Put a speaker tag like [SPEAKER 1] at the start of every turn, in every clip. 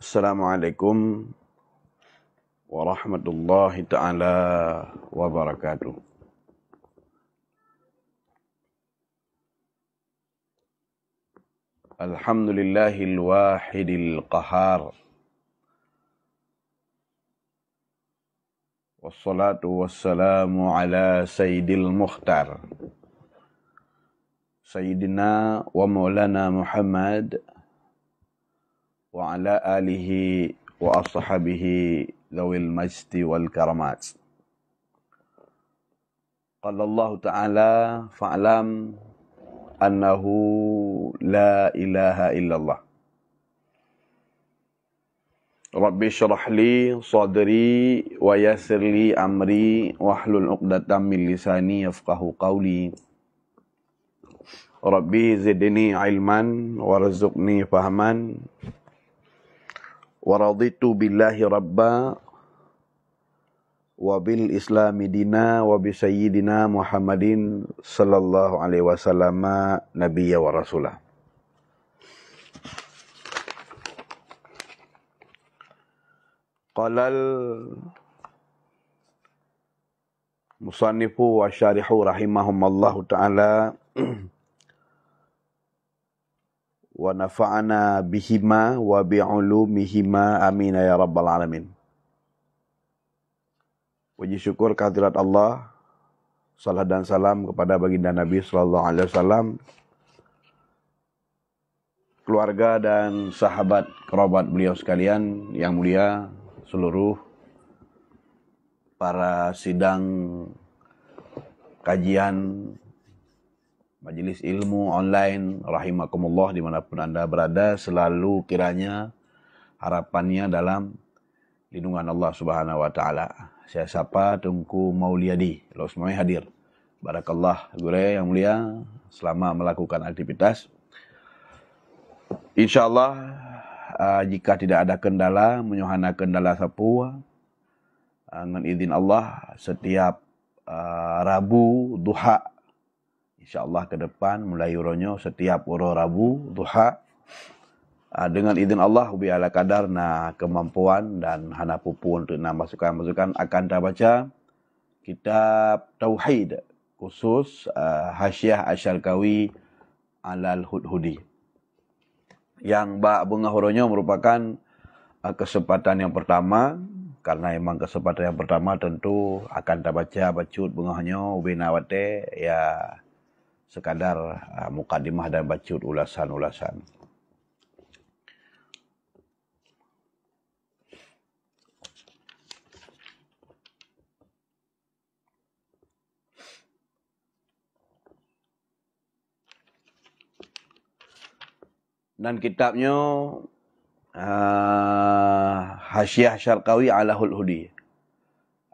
[SPEAKER 1] السلام عليكم ورحمة الله تعالى وبركاته الحمد لله الواحد القهار والصلاة والسلام على سيد المختار سيدنا ومولانا محمد وعلى آله وأصحابه ذوي المجد والكرامات قال الله تعالى فاعلم أنه لا إله إلا الله رب اشرح لي صدري ويسر لي أمري واحلل عقدة من لساني يفقه قولي ربي زدني علما وارزقني فهما ورضيت بالله ربا وبالإسلام دينا وبسيدنا محمد صلى الله عليه وسلم نبيا ورسولا قال المصنف والشارح رحمهم الله تعالى wa nafa'ana bihima wa bi'ulumihima amin ya rabbal alamin. Puji syukur kehadirat Allah. Salah dan salam kepada baginda Nabi sallallahu alaihi wasallam. Keluarga dan sahabat kerabat beliau sekalian yang mulia seluruh para sidang kajian majlis ilmu online rahimakumullah dimanapun anda berada selalu kiranya harapannya dalam lindungan Allah Subhanahu wa taala. Saya sapa Tunku Mauliadi. Lo semua hadir. Barakallah gure yang mulia selama melakukan aktivitas. Insyaallah uh, jika tidak ada kendala, menyohana kendala sapu ah, dengan izin Allah setiap uh, Rabu, Duha, insyaallah ke depan mulai uronyo setiap uro rabu duha ah, dengan izin Allah bi ala kadar na kemampuan dan hana pupu untuk na masukan masukan akan kita baca kitab tauhid khusus uh, hasyiah asyarkawi alal hudhudi yang ba bunga huronyo merupakan uh, kesempatan yang pertama karena emang kesempatan yang pertama tentu akan kita baca bacut bunga hanyo ubi ya sekadar uh, ah, mukadimah dan bacut ulasan-ulasan. Dan kitabnya uh, Hasyiah Syarqawi Alahul Hudi.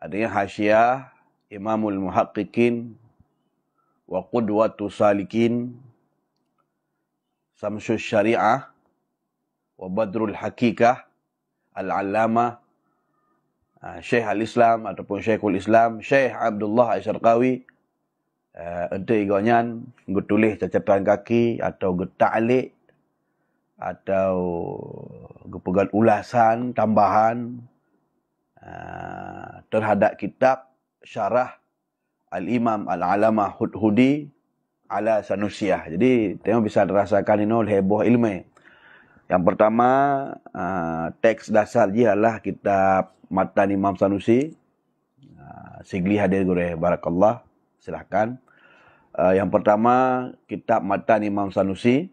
[SPEAKER 1] Artinya Hasyiah Imamul Muhaqqiqin wa qudwatu salikin samsus syariah wa badrul hakikah al-allama ah, Syekh Al-Islam ataupun Syekhul Islam, Syekh Abdullah Asyarqawi, uh, ah, ente igonyan, getulih cacatan kaki atau getalik atau gepegat ulasan tambahan ah, terhadap kitab syarah Al-Imam Al-Alamah Hudhudi ala Sanusiah. Jadi, tengok bisa rasakan ini oleh heboh ilmu. Yang pertama, uh, teks dasar ialah kitab Matan Imam Sanusi. Uh, sigli hadir gureh Barakallah. Silakan. Uh, ah, yang pertama, kitab Matan Imam Sanusi.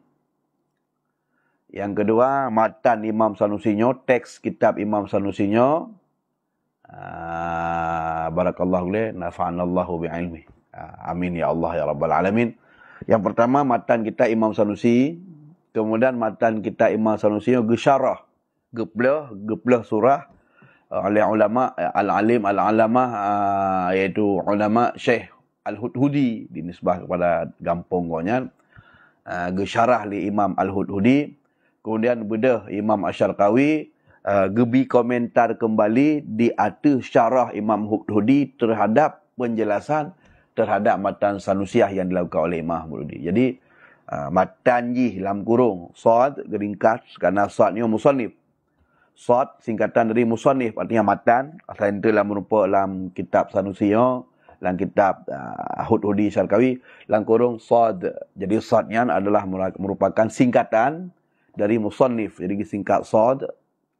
[SPEAKER 1] Yang kedua, Matan Imam Sanusinyo, teks kitab Imam Sanusinyo. Ah, barakallahu li nafa'an Allahu bi ilmi. Ah, amin ya Allah ya rabbal alamin. Yang pertama matan kita Imam Sanusi, kemudian matan kita Imam Sanusi gesyarah gebleh gebleh surah ah, oleh ulama eh, al-alim al alama iaitu ulama Syekh Al-Hudhudi dinisbah kepada kampung Gonyan. Gesyarah li Imam Al-Hudhudi. Kemudian bedah Imam Asyarkawi. Uh, uh, gebi komentar kembali di atas syarah Imam Hudhudi terhadap penjelasan terhadap matan sanusiah yang dilakukan oleh Imam Hudhudi. Jadi uh, matan jih dalam kurung sod geringkas kerana sod ni musannif. Sod singkatan dari musonif, artinya matan asal itu dalam rupa dalam kitab sanusiah dalam kitab uh, Hudhudi Syarkawi dalam kurung sod. Jadi sod adalah merupakan singkatan dari musannif. Jadi singkat sod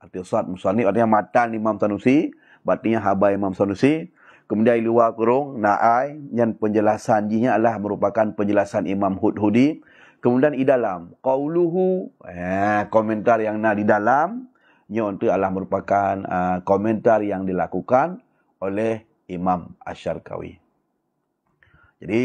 [SPEAKER 1] arti Ustaz Musanif artinya matan Imam Sanusi, batinya haba Imam Sanusi. Kemudian luar kurung na'ai yang penjelasan jinya adalah merupakan penjelasan Imam Hudhudi. Kemudian di dalam qauluhu eh, komentar yang nak di dalam nya untuk adalah merupakan uh, komentar yang dilakukan oleh Imam asy Jadi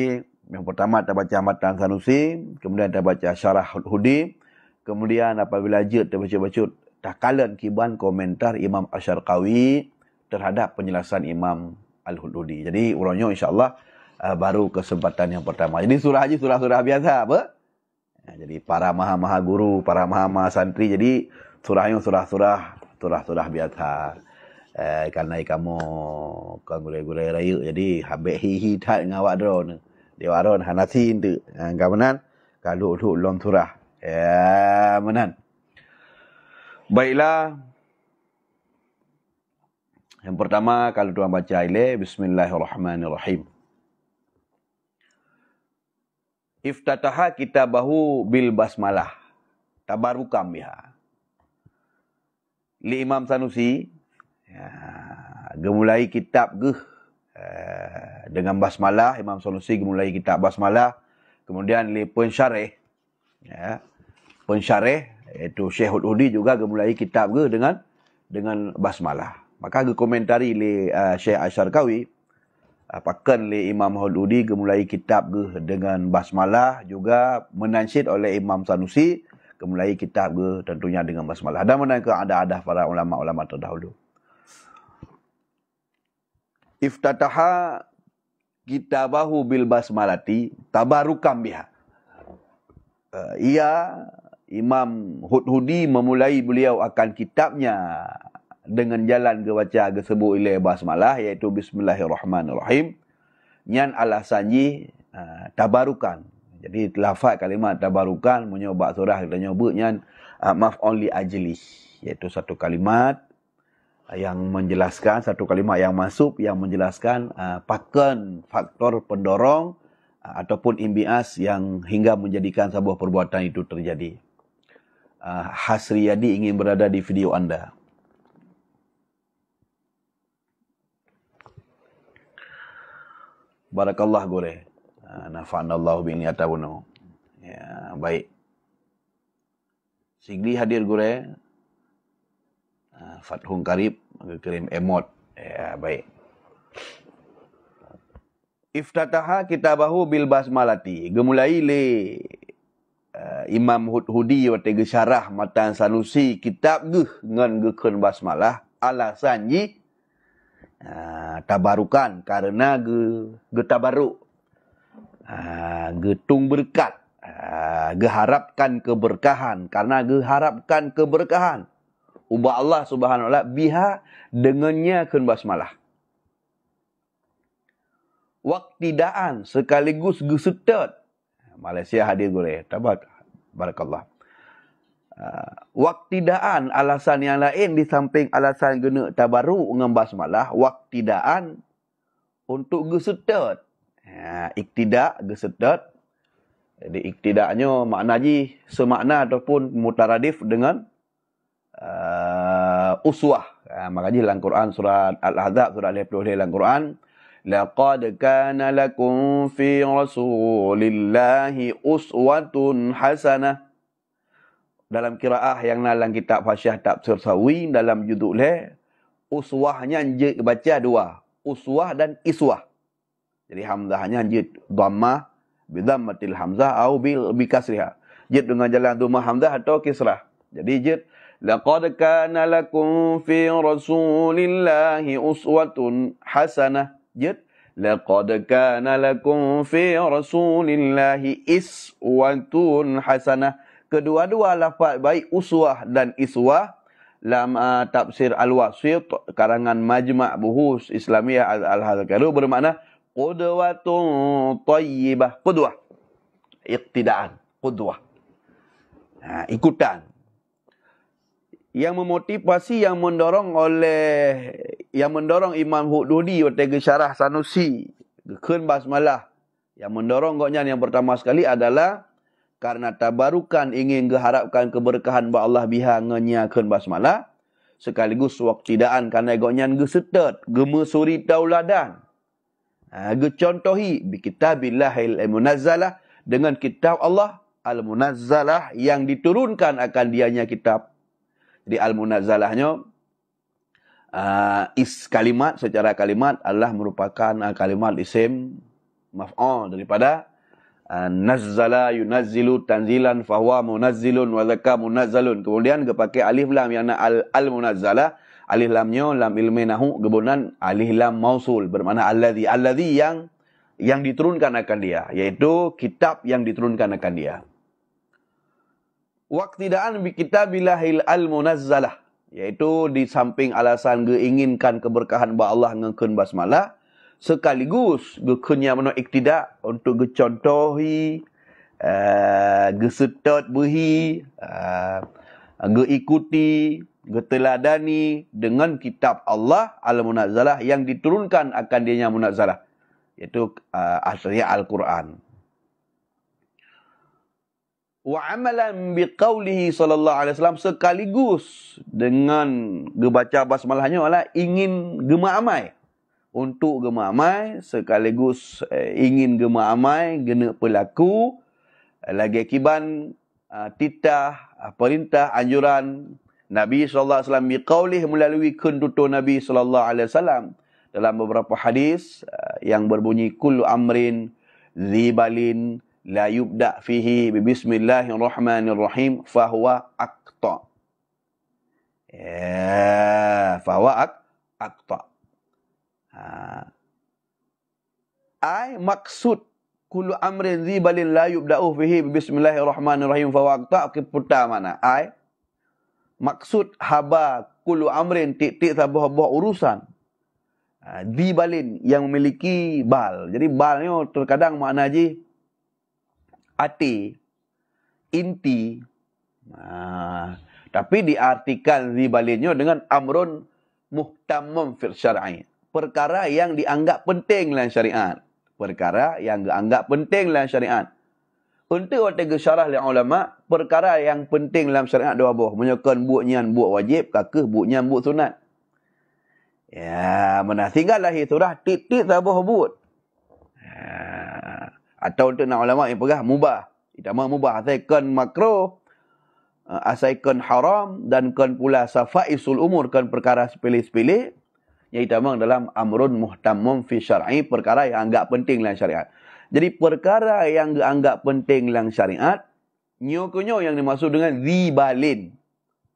[SPEAKER 1] yang pertama kita baca matan Sanusi, kemudian kita baca syarah Hudhudi, kemudian apabila jut kita baca-baca tak kalen kiban komentar Imam Asyarkawi terhadap penjelasan Imam Al-Hududi. Jadi urangnya insyaAllah uh, baru kesempatan yang pertama. Jadi surah haji surah-surah biasa apa? Ya, jadi para maha-maha guru, para maha-maha santri. Jadi surahnya surah-surah, surah-surah biasa. Eh, karena kamu kan gurai-gurai raya. Jadi habis hihi tak dengan awak drone. Dia warun hanasin tu. Eh, kamu nan? Kalau duduk long surah. Ya, menan. Baiklah. Yang pertama kalau tuan baca ile bismillahirrahmanirrahim. Iftataha bahu bil basmalah. Tabarukam ya. Li Imam Sanusi ya, gemulai kitab ke eh, dengan basmalah Imam Sanusi gemulai kitab basmalah kemudian li pun syarih ya pun syarih iaitu Syekh Hudhudi juga ke mulai kitab ke dengan dengan basmalah. Maka ke komentari le uh, Syekh Ashar Kawi uh, le Imam Hudhudi ke mulai kitab ke dengan basmalah juga menansyid oleh Imam Sanusi ke mulai kitab ke tentunya dengan basmalah. Ada mana ke ada-ada para ulama-ulama terdahulu. Iftataha kitabahu bil basmalati tabarukam biha. Uh, ia Imam Hudhudi memulai beliau akan kitabnya dengan jalan ke baca ke sebut basmalah iaitu bismillahirrahmanirrahim yang ala sanji uh, tabarukan jadi lafaz kalimat tabarukan menyobak surah kita nyobak yang uh, ha, maf only ajli iaitu satu kalimat yang menjelaskan satu kalimat yang masuk yang menjelaskan uh, pakan faktor pendorong uh, ataupun imbias yang hingga menjadikan sebuah perbuatan itu terjadi Ah, Hasri Yadi ingin berada di video anda. Barakallah gore. Ah, Allah bin yatawunu. Ya, baik. Sigli hadir gore. Ah, Fathung Karib. Kirim emot. Ya, baik. Iftataha kitabahu bil basmalati. Gemulai leh. Eh, Imam Hudhudi wate ge syarah Matan Sanusi kitab ge ngan ge basmalah alasan ji uh, tabarukan karena ge ge tabaruk uh, eh, ge tung berkat uh, ge harapkan keberkahan karena ge harapkan keberkahan uba Allah Subhanahu wa biha dengannya keun basmalah waktidaan sekaligus gesetet Malaysia hadir boleh. Tabat. Barakallah. Uh, ah, waktidaan alasan yang lain di samping alasan guna tabaru dengan basmalah. Waktidaan untuk gesetet. Ya, iktidak gesetet. Jadi iktidaknya makna ji semakna ataupun mutaradif dengan uh, uswah. Uh, maka jilang Quran surat Al-Hazab surat 52 dalam Quran. لقد كان لكم في رسول الله أسوة حسنة dalam kiraah yang dalam kitab Fasyah Tafsir Sawi dalam judul le uswahnya je baca dua uswah dan iswah jadi hamzahnya je dhammah bidhammatil hamzah au bil bikasriha je dengan jalan dhammah hamzah atau kisrah jadi je laqad kana lakum fi rasulillahi uswatun hasanah ยึดลกอดกานละกุมฟิรสูลิลลาฮิอิสวันตุนฮัสนะ Kedua-dua lafaz baik uswah dan iswah dalam ah, tafsir Al-Wasit karangan Majma' Buhus Islamiyah Al-Hazakaru bermakna qudwatun tayyibah qudwah iktidaan qudwah ha, yang memotivasi yang mendorong oleh yang mendorong Imam Hududi Ortega Syarah Sanusi Gekun Basmalah yang mendorong goknya yang pertama sekali adalah karena tabarukan ingin keharapkan keberkahan ba Allah biha ngenya kun basmalah sekaligus wak tidaan karena goknya gesetet gemesuri tauladan ha, gecontohi bi al munazzalah dengan kitab Allah al munazzalah yang diturunkan akan dianya kitab jadi al-munazalahnya uh, ah, is kalimat secara kalimat Allah merupakan uh, kalimat isim maf'ul daripada uh, nazzala yunazzilu tanzilan fahuwa munazzilun wa zakka munazzalun. Kemudian dia pakai alif lam yang al al-munazalah alif lamnya lam ilmi nahu gebunan alif lam mausul bermakna alladhi alladhi yang yang diturunkan akan dia yaitu kitab yang diturunkan akan dia waqtidaan bi kitabillahil almunazzalah yaitu di samping alasan ge keberkahan ba Allah ngengkeun basmalah sekaligus ge kenya mano iktida untuk ge contohi uh, buhi uh, ikuti geteladani dengan kitab Allah al yang diturunkan akan dia yang Munazzalah iaitu uh, eh, asalnya al wa amalan bi qawlihi sallallahu alaihi wasallam sekaligus dengan gebaca basmalahnya adalah ingin gemar amai untuk gemar amai sekaligus eh, ingin gemar amai gena pelaku eh, lagi kiban uh, eh, titah uh, perintah anjuran Nabi sallallahu alaihi wasallam bi qawlih melalui kentutur Nabi sallallahu alaihi wasallam dalam beberapa hadis uh, yang berbunyi kullu amrin zibalin la yubda fihi bi bismillahirrahmanirrahim fahuwa aqta ya fahuwa aqta ha. ai maksud kullu amrin dhi balin la yubda'u fihi bi bismillahirrahmanirrahim fahuwa aqta kiputa mana ai maksud haba kullu amrin titik sabah-sabah urusan di ha, balin yang memiliki bal. Jadi bal ni terkadang makna je Ati inti nah, tapi diartikan zibalinnya dengan amrun muhtamam fil syar'i perkara yang dianggap penting dalam syariat perkara yang dianggap penting dalam syariat untuk orang syarah oleh ulama perkara yang penting dalam syariat dua buah menyokan buat nyan buat wajib kakuh buat nyan buat sunat ya mana tinggal lah surah titik tabuh buat atau untuk nak ulama yang pegah mubah. Kita mahu mubah. kan makro, kan haram dan kan pula safaisul umur kan perkara sepilih-sepilih. Yang kita mahu dalam amrun muhtamum fi syar'i perkara yang anggap penting dalam syariat. Jadi perkara yang dianggap penting dalam syariat, nyokonyo yang dimaksud dengan zibalin.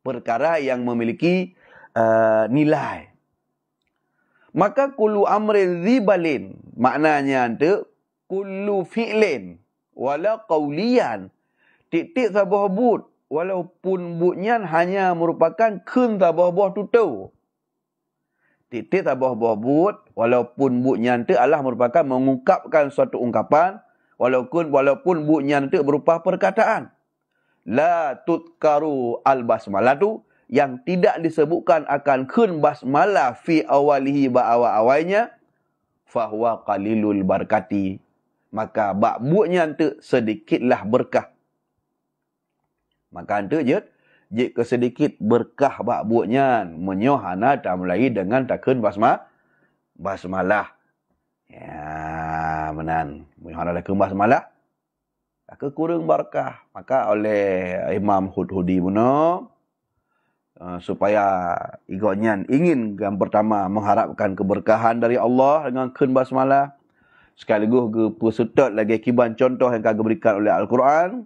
[SPEAKER 1] Perkara yang memiliki uh, nilai. Maka kulu amrin zibalin. Maknanya itu, kullu fi'lin wala qawliyan. Titik sabah but walaupun butnyan hanya merupakan kun sabah buah tutu. Titik sabah buah but walaupun butnyan itu adalah merupakan mengungkapkan suatu ungkapan walaupun walaupun butnyan itu berupa perkataan. La tutkaru al basmalah tu yang tidak disebutkan akan kun basmalah fi awalihi ba ba'awa awainya fahuwa qalilul barakati maka bak buatnya hantu sedikitlah berkah. Maka hantu je, je ke sedikit berkah bak buatnya menyoh hana tak mulai dengan takun basma, basmalah. Ya, menan. Menyoh hana takun basmalah. tak kurang berkah. Maka oleh Imam Hudhudi puno, Uh, supaya igonyan ingin yang pertama mengharapkan keberkahan dari Allah dengan kun basmalah sekaligus ke pesetot lagi kibar contoh yang kagak berikan oleh Al-Quran.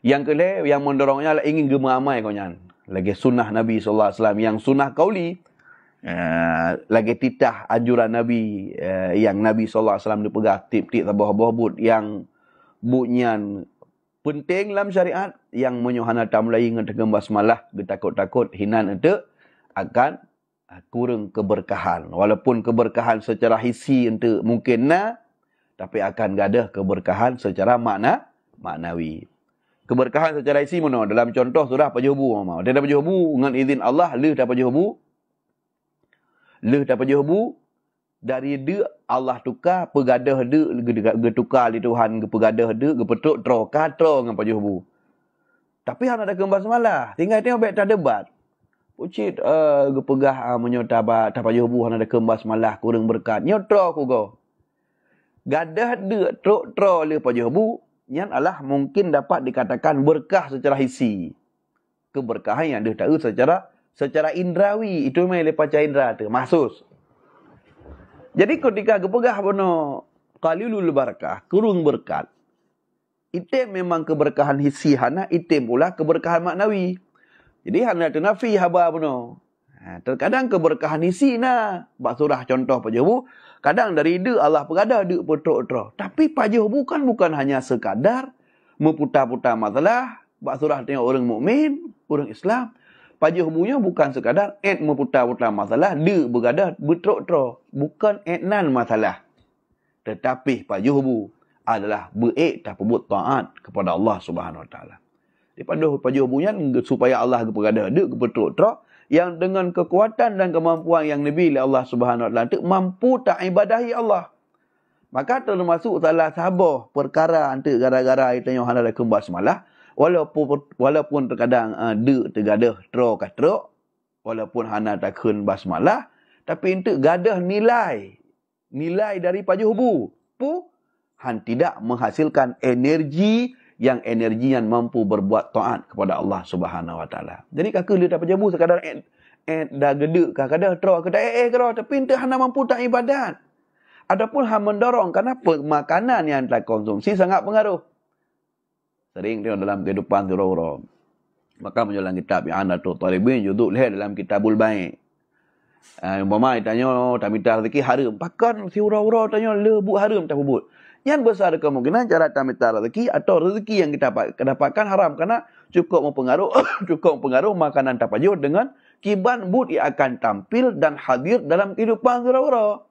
[SPEAKER 1] Yang kedua yang mendorongnya adalah ingin gemamai kau nyan. Lagi sunnah Nabi saw yang sunnah kauli. Uh, lagi titah anjuran Nabi uh, yang Nabi saw alaihi wasallam dipegang tip-tip tabah-bah but yang bunyian penting dalam syariat yang menyuhana tamlai ngan tegem malah getakut-takut hinan ente akan Ah, kurang keberkahan. Walaupun keberkahan secara hisi itu mungkin na, tapi akan gadah keberkahan secara makna maknawi. Keberkahan secara hisi mana? Dalam contoh sudah pajuh bu. Dia dah pajuh bu dengan izin Allah, leh dah pajuh bu. Leh dah pajuh bu. Dari dia, Allah tukar, pegadah dia, getukar di Tuhan, pegadah dia, gepetuk, teruk, katro dengan pajuh bu. Tapi anak ada kembang semalah. Tinggal tengok baik tak debat. Ucit uh, eh, pegah uh, eh, menyota tabak tabak yo buah ada kembas malah kurang berkat. Nyotro ku go. Gadah de tro tro le pajo bu yang Allah mungkin dapat dikatakan berkah secara hisi. Keberkahan yang dia tahu secara secara indrawi itu mai lepas cai indra tu. Maksud. Jadi ketika gepegah bono qalilul barakah, kurung berkat. Itu memang keberkahan hisi hana, itu pula keberkahan maknawi. Jadi hanya tenafi haba bunuh. Ha, terkadang keberkahan isi na bak surah contoh pak jubu. Kadang dari de Allah pegada de petok tro. Tapi pak jubu kan bukan hanya sekadar memputar-putar masalah bak surah tengok orang mukmin, orang Islam. Pak jubu nya bukan sekadar et memputar-putar masalah de bergada betrok tro. Bukan nan masalah. Tetapi pak jubu adalah buat tak perbuat taat kepada Allah Subhanahu Wa Taala daripada pajuh bunyan supaya Allah berada ada ke yang dengan kekuatan dan kemampuan yang Nabi Allah Subhanahu Wa Taala mampu tak ibadahi ya Allah. Maka termasuk salah sabar perkara antara gara-gara itu yang hendak kembali semalah. Walaupun walaupun terkadang uh, de tergada tro katro walaupun hana tak kun basmalah tapi untuk gadah nilai nilai dari pajuh bu pu han tidak menghasilkan energi yang energi yang mampu berbuat taat kepada Allah Subhanahu Wa Taala. Jadi kakak lihat apa jamu sekadar eh, eh, dah gede kadang-kadang terus aku tak eh eh kalau tapi entah hana mampu tak ibadat. Adapun hang mendorong kenapa makanan yang telah konsumsi sangat pengaruh. Sering dia dalam kehidupan tu orang. Maka menjelang kitab yang anda tu talibin juduk lihat dalam kitabul baik. Ah, uh, yang bermakna tanya, oh, tak minta rezeki haram. Pakan si orang-orang tanya, le buk haram tak buk yang besar ada kemungkinan jarak tamita rezeki atau rezeki yang kita dapat, dapatkan haram kerana cukup mempengaruh cukup mempengaruh makanan tapajur dengan kiban but yang akan tampil dan hadir dalam kehidupan zura-zura.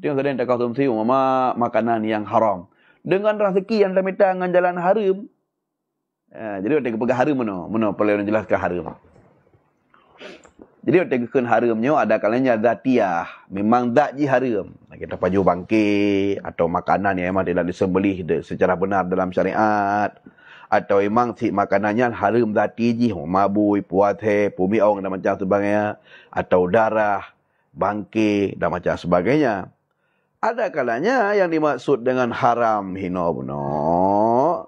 [SPEAKER 1] Tengok kadang tak konsumsi umama makanan yang haram. Dengan rezeki yang tamita dengan jalan haram. Eh, jadi orang tengok haram mana? Mana perlu orang jelaskan haram? Jadi waktu yang kekan haramnya, ada kalanya zatiah. Memang tak ji haram. Kita paju bangke atau makanan yang memang tidak disembelih secara benar dalam syariat. Atau memang si makanannya haram zati ji. Mabui, pumi pumiong dan macam sebagainya. Atau darah, bangke dan macam sebagainya. Ada kalanya yang dimaksud dengan haram hino bunuh.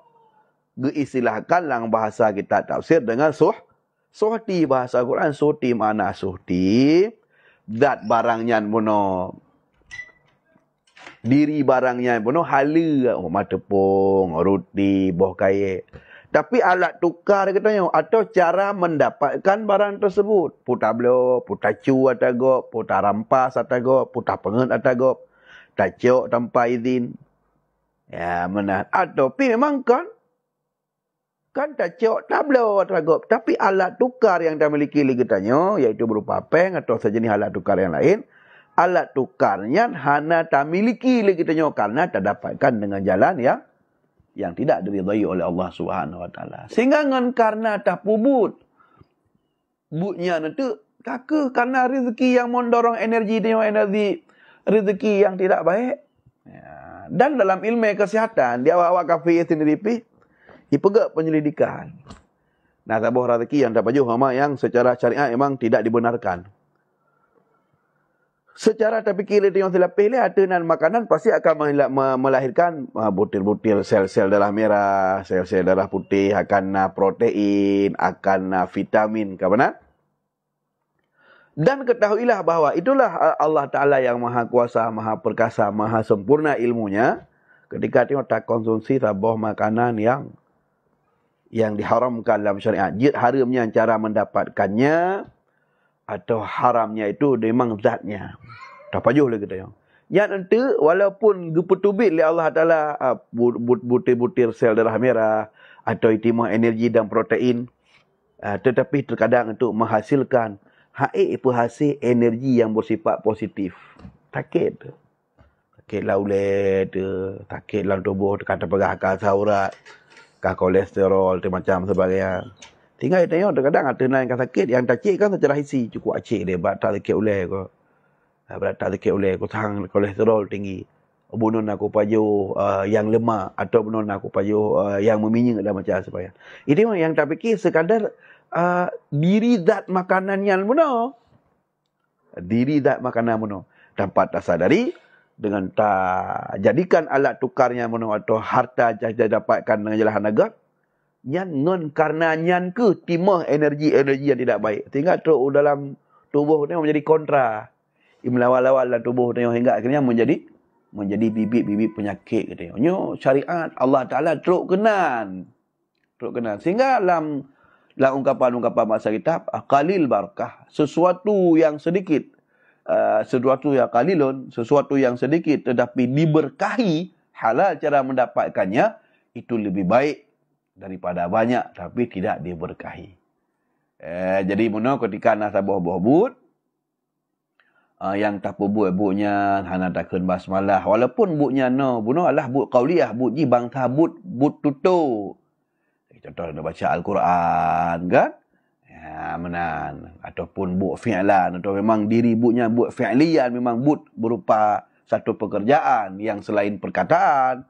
[SPEAKER 1] Geistilahkan dalam bahasa kita tafsir dengan suh. Sohdi bahasa Quran sohdi mana sohdi dat barangnya buno diri barangnya buno hala oh matepong roti boh kaye tapi alat tukar dia katanya atau cara mendapatkan barang tersebut puta blo puta cu atau puta rampas atau go puta pengen atau go tak cok tanpa izin ya mana atau pi memang kan kan tak cek, cok tablo teragup tapi alat tukar yang dah miliki lagi tanya iaitu berupa peng atau sejenis alat tukar yang lain alat tukarnya hana tak miliki lagi tanya karena tak dapatkan dengan jalan yang yang tidak diridhai oleh Allah Subhanahu wa taala sehingga ngan karena tak pubut butnya itu kaka karena rezeki yang mendorong energi dia energi rezeki yang tidak baik ya. dan dalam ilmu kesihatan dia awak-awak kafir sendiri pi dipegak penyelidikan. Nah, tabuh rezeki yang dapat juga mak yang secara syariah memang tidak dibenarkan. Secara terfikir itu yang silap pilih dan makanan pasti akan melahirkan ah, butir-butir sel-sel darah merah, sel-sel darah putih, akan ah, protein, akan ah, vitamin, kan Dan ketahuilah bahwa itulah Allah Ta'ala yang maha kuasa, maha perkasa, maha sempurna ilmunya. Ketika tengok tak konsumsi tabuh makanan yang yang diharamkan dalam syariat. Jid haramnya cara mendapatkannya atau haramnya itu memang zatnya. Tak payuh lagi kita yang. Yang nanti walaupun gepetubit oleh Allah Ta'ala ah, butir-butir sel darah merah atau itimah energi dan protein. Ah, tetapi terkadang itu menghasilkan haik itu energi yang bersifat positif. Takit. Takit lah ulet. Takit lah tubuh. Kata pegah akal saurat kah kolesterol, dia macam sebagainya. Tinggal dia tengok, terkadang ada nak yang sakit, yang tak cek kan secara isi, cukup cek dia, tak sakit oleh aku. Ha, Berat tak sakit oleh aku, sang kolesterol tinggi. Bunuh aku payuh uh, yang lemah, atau bunuh aku payuh uh, yang meminyak dalam macam sebagainya. Ini yang tak fikir sekadar uh, diri zat makanan yang bunuh. Diri zat makanan bunuh. Tanpa tak sadari, dengan ta jadikan alat tukarnya mana atau harta yang dia dapatkan dengan jalan harga nyan ngon karena nyan ke timah energi-energi yang tidak baik sehingga tu dalam tubuh ni menjadi kontra melawan lawal dalam tubuh ni hingga akhirnya menjadi menjadi bibit-bibit penyakit kata nyo syariat Allah Taala teruk kenan teruk kenan sehingga dalam dalam ungkapan-ungkapan masa kita qalil barakah sesuatu yang sedikit Uh, sesuatu yang kalilun, sesuatu yang sedikit tetapi diberkahi halal cara mendapatkannya, itu lebih baik daripada banyak tapi tidak diberkahi. Eh, jadi mana ketika anak sabuh buah but, uh, yang tak buat buknya, hana tak ken basmalah. Walaupun buknya no, bunuh Allah buk kauliah, buk ji bangsa but, but tutu. Contoh, nak baca Al-Quran kan? Ah, menan, ataupun buat fi'lan atau memang diri buatnya buat fi'lian memang buat berupa satu pekerjaan yang selain perkataan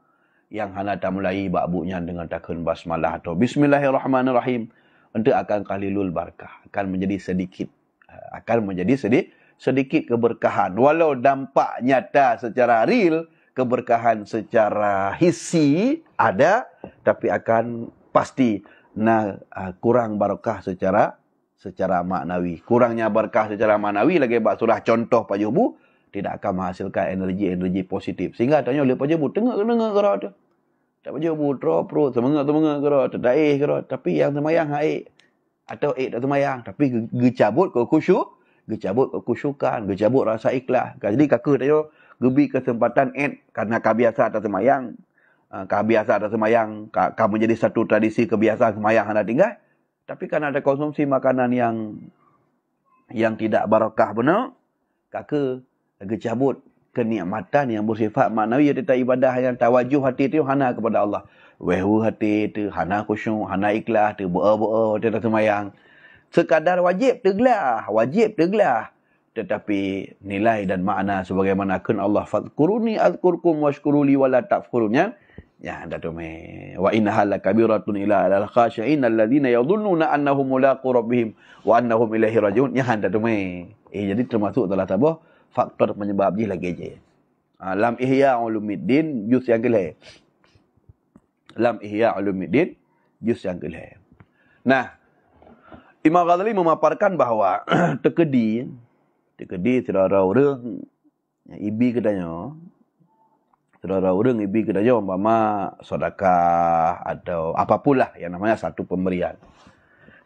[SPEAKER 1] yang hana tak mulai buat buatnya dengan takun basmalah atau bismillahirrahmanirrahim untuk akan kalilul barakah akan menjadi sedikit ah, akan menjadi sedikit sedikit keberkahan walau dampak nyata secara real keberkahan secara hisi ada tapi akan pasti na ah, kurang barakah secara secara maknawi. Kurangnya berkah secara maknawi lagi buat surah contoh Pak Jubu tidak akan menghasilkan energi-energi positif. Sehingga tanya oleh Pak Jubu, tengok ke dengar gerak tu. Tak Pak Jubu, terok perut, semengah semengah gerak, terdaih eh, gerak. Tapi yang semayang hai Atau air eh, tak semayang. Tapi gecabut ke kusyuk. Gecabut ke kusyukan. Gecabut rasa ikhlas. Jadi kakak tanya, gebi kesempatan ed. Karena kebiasaan tak semayang. Ah, kebiasaan tak semayang. Kamu jadi satu tradisi kebiasaan semayang anda tinggal. Tapi kan ada konsumsi makanan yang yang tidak barakah benar, kaka lagi cabut kenikmatan yang bersifat maknawi tentang ibadah yang tawajuh hati itu hana kepada Allah. Wehu hati itu, hana khusyuk, hana ikhlas, tu bua-bua, tak semayang. Sekadar wajib tergelah, wajib tergelah. Tetapi nilai dan makna sebagaimana kun Allah fadkuruni azkurkum washkuruli wala takfurunya. Ya, anda domain. Wa inna hala kabiratun ila ala al-khashain alladhina yadhunnuna annahum mulaqu rabbihim wa annahum ilaihi rajun. Ya, anda domain. Eh, jadi termasuk dalam apa? Faktor penyebab dia lagi je. Ah, Lam ihya ulumiddin, juz yang kelihatan. Lam ihya ulumiddin, juz yang kelihatan. Nah, Imam Ghazali memaparkan bahawa terkedi, terkedi, tidak ada orang, ibi katanya, saudara orang ibi kena jawab umpama sedekah atau apapunlah yang namanya satu pemberian.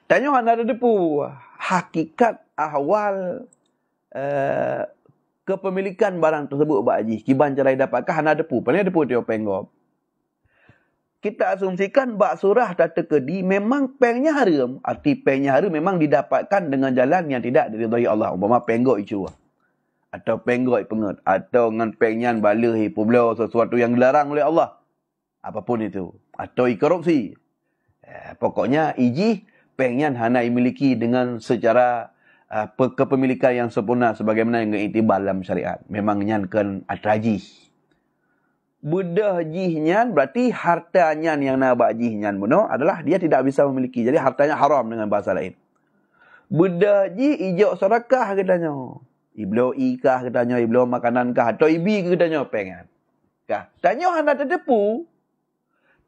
[SPEAKER 1] Tanya anda ada depu hakikat awal eh, kepemilikan barang tersebut Pak Haji. Kiban cerai dapatkah anda depu? Pernah depu tiup penggop kita asumsikan bak surah tata terkedi memang pengnya harum, Arti pengnya harum memang didapatkan dengan jalan yang tidak diridhai Allah. Umpama penggok itu atau penggoy pengut atau dengan pengian balai pula sesuatu yang dilarang oleh Allah apapun itu atau korupsi eh, pokoknya iji pengian hana miliki dengan secara uh, kepemilikan yang sempurna sebagaimana yang diiktibar dalam syariat memang nyan kan atraji budah jihnyan berarti hartanya yang nak jihnyan bunuh adalah dia tidak bisa memiliki jadi hartanya haram dengan bahasa lain budah ji ijo sedekah katanya Iblo i kah katanya, iblo makanan kah, atau ibi ke katanya, pengen. Kah? Tanya hana tetepu.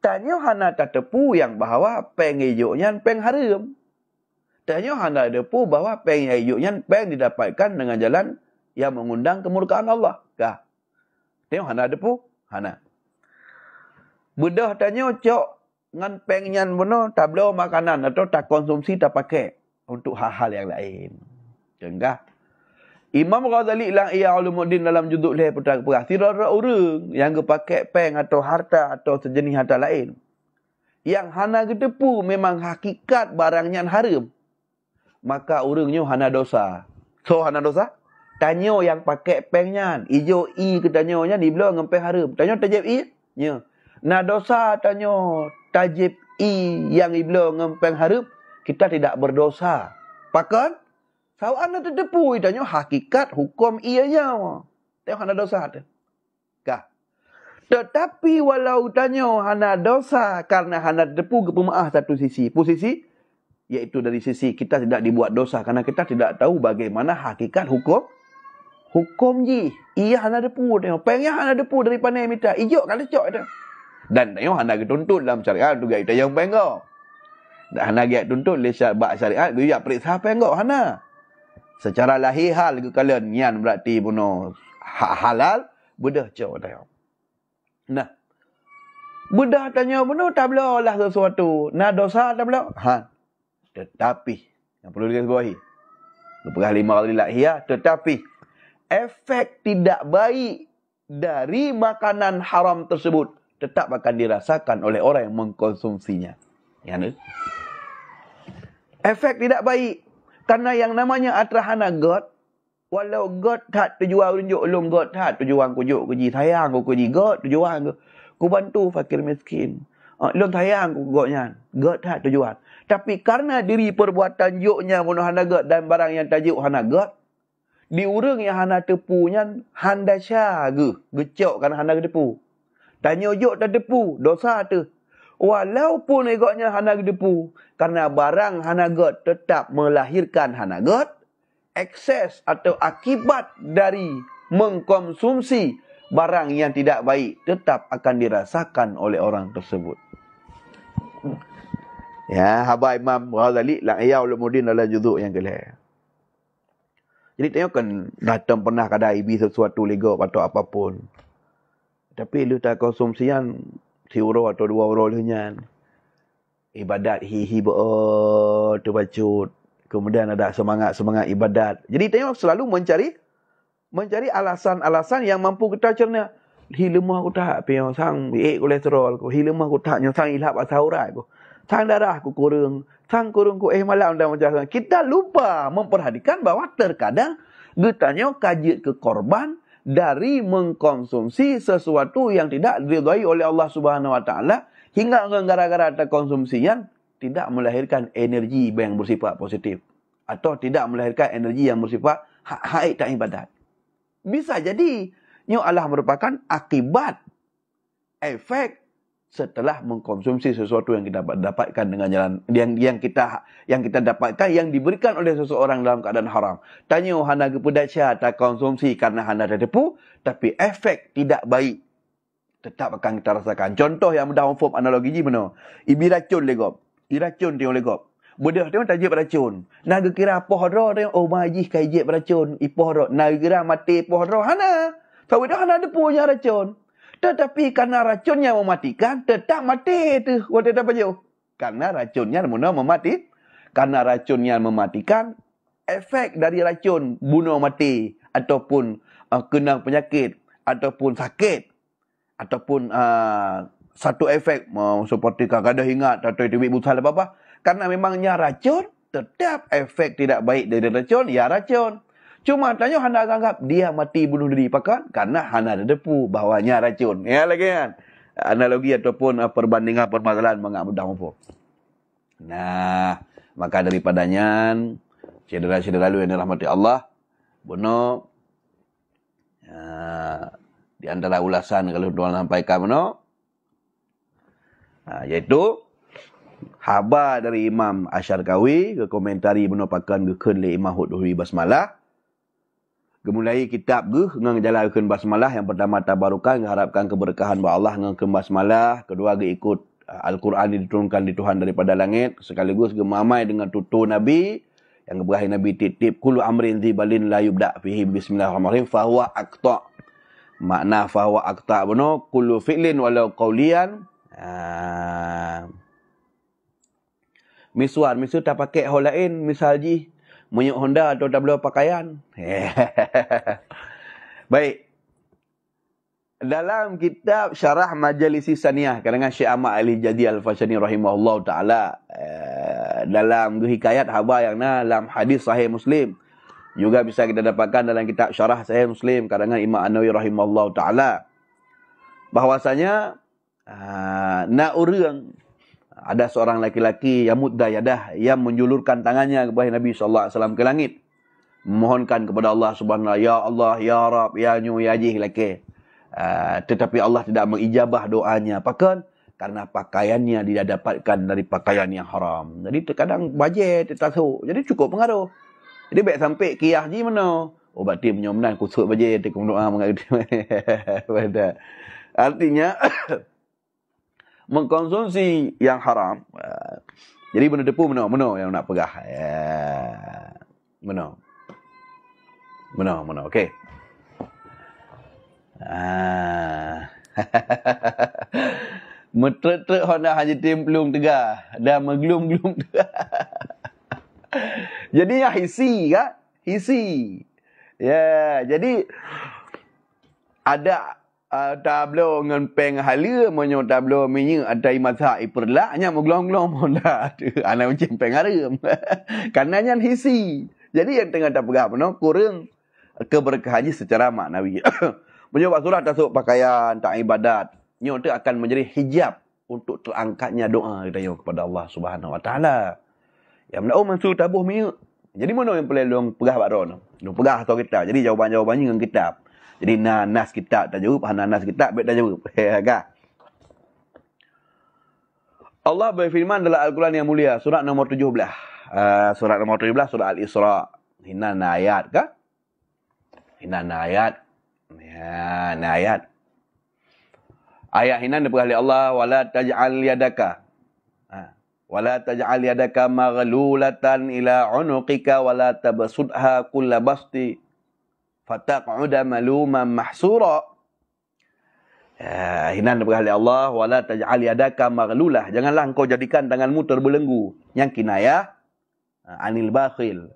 [SPEAKER 1] Tanya hana tetepu yang bahawa pengejuknya pengharum, haram. Tanya hana tetepu bahawa pengejuknya peng didapatkan dengan jalan yang mengundang kemurkaan Allah. Kah? Tanya hana tetepu, hana. Budah tanya cok, dengan pengen pun tak makanan atau tak konsumsi tak pakai untuk hal-hal yang lain. jengah. Imam Ghazali ilang ia ulumuddin dalam judul leh petang perah. Tidak orang yang pakai peng atau harta atau sejenis harta lain. Yang hana gedepu memang hakikat barangnya haram. Maka orangnya hana dosa. So hana dosa? Tanya yang pakai pengnya. Ijo i ke tanya nya di belah ngempeng haram. Tanya tajib i? Ya. na dosa tanya tajib i yang i belah ngempeng haram. Kita tidak berdosa. Pakan? Sau ana terdepu itanya hakikat hukum ianya. Tengok ana dosa ada. Ka. Tetapi walau tanya hana dosa karena hana depu ke pemaah satu sisi. Posisi yaitu dari sisi kita tidak dibuat dosa karena kita tidak tahu bagaimana hakikat hukum hukum ji. iya hana depu tengok. Pengen hana depu dari pandai mita. Ijo, kali cok itu. Dan tengok hana dituntut dalam syariat tu gaya yang pengok. Dan hana gaya tuntut lesyat bak syariat. Gaya periksa pengok hana. Hana. Secara lahir hal ke kalian nian berarti bunuh hak halal budah cok tanya. Nah. budah tanya bunuh tak boleh lah sesuatu. Nah dosa tak boleh. Ha. Tetapi yang perlu digarisbawahi. Lepas lima kali lah ya. Tetapi efek tidak baik dari makanan haram tersebut tetap akan dirasakan oleh orang yang mengkonsumsinya. Yang ni. Efek tidak baik Karena yang namanya atrahana God, walau God tak tujuan tunjuk ulung God tak tujuan kujuk kuji sayang ku kuji God tujuan ku. Ku bantu fakir miskin. Uh, sayang ku kujuknya. God tak tujuan. Tapi karena diri perbuatan juknya munuh hana God dan barang yang tajuk hana God, diurung yang hana tepunya handa syah ke. Gecok kan hana tepu. tanyo juk tak tepu. Dosa tu walaupun egotnya hana gedepu karena barang hana got tetap melahirkan hana got ekses atau akibat dari mengkonsumsi barang yang tidak baik tetap akan dirasakan oleh orang tersebut ya haba imam ghazali la ya ulumuddin ala juzuk yang gelar jadi tengokkan datang pernah kada ibi sesuatu lego atau apapun tapi lu tak konsumsian tiuro atau dua orang lehnya ibadat hi hi bo eh, tu bacut kemudian ada semangat semangat ibadat jadi tengok selalu mencari mencari alasan-alasan yang mampu kita cerna hi lemah aku tak pian sang eh kolesterol ko hi lemah aku tak nyang sang ilap asaurat ko sang darah ku kurang sang kurang ku eh malam dah macam kita lupa memperhatikan bahawa terkadang ditanyo kajit ke korban dari mengkonsumsi sesuatu yang tidak diridhai oleh Allah Subhanahu wa taala hingga gara-gara terkonsumsi yang tidak melahirkan energi yang bersifat positif atau tidak melahirkan energi yang bersifat ha-, haid dan ibadat. Bisa jadi ini Allah merupakan akibat efek setelah mengkonsumsi sesuatu yang kita dapatkan dengan jalan yang yang kita yang kita dapatkan yang diberikan oleh seseorang dalam keadaan haram. Tanya oh, hana kepada syah tak konsumsi karena hana depu, tapi efek tidak baik tetap akan kita rasakan. Contoh yang mudah form analogi ni mana? Ibi racun lego. Ibi racun dia lego. Budak dia tak jep racun. Naga kira apa hara dia oh majih kai jep racun. Ipoh ro. Naga kira mati poh ro hana. Sawi dah hana depunya racun. Tetapi karena racunnya mematikan, tetap mati itu wadah apa jauh. Karena racunnya bunuh memati. Karena racunnya mematikan, efek dari racun bunuh mati ataupun uh, kena penyakit ataupun sakit ataupun uh, satu efek uh, seperti kagak kadang ingat atau itu ibu salah apa-apa. Karena memangnya racun, tetap efek tidak baik dari racun, ya racun. Cuma tanya anda anggap dia mati bunuh diri. Pakat? Karena anda ada depu. Bawahnya racun. Ya lagi kan? Analogi ataupun uh, perbandingan permasalahan mengak mudah mampu. Nah, maka daripadanya, cedera-cedera lalu yang dirahmati Allah, bunuh, ya, di antara ulasan kalau tuan sampaikan bunuh, ha, iaitu, haba dari Imam Asyarkawi, ke komentari bunuh pakan Imam Hudhuri Basmalah, gemulai kitab ge dengan jalan basmalah yang pertama tabarukan mengharapkan keberkahan ba Allah dengan ke basmalah kedua ge ikut ah, Al-Quran diturunkan di Tuhan daripada langit sekaligus gemamai dengan tutur Nabi yang keberkahan Nabi titip kullu amrin balin la yubda fihi bismillahirrahmanirrahim fa huwa makna fa huwa aqta bunu fi'lin walau qawlian ah. Misuan, misu tak pakai hal lain, misal ji, Munyuk Honda atau tak boleh pakaian. Baik. Dalam kitab Syarah Majalis Saniyah kerana Syekh Ahmad Ali Jadi Al-Fashani rahimahullah taala eh, dalam hikayat haba yang na dalam hadis sahih Muslim juga bisa kita dapatkan dalam kitab Syarah Sahih Muslim kerana Imam An-Nawawi rahimahullah taala bahwasanya uh, eh, nak urang ada seorang laki-laki Yamudda Yadah yang menjulurkan tangannya kepada Nabi sallallahu alaihi wasallam ke langit memohonkan kepada Allah Subhanahu ya Allah ya Rabb ya Nyu ya Jih laki uh, ah, tetapi Allah tidak mengijabah doanya pakan karena pakaiannya tidak dapatkan dari pakaian yang haram jadi terkadang bajet tertasuk jadi cukup pengaruh jadi baik sampai kiah ji mana oh berarti menyomnan kusut bajet tekum doa mengaruh artinya mengkonsumsi yang haram. Jadi benda depu mana? Mana yang nak pegah? Ya. Mana? Mana? Mana? Okey. Ah. Metret-tret Honda hanya templum tegar dan menggelum-gelum tegar. jadi ya hisi kan? Hisi. Ya, yeah. jadi ada uh, ah, tablo ngan peng hala monyo tablo minyo adai mazhab iperlak nya moglong-glong monda ada ana ucing peng harem kananya hisi jadi yang tengah tak pegah pun kurang keberkahan secara maknawi monyo surat tasuk pakaian tak ibadat nyo tu akan menjadi hijab untuk terangkatnya doa kita kepada Allah Subhanahu Wa Taala. Yang mana oh mansu tabuh minyak. Jadi mana yang perlu long pegah barang? Long pegah atau kita? Jadi jawapan jawapannya dengan kitab. Jadi nanas kita tak jawab, nanas kita baik tak jawab. Ya, Allah berfirman dalam Al-Quran yang mulia, surat nombor 17. Uh, ah, surat nombor 17, surah Al-Isra. Hina nayat, kah? Hina nayat, Ya, ayat. Ayat hina daripada Allah, wala taj'al yadaka ha, wala taj'al yadaka maghlulatan ila unuqika wala tabsudha kulla fataq'uda maluman mahsura. Eh, ya, hinan berkah oleh Allah wala taj'al yadaka maghlulah. Janganlah engkau jadikan tanganmu terbelenggu. Yang kinayah ha, anil bakhil.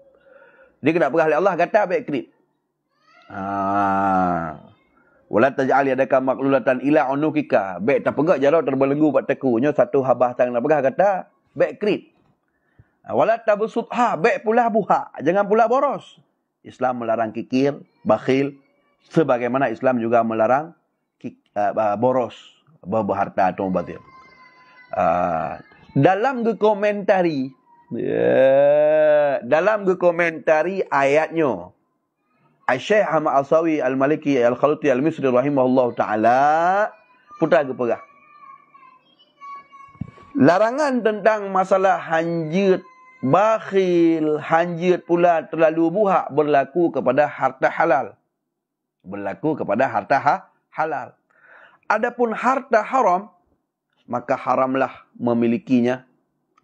[SPEAKER 1] Dia kena berkah oleh Allah kata baik krip. Ha. Wala taj'al yadaka maghlulatan ila unukika. Baik terpegak jarak terbelenggu pat tekunya satu habah tang nak berkah kata baik krip. Ha, wala tabsutha baik pula buha. Jangan pula boros. Islam melarang kikir, bakhil, sebagaimana Islam juga melarang kik, uh, boros, berharta atau batil. Uh, dalam ke yeah, dalam ke ayatnya, Al-Syeikh ah, Hamad Al-Sawi Al-Maliki Al-Khaluti Al-Misri Rahimahullah Ta'ala Putra ke pegah Larangan tentang masalah hanjir bakhil, hanjit pula terlalu buhak berlaku kepada harta halal. Berlaku kepada harta ha halal. Adapun harta haram, maka haramlah memilikinya.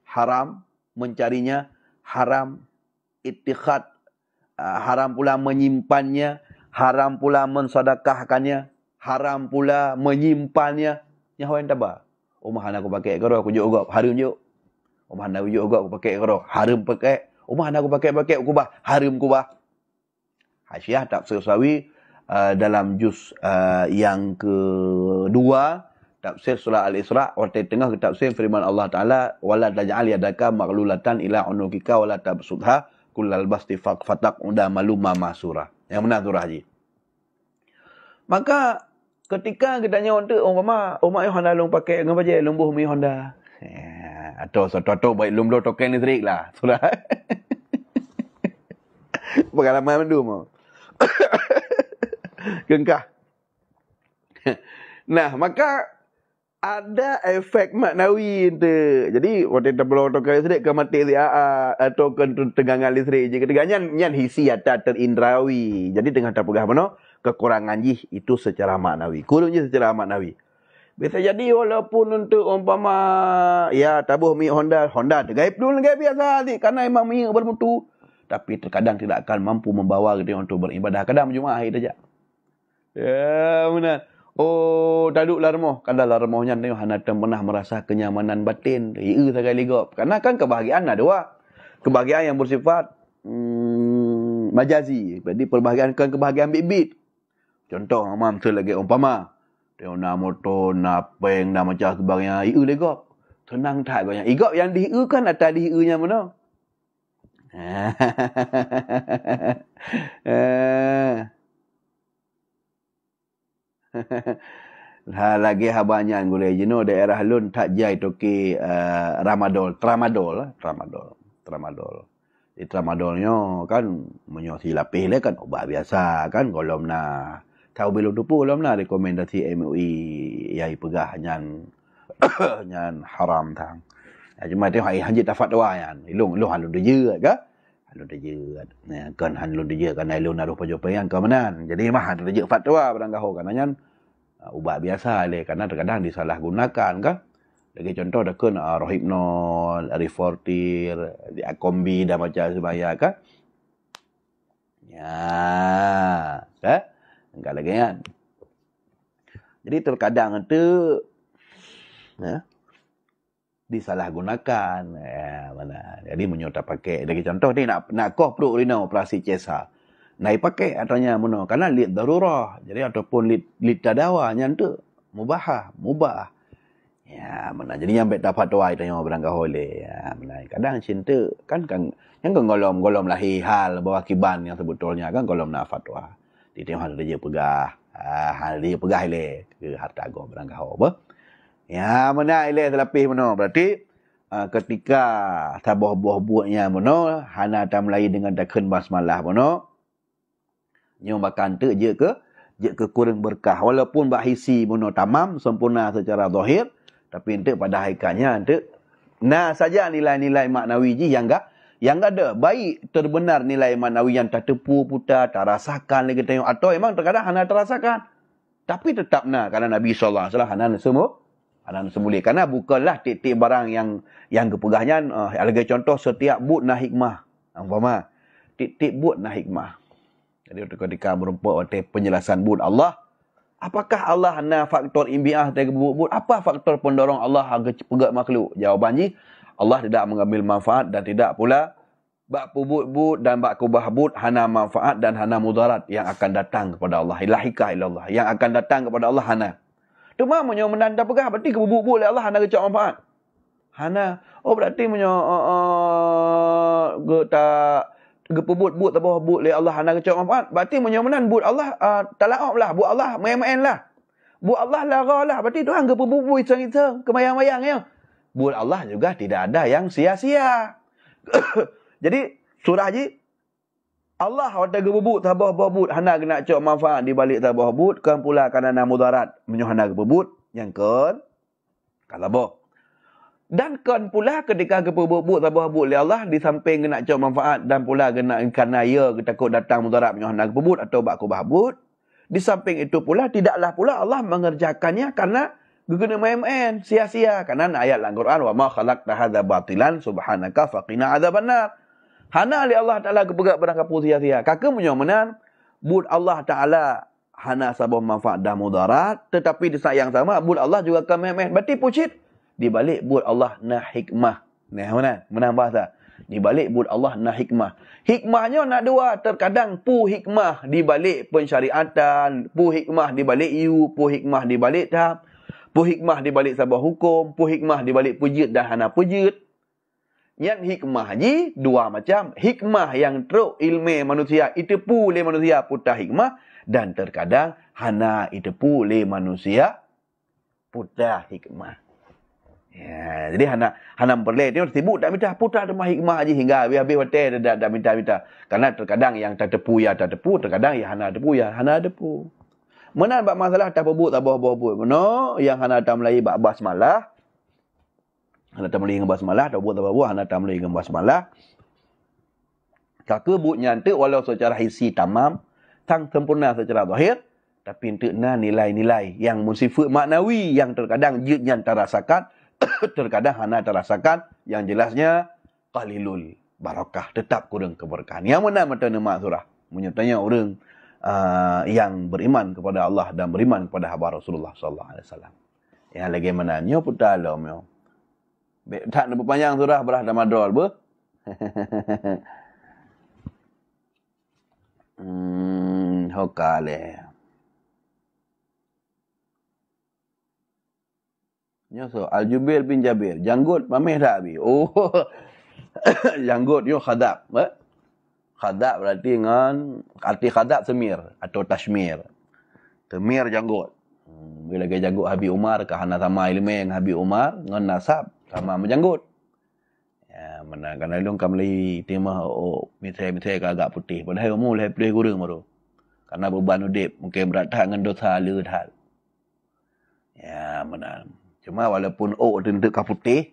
[SPEAKER 1] Haram mencarinya, haram itikad, ah, haram pula menyimpannya, haram pula mensadakahkannya, haram pula menyimpannya. Yang hawa yang tabah. Oh, aku pakai. Kau aku juga. Hari juga. Umar nak wujud juga aku pakai ikhra. Haram pakai. Umar nak aku pakai pakai aku bah. Haram aku bah. Hasyiah tak sawi uh, dalam juz uh, yang kedua. Tafsir surah Al-Isra. Waktu tengah tafsir firman Allah Ta'ala. Wala taj'al yadaka maklulatan ila unukika wala tabsudha. Kulal basti fatak unda maluma masura. Yang mana surah haji. Maka ketika kita tanya orang tu. Umar, Umar yang hendak lompakai. Ngapa je lombuh mi hendak atau ah, so tu tu baik lumlo tu kan izrik lah sura pengalaman tu mo gengkah nah maka ada efek maknawi itu. Jadi, waktu kita perlu otokan listrik ke mati dia, atau ah, ah, tegangan listrik. Jika tegangan, nyan hisi atau terindrawi. Jadi, tengah tapukah pegah mana, kekurangan jih itu secara maknawi. Kurungnya secara maknawi. Bisa jadi walaupun untuk umpama ya tabuh mi Honda Honda gaib dulu gaib biasa adik karena memang mi bermutu tapi terkadang tidak akan mampu membawa dia untuk beribadah kadang cuma akhir saja. Ya mana Oh, taduk larmo. Kadang larmohnya tengok hana pernah merasa kenyamanan batin. Ia sekali lagi. Karena kan kebahagiaan ada dua. Kebahagiaan yang bersifat hmm, majazi. Jadi perbahagiaan kan kebahagiaan bibit. Contoh, mam, lagi umpama. Tengok nak motor, nak peng, nak macam sebagainya. Ia lagi Tenang tak lah, banyak. Ia yang dia kan atas dia yang mana? Ha lagi habanya gule you know daerah lun tak jai toki uh, Ramadol, Tramadol, lah, Tramadol, Tramadol. Di Tramadolnya kan menyo silapih le kan obat biasa kan golom nah kau belum tupu lah nak rekomendasi MUI e yang pegah yang yang haram tang. Ah, cuma eh, tu hai hanjit dapat doa yang. lu ilung halun dia jirat halu Halun dia jirat. Kan halu dia jirat kan lu kan. eh, kan kan, naruh pajupa yang kau menan. Jadi mah halun dia jirat doa lah, barang kau. Kerana yang ubat biasa lah leh. karena terkadang disalahgunakan ke? Lagi contoh dah kena uh, Rohibnol, Arifortir, Akombi dan macam sebagainya kan? Ya. Eh? enggak lagi kan. Jadi terkadang tu ya, disalahgunakan ya, mana. Jadi menyuruh pakai lagi contoh ni nak nak kau perlu rina operasi cesa. Naik pakai atanya mana karena lid darurah. Jadi ataupun lid lid tadawa yang tu mubahah, mubah. Ya, mana jadi yang baik dapat tuai tanya orang kau boleh. Ya, mana kadang cinta kan kan yang kan golom-golom lahir hal bawa kiban yang sebetulnya kan golom nafatwa. fatwa. Dia tengok hal raja pegah. Ah, hal raja pegah ile ke harta agung berangkah apa. Ya mana ile terlapis mana. Berarti ah, ketika tabah buah buahnya mana hana tam lai dengan takun basmalah mana. Nyo makan te je ke je ke kurang berkah walaupun bahisi mana tamam sempurna secara zahir tapi ente pada haikanya ente nah saja nilai-nilai maknawi ji yang gak yang ada baik terbenar nilai manawi yang tak tepu puta, tak rasakan lagi tengok. Atau memang terkadang anak terasakan. Tapi tetap nak kerana Nabi SAW, anak semua. Anak semula. Kerana bukalah titik barang yang yang kepegahnya. Uh, eh, lagi contoh, setiap but nak hikmah. Nampak Titik but nak hikmah. Jadi ketika merumpuk waktu penjelasan but Allah. Apakah Allah na faktor imbiah dari but Apa faktor pendorong Allah agar cepat makhluk? Jawabannya, Allah tidak mengambil manfaat dan tidak pula bak pubut-but dan bak kubah-but hana manfaat dan hana mudarat yang akan datang kepada Allah. Ilahikah ilallah. Yang akan datang kepada Allah hana. Tu mah punya menanda pegah. Berarti kebubuk-buk oleh Allah hana kecak manfaat. Hana. Oh berarti punya uh, oh, uh, oh, tak kepubut but tak but oleh Allah hana kecak manfaat. Berarti punya menan but Allah uh, ah, talak lah. But Allah main-main lah. But Allah lagalah Berarti tu hang kepubuk-buk isang-isang. Kemayang-mayang yang. Kemayang, buat Allah juga tidak ada yang sia-sia. Jadi surah haji Allah wa tagabut tabah babut hana kena cak manfaat di balik tabah babut kan pula kan ana mudarat menyuh hana babut yang kan kalau dan kan pula ketika gebu babut tabah babut li Allah di samping kena cak manfaat dan pula kena kerana ya takut datang mudarat menyuh hana babut atau bak ku babut di samping itu pula tidaklah pula Allah mengerjakannya karena guna main-main sia-sia kan ayat dalam Quran wa ma khalaqta hadza batilan subhanaka faqina adzabannar hana li Allah taala kepegak berangka pu sia-sia kaka punya menan bud Allah taala hana sabab manfaat dan mudarat tetapi di saat yang sama bud Allah juga akan main berarti pucit di balik bud Allah na hikmah ni mana menan bahasa di balik bud Allah na hikmah hikmahnya nak dua terkadang pu hikmah di balik pensyariatan pu hikmah di balik iu, pu hikmah di balik tahap Puh hikmah di balik sabah hukum, puh hikmah di balik pujit dan hana pujit. Yang hikmah ji dua macam. Hikmah yang teruk ilmu manusia itu pula manusia putah hikmah dan terkadang hana itu pula manusia putah hikmah. Ya, jadi hana hana perlu dia sibuk tak minta putah demah hikmah ji hingga habis-habis wate dah dah minta-minta. Karena terkadang yang tertepu ya tertepu, terkadang ya hana tepu ya hana tepu. Mana bab masalah tak bubuk tak bubuk bubuk. No, yang hana tak melai bab bas malah. Hana tak melai ngembas malah, tak bubuk tak bubuk hana tak melai ngembas malah. Tak kebut nyantuk walau secara isi tamam, tang sempurna secara zahir, tapi untuk na nilai-nilai yang musifu maknawi yang terkadang jidnya terasakan, terkadang hana terasakan yang jelasnya qalilul barakah tetap kurang keberkahan. Yang mana mata nama surah? Menyertanya orang uh, yang beriman kepada Allah dan beriman kepada khabar Rasulullah sallallahu alaihi wasallam. Ya lagi mana nyo putala myo. Tak nak panjang surah berah dan madrol be. hmm, hokale. Nyo so Al-Jubir bin Jabir, janggut pamih dah abi. Oh. janggut yo khadab, eh? khadab berarti dengan arti khadab semir atau tashmir. Temir janggut. Hmm, bila dia janggut Habib Umar ke Hana sama ilmu yang Habib Umar dengan nasab sama menjanggut. Ya, mana kan lalu kamu lagi timah oh, misai-misai ke agak putih. Padahal kamu boleh pilih kurang baru. Karena beban udip mungkin berat dengan dosa lirat Ya, mana. Cuma walaupun oh, dia putih,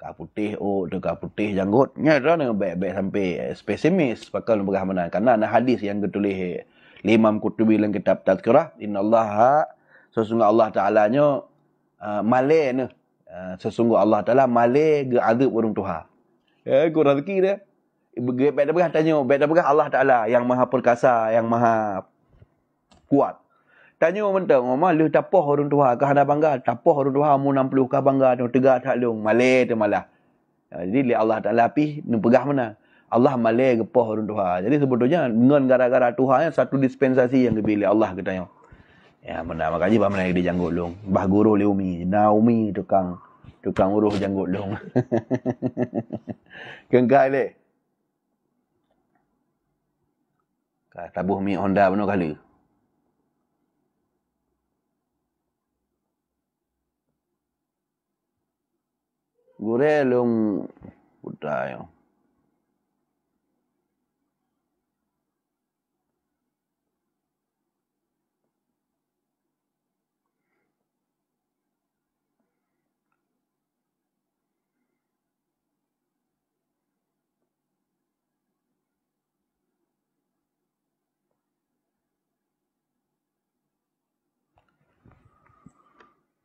[SPEAKER 1] ka putih oh, tu ka putih janggut nya tu nang baik baik sampai spesimis eh, pakal berah mana Karena ada hadis yang ketulih Imam Qurtubi dalam kitab Tazkirah innallaha sesungguh Allah taala nya uh, eh, male ne uh, sesungguh Allah taala male ge azab urung tuha ya eh, ku rezeki dia baik baik berah tanya baik baik Allah taala yang maha perkasa yang maha kuat Tanya orang mentah. Oh, Mama, lu tapoh orang tua. Kau nak bangga. tapoh orang tua. Mu 60 kah bangga. Dia tegak tak lu. Malik tu malah. Ha, jadi, li Allah tak api. Ni mana? Allah malik kepah orang tua. Jadi, sebetulnya. Dengan gara-gara Tuhan. Satu dispensasi yang dipilih Allah. Kita yang, Ya, mana makanya bah mana dijanggut janggut long. Bah guru le umi. tukang tukang uruh janggut long. Kengkai le. Kata mi Honda benar kali. gurelum puttayo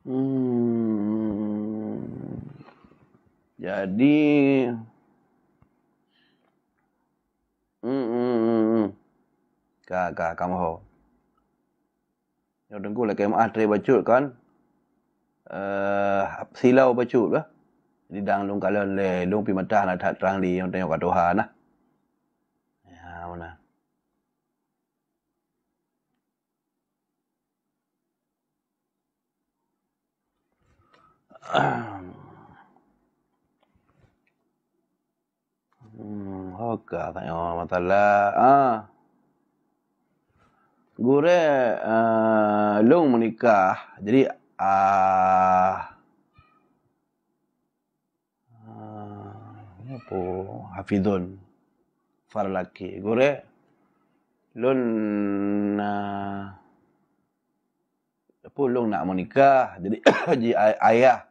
[SPEAKER 1] Mm. Jadi Ka ka kamu ho. Yang tunggu lah kem atre bacut kan. Eh uh, silau bacut lah. Jadi dang lung kalon le lung pi matah nak lah, tak terang di yang tengok kat Tuhan lah. Ya mana. Ah. buka tanya Allah SWT. Ah. Gure uh, eh, long menikah. Jadi ah. Uh, apa? Hafidun. Far laki. Gure long uh, apa long nak menikah. Jadi jadi ayah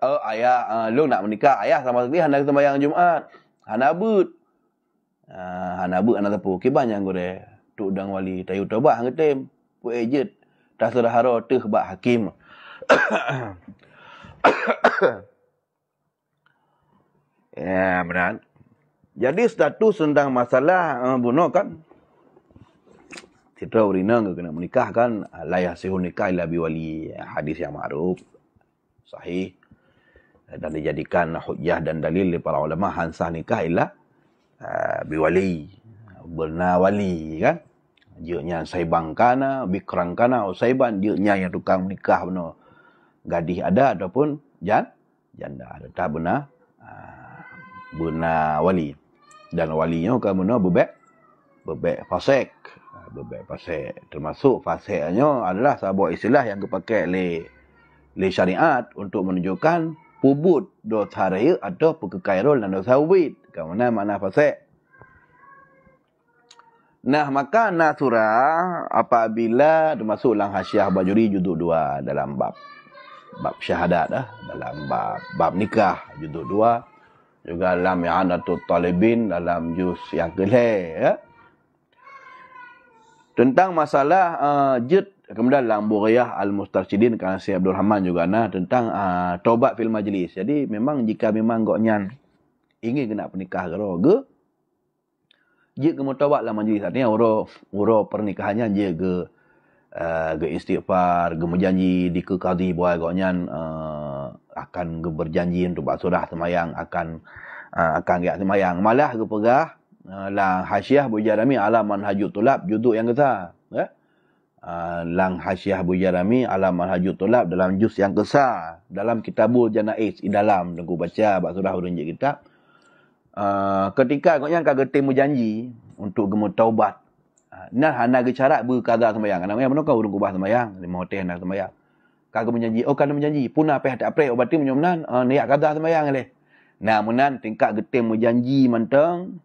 [SPEAKER 1] Oh, ayah, uh, ah, lu nak menikah. Ayah sama sekali hendak sembahyang Jumaat. Hendak but. Uh, ah, ha nabu anak apa ke banyak gore tu dang wali tayu to bah ngete pu ejet tasara haro teh bah hakim ya benar jadi status tentang masalah eh, bunuh kan Citra Urina kena menikah kan layah sihun nikah ila wali hadis yang ma'ruf sahih dan dijadikan hujah dan dalil oleh para ulama hansah nikah ialah Ah, biwali wali, kan dia nya saibang kana bikrang kana oh, saiban dia nya yang tukang nikah benar gadis ada ataupun jan janda ada tak benar ah, buna wali dan walinya kan benar bebek bebek fasik ah, bebek fasik termasuk fasiknya adalah sebuah istilah yang dipakai le le syariat untuk menunjukkan pubut dosa raya atau pekekairul dan dosa wit kamu mana apa se? Nah maka nah apabila termasuk lang hasyah bajuri judul dua dalam bab bab syahadat dah dalam bab bab nikah judul dua juga dalam yang i'anatut talibin dalam juz yang kele ya. tentang masalah uh, jid kemudian dalam buriyah al-mustarsidin kan Syekh Abdul Rahman juga nah tentang uh, tobat fil majlis jadi memang jika memang goknyan ingin kena pernikah ke orang ke dia ke mutawat lah majlis artinya orang pernikahannya dia ke uh, eh, ke istighfar ke berjanji di ke kadi buat agaknya eh, akan ke berjanji untuk buat surah semayang akan eh, akan ke semayang malah ke pegah lang hasyah bujarami alaman hajut tulab judul yang kesah ya. eh? Uh, lang hasyah bujarami alam alhaju tulab dalam juz yang kesa dalam kitabul janaiz di dalam tunggu baca bab surah urun kitab Uh, ketika agaknya kagak temu janji untuk gemu taubat. Uh, nah ana ge carat bu kagak sembahyang. Ana mano kau urung kubah sembahyang, lima hotel nak sembahyang. Kagak menjanji, oh kan menjanji. Puna pe hati oh, apre obati menyumnan, uh, ah, niat kagak sembayang leh. Nah munan tingkat getem menjanji manteng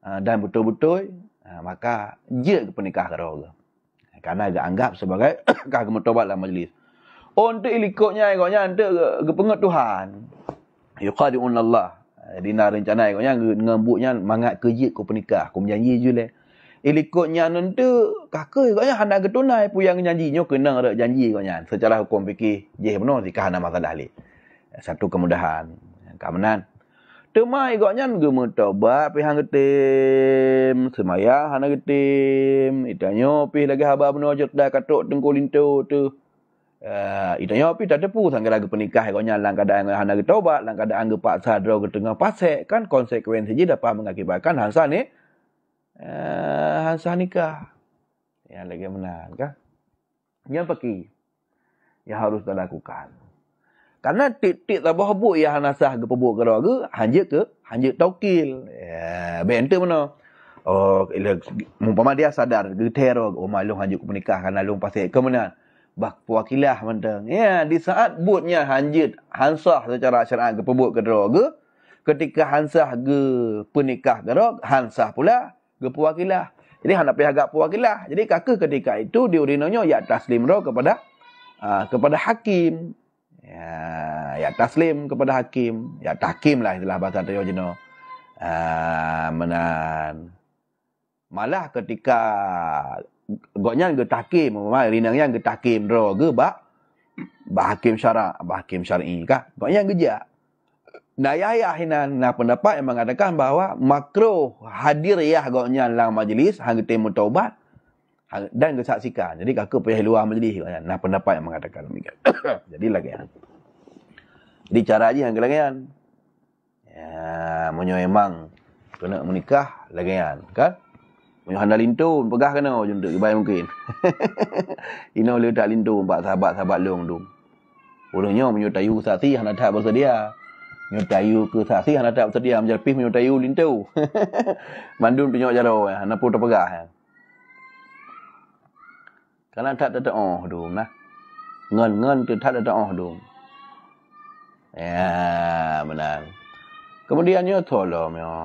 [SPEAKER 1] dan betul-betul maka je ke pernikah karo ge. Karena ge anggap sebagai kau kagak taubat lah majlis. Oh, untuk ilikoknya kau yang ge pengut Tuhan. Allah. Eh, Dina rencana ikutnya ngembuknya mangat kejit ko pernikah. Ko menjanji je le. Ilikutnya nanti kakak ikutnya hendak ketunai pun yang janji nyo kena ada janji ikutnya. Secara hukum fikir je beno sikah nama masalah le. Eh, satu kemudahan, keamanan. Tema ikutnya gemu tobat pihang ketim, semaya hendak ketim. Itanyo pih lagi haba beno jerta katok tengkulinto tu. Uh, ah, itu nyawa api oh, tak tepu sangka lagu pernikah agaknya dalam keadaan yang hendak ditobat dalam keadaan yang pak sadro ke tengah pasek kan konsekuensi je dapat mengakibatkan hansa ni uh, ah, hansa nikah ya, yang lagi menang kan yang pergi yang harus dilakukan karena titik tak berhubung yang hendak sah ke pebuk ke roh ke ke hanya tokil yeah, bentuk mana Oh, ila, mumpama dia sadar, gitu, oh, maklum, hanya aku menikah, kerana lu pasti kemenangan perwakilah benda. Ya, di saat butnya hanjit hansah secara syariat ke perbud ke dera ke, ketika hansah ke pernikah dera, hansah pula ke perwakilah. Jadi hendak pergi agak perwakilah. Jadi kaka ketika itu diurinonyo ya taslim ro kepada aa, ah, kepada hakim. Ya, ya taslim kepada hakim. Ya takim lah itulah bahasa tu jeno. Ah, menan. Malah ketika gotnya ge tahkim mama rinang yang ge tahkim dro ge ba ba hakim syara ba hakim syar'i ka gotnya ge ja na ya ya hina na pendapat yang mengatakan bahawa makro hadir ya gotnya dalam majlis hang temu taubat dan ge jadi kaka payah luar majlis gotnya na pendapat yang mengatakan jadi lagi ya jadi cara aja yang gelangan ya munyo emang kena menikah lagian kan yang anda lintun. Pegah kena macam tu. Baik mungkin. Ina boleh tak lintun. Pak sahabat-sahabat long tu. Ulunya menyutayu saksi. Hendak tak bersedia. Menyutayu ke saksi. Hendak tak bersedia. Menjelpih menyutayu lintun. Mandun penyok jarak. Eh, Hendak pun terpegah. Ya. Eh. Kerana tak ada oh tu. Nah. Ngan-ngan tu tak ada oh tu. Ya, benar. Kemudiannya tolong. Ya.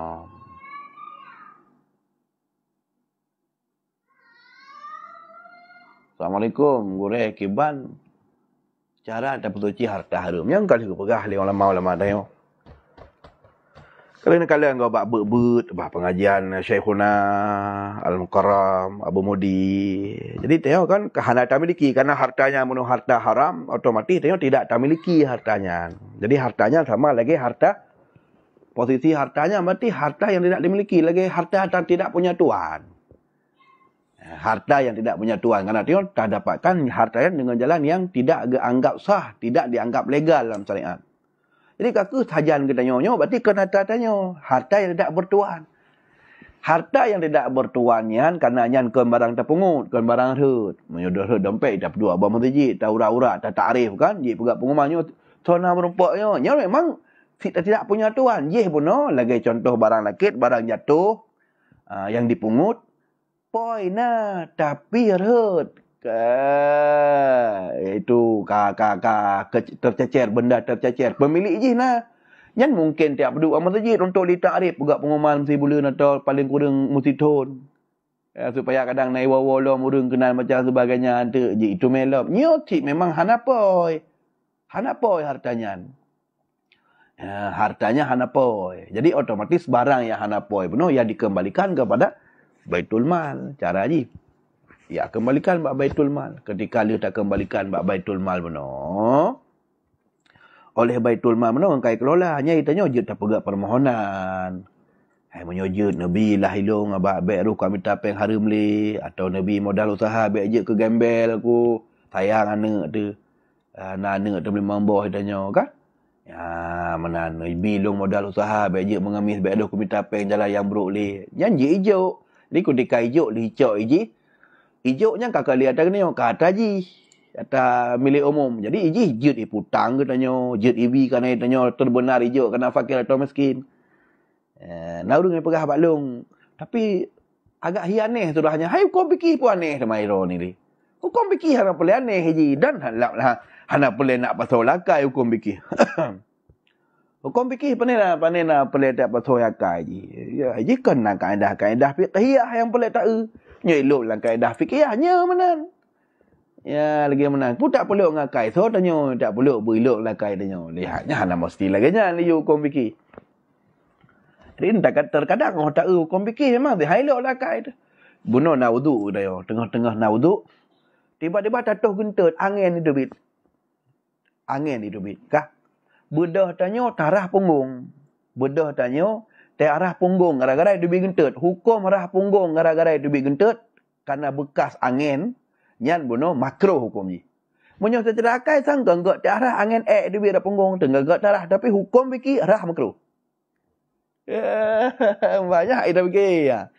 [SPEAKER 1] Assalamualaikum, gurih kiban. Cara ada petuci harta haram. Yang kau juga pegah oleh ulama-ulama dah yo. Kalau nak kala engkau bab bebut, bab pengajian Syekhuna Al Mukarram Abu Modi. Jadi tengok kan kehana tak miliki karena hartanya menurut harta haram otomatis tengok tidak tak miliki hartanya. Jadi hartanya sama lagi harta posisi hartanya berarti harta yang tidak dimiliki lagi harta yang tidak punya tuan. Eh, harta yang tidak punya tuan. Karena dia telah dapatkan harta yang dengan jalan yang tidak dianggap sah, tidak dianggap legal dalam syariat. Jadi kaku sajian kita nyonya, berarti kena tanya harta yang tidak bertuan. Harta yang tidak bertuan yang kerana yang ke barang terpungut, ke barang rut. Menyudah rut dempek, tak berdua abang menteri, tak ura-ura, tak ta'rif kan. Jadi pegak pengumumannya, tuan berumpaknya. Ya memang kita tidak punya tuan. Jih pun no, oh, lagi contoh barang lakit, barang jatuh ah, yang dipungut poi na tapi rut itu ka ka ka tercecer benda tercecer pemilik je na nyen mungkin tiap bedu amat saja untuk lita arif juga pengumuman si bulu paling kurang mesti ton ya, supaya kadang naik wawa lo kenal macam sebagainya ada je itu melop nyoti memang hana poi hana poi hartanya ya, hartanya hana poi jadi otomatis barang yang hana poi penuh yang dikembalikan kepada Baitul Mal. Cara haji. Ya, kembalikan Mbak Baitul Mal. Ketika dia tak kembalikan Mbak Baitul Mal mana? Oh, oleh Baitul Mal mana? Kau kelola. Hanya dia tanya, tak pegak permohonan. Hai menyojut Nabi lah hilung abak baik ruh kami tapeng haram le. Atau Nabi modal usaha baik je ke gembel aku. Sayang anak tu. Ah, anak anak tu boleh mambah dia tanya kan? Ya, mana Nabi hilung modal usaha baik je mengemis baik ruh kami tapeng jalan yang buruk le. Janji hijau. Ni ku di kayuk li hijau iji. Ijoknya kakak lihat ada ni yang oh, kata ji. ada milik umum. Jadi iji jut i putang ke tanya. Jut ibi kena i tanya terbenar ijok. Kena fakir atau miskin. Eh, Nau dengan pegah balung. Tapi agak hi aneh tu dah hanya. Hai kau fikir pun aneh sama Iro ni ni. Kau fikir hana boleh aneh Iji Dan hana, hana boleh nak pasal lakai kau fikir. Hukum fikih panena panena pele tak patuh ya kaji. Ya aji kena kan kaedah kaedah fikih yang pele tak e. Nya elok lah kaedah fikihnya menan. Ya lagi menan. Pu tak perlu ngak kai so tanyo tak perlu berelok lah kai Lihatnya hana mesti lagi nya ni hukum fikih. Jadi tak terkadang orang tak e hukum fikih memang dia elok lah kai. Buno na wudu dayo tengah-tengah na wudu. Tiba-tiba tatuh gentut angin di debit. Angin di debit kah? bedah tanya arah punggung. Bedah tanya te arah punggung gara-gara itu bigentut. Hukum arah punggung gara-gara itu bigentut karena bekas angin nyan buno makro hukum ni. Munyo te terakai sang gak te arah angin ek lebih bira punggung tenggak gak arah, tapi hukum biki arah makro. Banyak itu biki ya.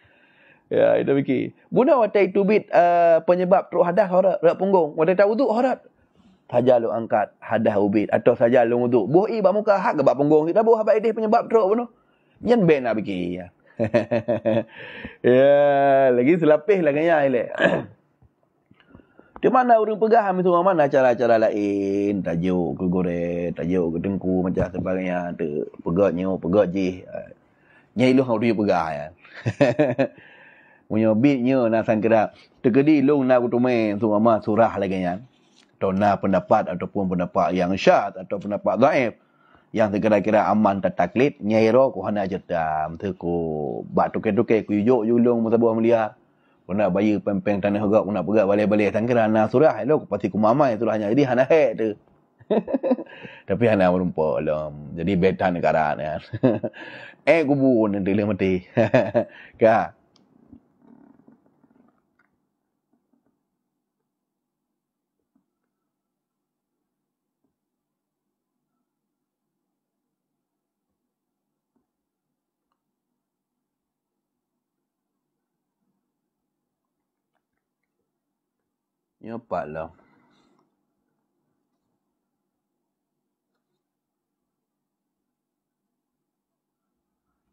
[SPEAKER 1] Ya, itu biki. Buna waktu itu bit uh, eh, penyebab teruk hadas orang punggung. Waktu itu tahu tu orang saja lu angkat hadah ubit atau saja lu wuduk Buah i bak muka hak gebak punggung kita buah habaik dia penyebab teruk bunuh nyen ben lah nak ya ya lagi selapih lagi kan ya ile di mana urung pegah ami semua mana cara-cara lain tajuk ke goreng tajuk ke tengku macam sebagainya tu pegah nyau pegah ji nyai lu hau dia pegah ya punya nyau, nak sangkerap tegedi lu nak kutumai semua mana surah lagi ya donar pendapat ataupun pendapat yang syad atau pendapat daif yang sekira-kira aman dan taklid nyairo ku hana jerta mentu ku batu ke duke ku yuk julung musabuh mulia kena bayi pempeng tanah hoga kena pegak balai-balai tangkira na surah elok pasti ku mama itu jadi hana hek tu tapi hana merumpo jadi betan negara ya. eh kubun nanti lemati ka Lah.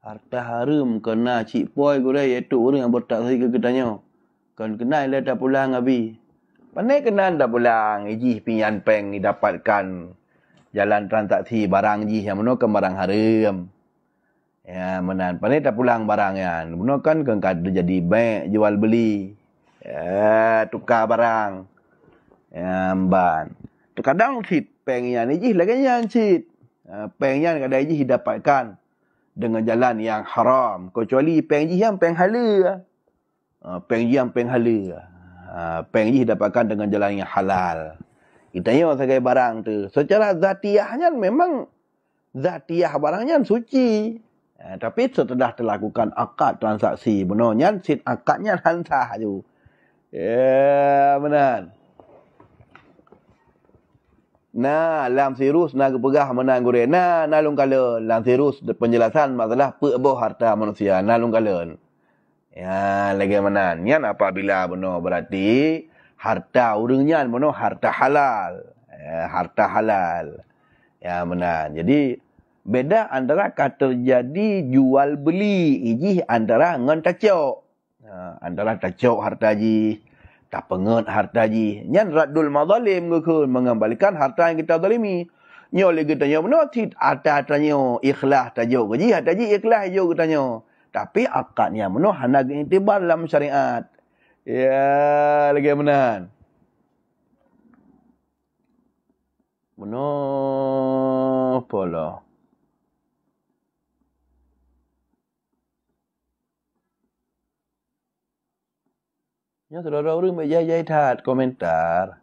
[SPEAKER 1] Harta haram kena cik poi kura ya tu orang yang bertak ke katanya. Kan kena lah tak pulang abi. Pandai kenal tak pulang. Iji pinyan peng ni dapatkan jalan transaksi barang ji yang mana kan barang haram. Ya menan. Pandai tak pulang barang yang. Mana kan kan, kan jadi bank jual beli. Ya, tukar barang. Ya, ban. Tu kadang sit pengian ni jih lagi yang sit. Eh, pengian kada jih dapatkan dengan jalan yang haram kecuali peng jih yang penghala. peng jih eh, yang penghala. peng jih dapatkan dengan jalan yang halal. Kita tengok sebagai barang tu. Secara zatiahnya memang zatiah barangnya suci. tapi setelah terlakukan akad transaksi, benarnya sit akadnya hansah tu yeah, menang. Nah, lam sirus nak pegah menang gure. Nah, nalung kala lam sirus penjelasan masalah peboh harta manusia nalung kala. Ya, lagi mana? Nian apabila beno berarti harta urungnya beno harta halal. Ya, harta halal. Ya, mana? Jadi beda antara kata jadi jual beli ijih antara ngan kacau uh, andalah tak jauh harta ji, tak pengen harta ji. Nyan radul mazalim ke mengembalikan harta yang kita zalimi. Nyo oleh kita tanya benar tit ada tanya ikhlas tak jauh ji harta haji ikhlas jauh kita tanya. Tapi akadnya benar hendak intibar dalam syariat. Ya, lagi menan. Benar pola. Nosotros ahorramos ya ya está comentar.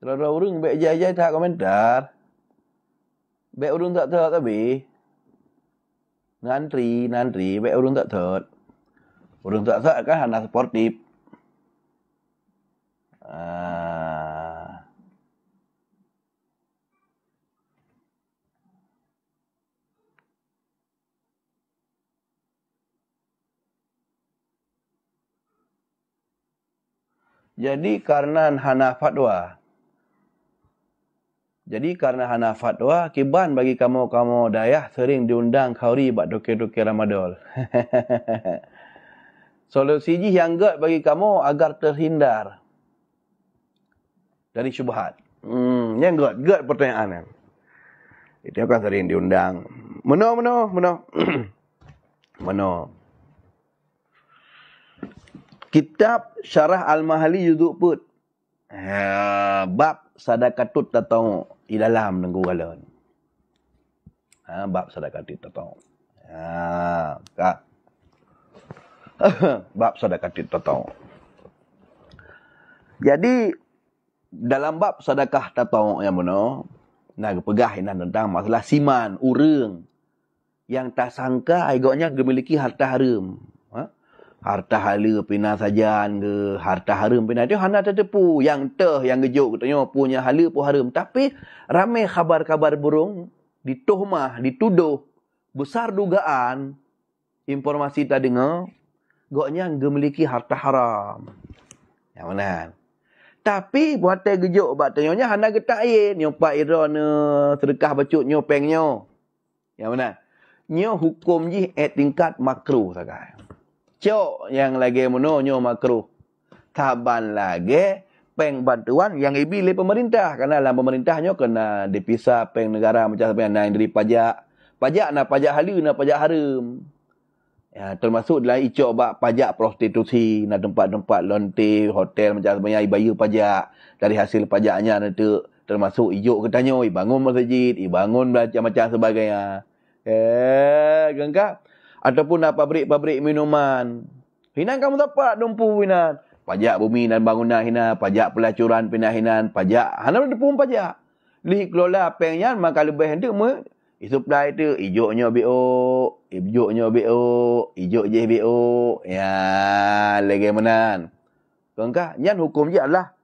[SPEAKER 1] Nosotros ahorramos ya ya está comentar. Bé urun tak thot ta bi. Nantri, nantri, bé urun tak thot. Urun tak thot kan hana sportif. Ah. Jadi karena hana fatwa. Jadi karena hana fatwa, kiban bagi kamu-kamu dayah sering diundang kauri buat doke-doke Ramadol. Solusi ji yang gak bagi kamu agar terhindar dari syubhat. Hmm, yang gak gak pertanyaan. Itu kan sering diundang. Menuh, menuh, menuh. menuh kitab syarah al-mahali yuduk put ha, bab sadaqatut tatau di dalam nunggu wala ni ha, bab sadaqatut tatau ha, kak bab sadaqatut tatau jadi dalam bab sedekah tatau yang mana nak pegah ini lah tentang masalah siman ureng yang tak sangka aigoknya memiliki harta haram harta hala pina sajaan ke harta haram pina dia hana tetepu yang teh yang gejuk katanya punya hala pun haram tapi ramai khabar-khabar burung dituhmah dituduh besar dugaan informasi tak dengar goknya memiliki harta haram Ya mana tapi buat gejuk bak tanya hana getak ye nyo pak ira ne sedekah bacuk nyo pengnyo yang mana nyo ya, hukum ji at tingkat makro sekarang cok yang lagi menonyo makruh, Taban lagi peng bantuan yang ibi le pemerintah karena dalam pemerintahnya kena dipisah peng negara macam sampai naik dari pajak. Pajak nak pajak halu nak pajak haram, Ya, termasuk dalam icu bak pajak prostitusi nak tempat-tempat lonti hotel macam sebenarnya ibayu pajak dari hasil pajaknya nanti termasuk ijuk ketanyo ibangun masjid ibangun macam-macam sebagainya eh gengkak Ataupun nak pabrik-pabrik minuman. Hinan kamu dapat, numpu hinan. Pajak bumi dan bangunan hina, Pajak pelacuran pindah hinan. Pajak, hana boleh pun pajak. Lih kelola pengyan, maka lebih hendak me. Itu pelai tu, ijuknya B.O. Ijuknya B.O. Ijuk je B.O. Ya, lagi menan. Tuan-tuan, hukum je adalah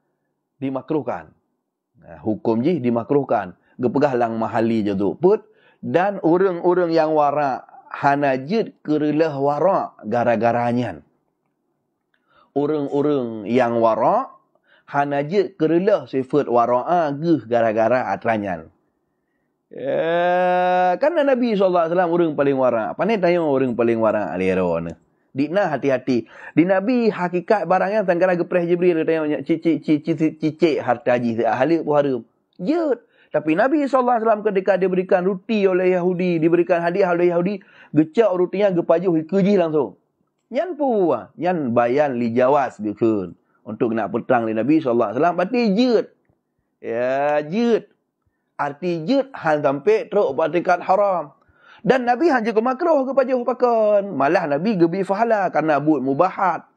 [SPEAKER 1] dimakruhkan. Hukum je dimakruhkan. Gepegah lang mahali je Put, dan orang-orang yang warak hanajid kerelah warak gara-garanya. Orang-orang yang warak, hanajid kerelah sifat warak agih gara-gara atranya. Eh, kan Nabi SAW orang paling warak. Pandai tanya orang paling warak. Lerona. Dina hati-hati. Di Nabi hakikat barangnya tangkara geprah Jibril kata yang cicik cicik cicik cicik cici, cici, harta haji ahli buhara. Jut. Tapi Nabi SAW ketika dia berikan ruti oleh Yahudi, diberikan hadiah oleh Yahudi, gecak rutinya gepaju kerji langsung. Nyan pu, ah. nyan bayan li jawas bikun. Untuk nak petang li Nabi SAW. Berarti jid. Ya, jid. Arti jid, han sampai teruk patikat haram. Dan Nabi hanya ke makruh ke pajuh pakan. Malah Nabi gebi fahala kerana buat mubahat.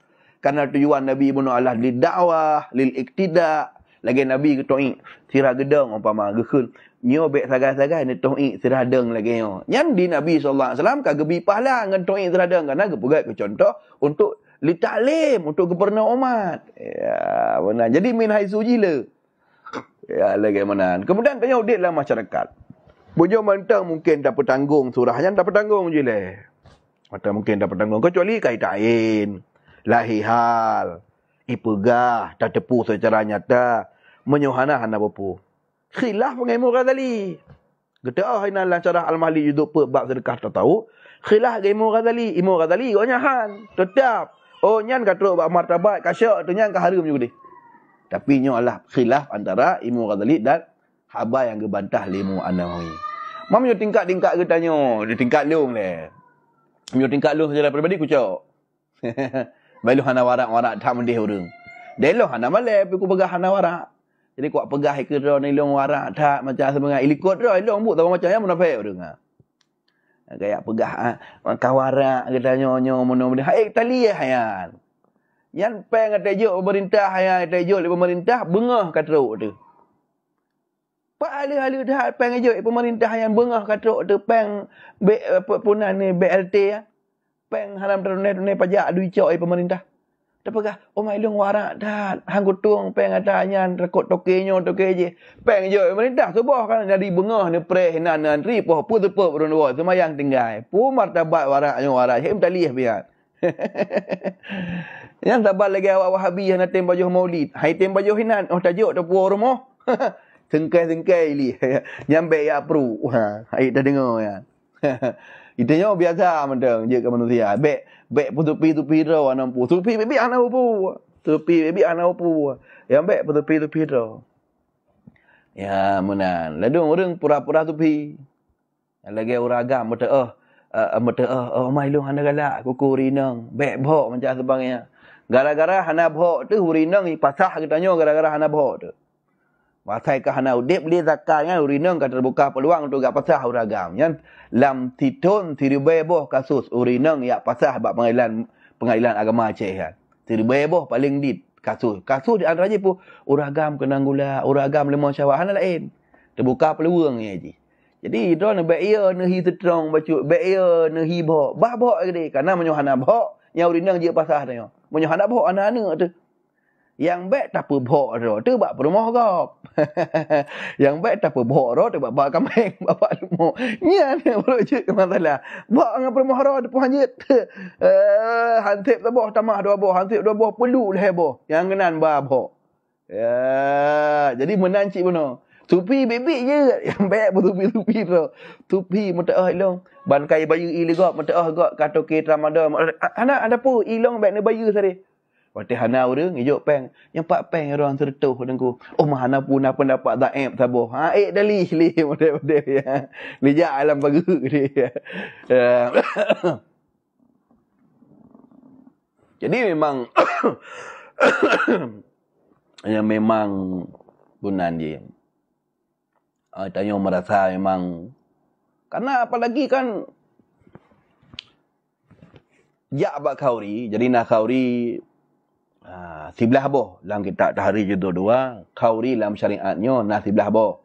[SPEAKER 1] Kerana tujuan Nabi bunuh Allah li da'wah, lil iktidak lagi nabi ke toi sirah gedang umpama gekul nyo be sagah-sagah ni toi sirah deng lagi yo nyan di nabi sallallahu alaihi wasallam ka gebi pahala ngan toi sirah deng kana ke pugat ke contoh untuk li taklim untuk keperna umat ya mana jadi min hai suji le ya lagi mana kemudian tanya audit dalam masyarakat bujo mentang mungkin dapat tanggung surah yang dapat tanggung je le atau mungkin dapat tanggung kecuali kait ain lahir hal ipegah tak tepu secara nyata Menyohanah anda bapu. Khilaf pengimu Ghazali. Kata, oh, ini adalah cara Al-Mahli hidup pe, bab sedekah tak tahu. Khilaf ke Imu Ghazali. Imu Ghazali, kau nyahan. Tetap. Oh, nyan kata, bak martabat, kasyak, tu nyan ke hari macam ni. Tapi, ini adalah khilaf antara Imu Ghazali dan haba yang kebantah limu anawi. Mam, ini tingkat-tingkat ke tanya. Ini tingkat lung ni. Ini tingkat lung sejarah peribadi, kucok. Baiklah, anak warak-warak, tak mendih orang. Dia lah, anak malam, aku pegah anak warak. Jadi kuat pegah ikut ni long warak tak macam semengah ilikot dia long buk tak macam yang munafik tu ha. Gaya pegah ha. Ah, Maka warak kita nyonyo mono benda. Hai tali ya hayal. Yang pengen kata jo pemerintah hayal kata di pemerintah bengah katrok tu. Apa hal-hal dah pengen jo pemerintah yang bengah katrok tu peng eh, punan ni BLT ya. Ah. Peng haram terunai terunai pajak duit cok pemerintah. Dia pegah. Oh my lung warak dah. Hang kutung peng ada anyan. Rekut tokenya toke je. Peng je. Mereka dah kan. Jadi bengah ni preh Nan nan ri. Poh pu tu poh perun dua. Semua yang tinggal. Puh martabat warak yang warak. Saya minta lih yang sabar lagi awak wahabi. Yang nak tembaju maulid. Hai tembaju hinan. Oh tajuk tu puh rumah. Sengkai-sengkai li. Nyambek ya pru. Ha. Hai dah dengar ya. Idenya biasa macam je ke manusia. Bek bek putupi tu piro ana pu. Tupi bebi ana pu. Tupi bebi ana pu. ya bek putupi tu piro. Ya munan. Lalu orang pura-pura tupi. Lagi orang agam mata eh, eh, eh mata eh oh mai lu hana gala kuku rinang. Bek bok macam sebangnya. Gara-gara hana bok tu rinang pasah kita katanya gara-gara hana bok tu. Pasal ke hana udip li zakar kan ya. urinung kata terbuka peluang untuk gak pasah huragam kan ya. lam titun tiribai boh kasus urinung ya pasah bab pengadilan pengadilan agama Aceh kan ya. tiribai boh paling dit kasus kasus di antaranya pun uragam kena gula uragam lemah syawak hana lain terbuka peluang ni aji jadi itu nak baik ya nehi tetong baca baik ya nehi boh bah boh kerana menyuhana boh yang urinung dia pasah tanya menyuhana boh anak-anak tu yang baik tak apa bawa roh tu buat perumah kau. yang baik tak apa bawa roh tu buat bawa kamek. Bawa rumah. Ni ada perut je ke masalah. Bawa dengan perumah roh tu puan je. Hantip tu bawa tamah dua bawa. Hantip dua bawa perlu lah bawa. Yang kenan bawa bawa. Eh, jadi menang cik pun. Tupi bebi je. Yang baik pun tupi-tupi tu. Tupi mutak ah ilong. Bangkai bayu ilong. Mutak ah gok. Kata kira ramadhan. Anak ada pun ilong baik ni bayu sari. Waktu Hana orang, ijuk peng. Yang pak peng yang orang tertuh Oh, mah Hana pun apa dapat tak app tabo. Ha, eh, dah lih, lih, model, model, ya. Lijak alam pagi, ni. Jadi memang, yang memang punan dia. Ah, tanya merasa memang, karena apalagi kan, Ya abak kauri, jadi nak kauri Ah, siblah boh dalam kitab tahri judul dua kauri dalam syariatnya nah siblah boh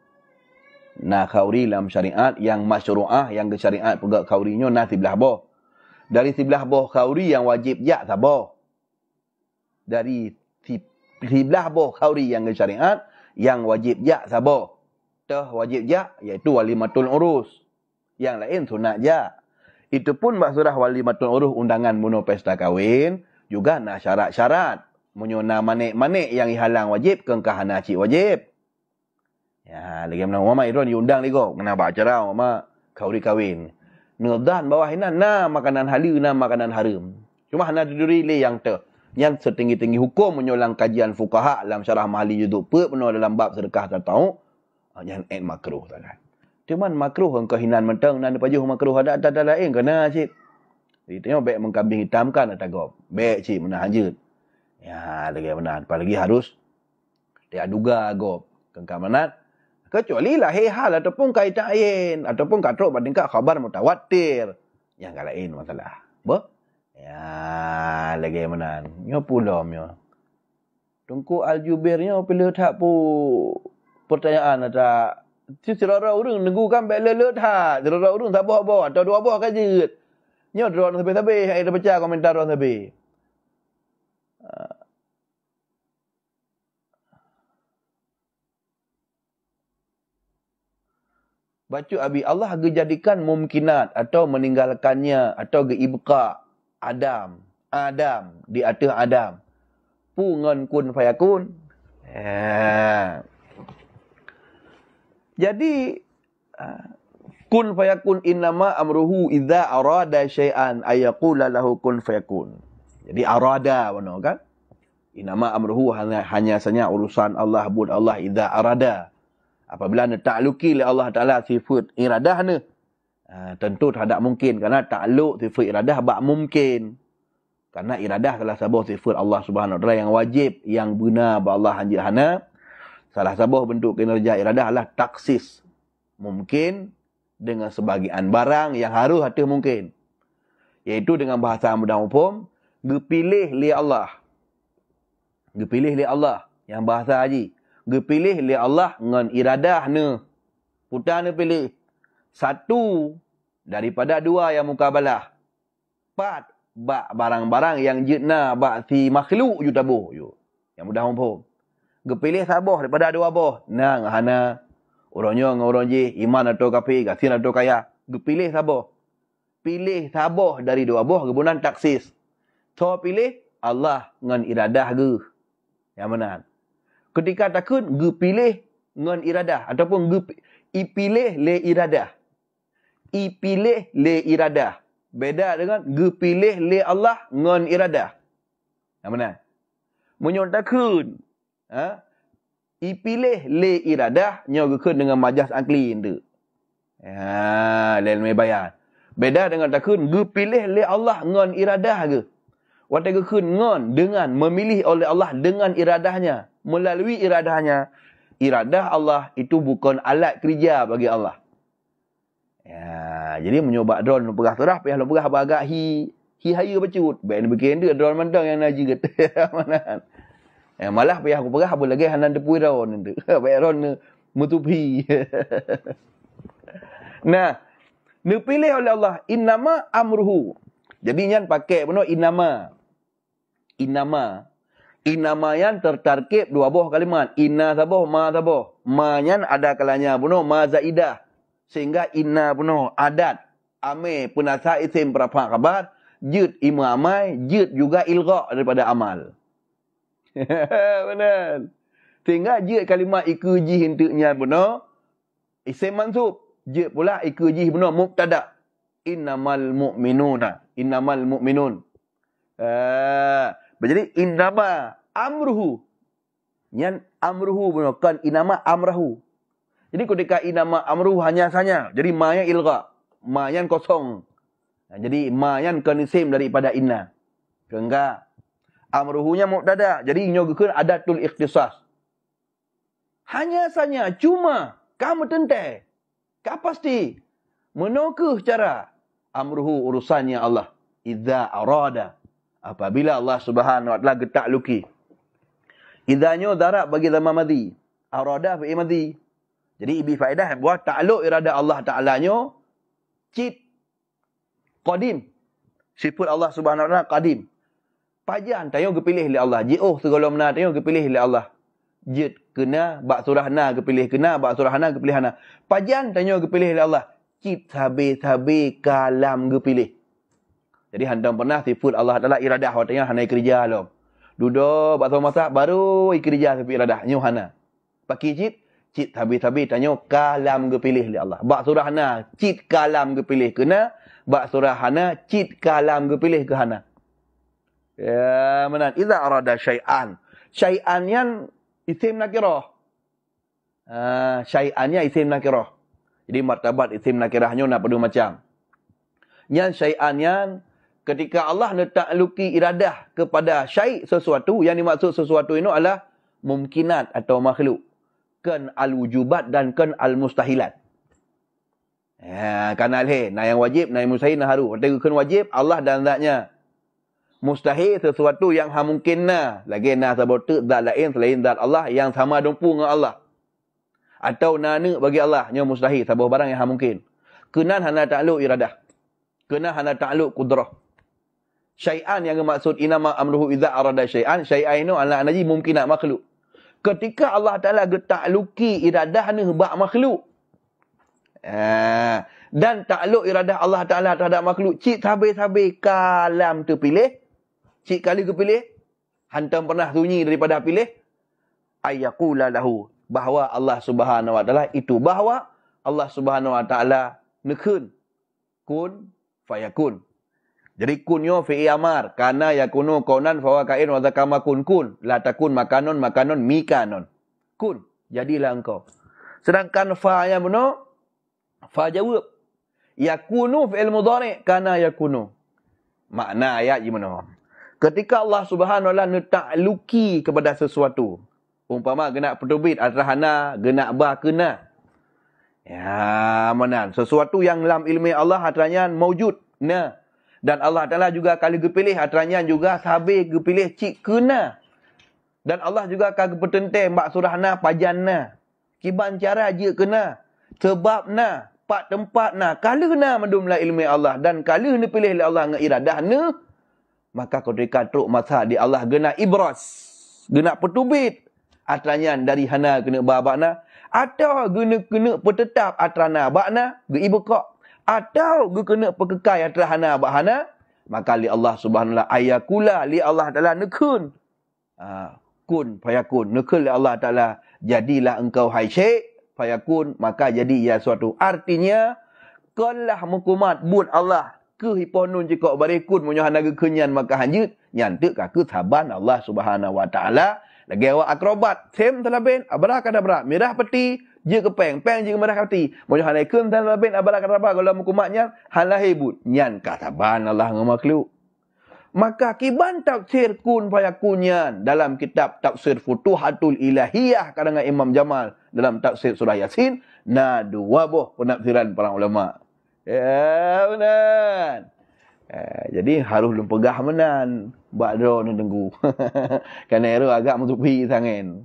[SPEAKER 1] nah kauri dalam syariat yang masyru'ah yang ke syariat pega kaurinya nah siblah boh dari siblah boh kauri yang wajib ya sabah dari siblah boh kauri yang ke syariat yang wajib ya sabah teh wajib ya iaitu walimatul urus yang lain sunat ya itu pun maksudah walimatul urus undangan munuh pesta kahwin juga nah syarat-syarat munyo na manik-manik yang ihalang wajib ke engkah na cik wajib. Ya, lagi mana mama iron diundang ligo, kena baca rau mama kauri kawin. Nudan bawah hina na makanan halal na makanan haram. Cuma hana diri le yang te yang setinggi-tinggi hukum menyolang kajian fukaha dalam syarah mali yuduk pe penuh dalam bab sedekah tak tahu ah, yang en makruh tak kan. Cuman makruh engkau hinan mentang nan depaju makruh ada ada lain kena cik. Itu yang baik mengkambing hitam kan atau gop. Baik cik menahan jut. Ya, lagi mana? Apalagi harus dia duga agop kengka mana? Kecuali lah hehal ataupun kaitan ayin ataupun katrok pada kak khabar mutawatir yang lain masalah. Bo? Ya, lagi mana? Nyo pulau mio. Tungku Al Jubir nyo pilih tak pu pertanyaan lah, ada. Si cerora urung nunggu kan bela lelut ha. Cerora urung sabo-abo atau dua buah kajit. Nyo drone sampai-sampai. Ayah dah pecah komentar drone sampai. baca abi Allah ge jadikan mungkinat atau meninggalkannya atau ge ibqa Adam Adam di atas Adam pungen kun fayakun eh. jadi ah, kun fayakun innama amruhu idza arada syai'an ayaqula lahu kun fayakun jadi arada mana kan innama amruhu hanya hanya urusan Allah buat Allah idza arada apabila ne takluki oleh Allah Taala sifat iradah ne ha, tentu tidak mungkin kerana taluk sifat iradah bak mungkin kerana iradah adalah sebuah sifat Allah Subhanahu Wa Taala yang wajib yang guna bahawa Allah hanji hana salah sebuah bentuk kinerja iradah adalah taksis mungkin dengan sebagian barang yang harus hati mungkin iaitu dengan bahasa mudah umum dipilih oleh Allah dipilih oleh Allah yang bahasa haji dipilih oleh Allah dengan iradah ni. Putar ni pilih. Satu daripada dua yang mukabalah. Empat bak barang-barang yang jitna bak si makhluk yu tabuh yu. Yang mudah mumpuh. Gepilih sabuh daripada dua boh. Nang hana. Orangnya dengan orang je. Iman atau kapi. Kasin atau kaya. Gepilih sabuh. Pilih sabuh dari dua boh. Kebunan taksis. So pilih Allah dengan iradah ge. Yang menang ketika takut ge pilih ngan iradah ataupun ge ipilih le iradah ipilih le iradah beda dengan ge pilih le Allah ngan iradah yang mana munyo takun ha ipilih le iradah nyo ge kun dengan majas angkli ndu ha le me bayar beda dengan takun ge pilih le Allah ngan iradah ge watagakun ngon dengan memilih oleh Allah dengan iradahnya melalui iradahnya iradah Allah itu bukan alat kerja bagi Allah ya jadi menyoba drone lu pegah terah payah lu pegah bagak hi hi haya bacut ben bekende drone mandang yang naji kata mana. ya malah payah aku pegah apa lagi hanan depui drone tu payah drone mutupi nah Nepilih oleh Allah innama amruhu jadi nyan pakai benar innama inama. Inama yang tertarkib dua buah kalimat. Inna sabuh, ma sabuh. Ma yang ada kalanya puno ma za'idah. Sehingga inna puno adat. Ame penasah isim berapa khabar. Jid ima amai, jut juga ilgak daripada amal. Benar. Sehingga jut kalimat ikujih intiknya puno, Isim mansub. Jid pula ikujih puno muktada. Innamal mu'minuna. Innamal mu'minun. Eh... Uh, jadi inama amruhu. Yang amruhu bukan inama amruhu. Jadi ketika inama amruhu hanya sanya. Jadi mayan ilga. Mayan kosong. Jadi mayan kenisim daripada inna. Sehingga amruhunya muqtada. Jadi nyogakan adatul ikhtisas. Hanya sanya. Cuma kamu tentai. Kau pasti. Menokuh cara. Amruhu urusannya Allah. Iza arada apabila Allah Subhanahu wa taala getak luki idanyo darab bagi zaman madhi, arada fi madi jadi ibi faedah buat takluk irada Allah taala nyo cit qadim sifat Allah Subhanahu wa taala qadim pajan tayo kepilih oleh Allah Jio oh, segala mena tayo kepilih oleh Allah jid kena ba surahna kepilih kena ba surahna kepilih ana pajan tayo kepilih oleh Allah cit sabe sabe kalam kepilih jadi hantar pernah sifat Allah Ta'ala iradah waktunya hanai kerja lo. Duduk buat sama baru ikerja sifat iradah. Nyuh hana. Pakai cit. Cit tapi habis tanya kalam ke oleh Allah. Bak surah hana. Cit kalam ke kena ke Bak surah hana. Cit kalam ke kehana. Ya mana? Iza arada syai'an. Syai'an yang isim nakiroh. Uh, ha, syai'an yang isim nakiroh. Jadi martabat isim nakirahnya nak perlu macam. Yang syai'an yang ketika Allah letakluki iradah kepada syait sesuatu, yang dimaksud sesuatu ini adalah mungkinat atau makhluk. Ken al-wujubat dan ken al-mustahilat. Ya, kan al Nah yang wajib, nah yang mustahil, nah haru. Ketika ken wajib, Allah dan zatnya. Mustahil sesuatu yang hamungkinna. Lagi nah sabotu zat lain selain zat Allah yang sama dumpu dengan Allah. Atau nana bagi Allah. Nya mustahil. Sabah barang yang hamungkin. Kenan hana ta'luk iradah. Kenan hana ta'luk kudrah syai'an yang bermaksud inama amruhu idza arada syai'an syai'an itu ala anaji mungkin nak makhluk ketika Allah Taala getak iradah ni bak makhluk ha. dan takluk iradah Allah Taala terhadap makhluk cik sabai-sabai kalam tu pilih cik kali ke pilih hantam pernah sunyi daripada pilih ayyaqula lahu bahawa Allah Subhanahu Wa Taala itu bahawa Allah Subhanahu Wa Taala nekun kun fayakun jadi kunyo fi amar kana yakunu konan fawa kain wa zakama kun kun la takun makanon makanon mikanon. Kun jadilah engkau. Sedangkan fa yang beno fa jawab yakunu fi fi'il mudhari kana yakunu. Makna ayat gimana? Ketika Allah Subhanahu wa luki kepada sesuatu. Umpama genak petubit adrahana genak ba kena. Ya, mana? Sesuatu yang dalam ilmu Allah adranya mawjud. Nah, dan Allah Ta'ala juga kali gepilih. Antaranya juga sahabat gepilih cik kena. Dan Allah juga kali bertentik mbak surah na pajan na. Kiban cara je kena. Sebab na. Pak tempat na. Kali na mendumlah ilmu Allah. Dan kali ni pilih oleh Allah dengan iradah na. Maka ketika teruk masa di Allah gena ibras. Gena petubit. Antaranya dari hana kena babak na. Atau gena kena petetap atrana, bakna. Gena ibu atau gue kena pekekal yang telah hana buat hana maka li Allah Subhanallah, wa ayakula li Allah taala nekun ah kun fayakun nekul Allah taala jadilah engkau hai syek fayakun maka jadi ia suatu artinya kalah mukumat bun Allah ke hiponun jika barikun munyah naga kenyan maka hanjut nyantuk Kaku taban Allah Subhanahu wa taala lagi awak akrobat sem telaben abrah kadabra merah peti je ke peng peng je ke mana kati mo jo hanai kun tan labin abara kata ba kalau mu kumaknya han nyan kata ban Allah ngemaklu. maka kiban tafsir kun paya dalam kitab tafsir futuhatul ilahiyah karangan Imam Jamal dalam tafsir surah yasin na dua boh penafsiran para ulama ya benar eh, jadi harus lumpegah menan buat drone tunggu kan agak mutupi sangen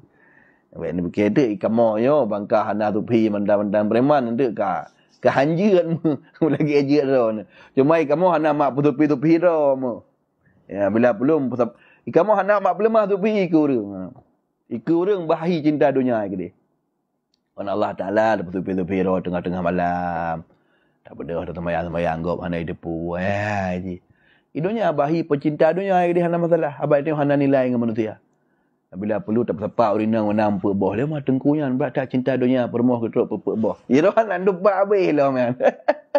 [SPEAKER 1] Baik ni berkeda ikamo eh, yo bangka hana tu pi mandan-mandan preman ndek ka. Ke hanjian mu lagi aja ro. Cuma ikamo hana mak putu pi tu pi ro mu. Ya bila belum ikamo eh, hana mak belum mah tu pi ke urang. Ha. Ike urang bahi cinta dunia gede. Wan Allah Taala putu pi tu pi ro tengah-tengah malam. Tak benda tu semaya-semaya anggap hana depu. Eh, ha ji. Idonya bahi pencinta dunia gede hana masalah. Abai tengok hana nilai dengan manusia bila perlu tak apa urina menang pe boh lemah tengkunya berat tak cinta dunia permoh ke teruk pe boh you know nak debat abih lah man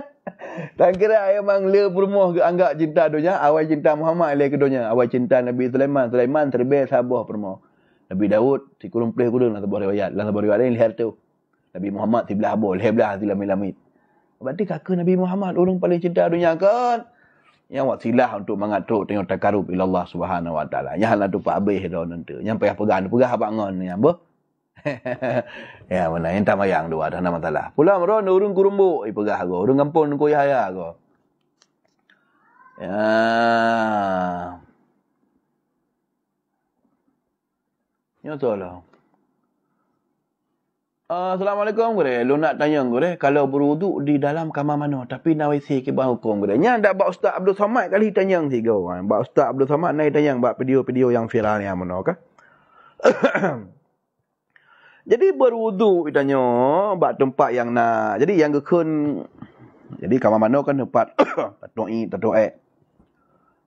[SPEAKER 1] tak kira ayo mang le permoh ke anggap cinta dunia awal cinta Muhammad le ke dunia awal cinta Nabi Sulaiman Sulaiman terbe sabah permoh Nabi Daud si kurung pleh kurung lah sebuah riwayat lah sebuah riwayat lain lihat tu Nabi Muhammad si belah bol, leh belah si lamit lamit berarti kakak Nabi Muhammad orang paling cinta dunia kan yang wasilah untuk mengatur tengok takarub ila Allah Subhanahu wa taala. Yang hendak tu habis dah nanti. Yang payah pegang, pegang apa ngon ni ambo. ya mana entah tamak yang dua dah nama talah. Pulang mero nurung kurumbu i pegah go. Urung ngampun ko ya ya go. Ya. Nyo tolong. Assalamualaikum gure. Lu nak tanya gure, kalau berwuduk di dalam kamar mana tapi nak wc ke bawah hukum gure. Nya ada bab Ustaz Abdul Samad kali tanya si gau. Ha. Bab Ustaz Abdul Samad nak tanya bab video-video yang viral ni ha, mana ke? Jadi berwuduk ditanya bab tempat yang nak. Jadi yang gekun jadi kamar mana kan tempat tatoi tatoi.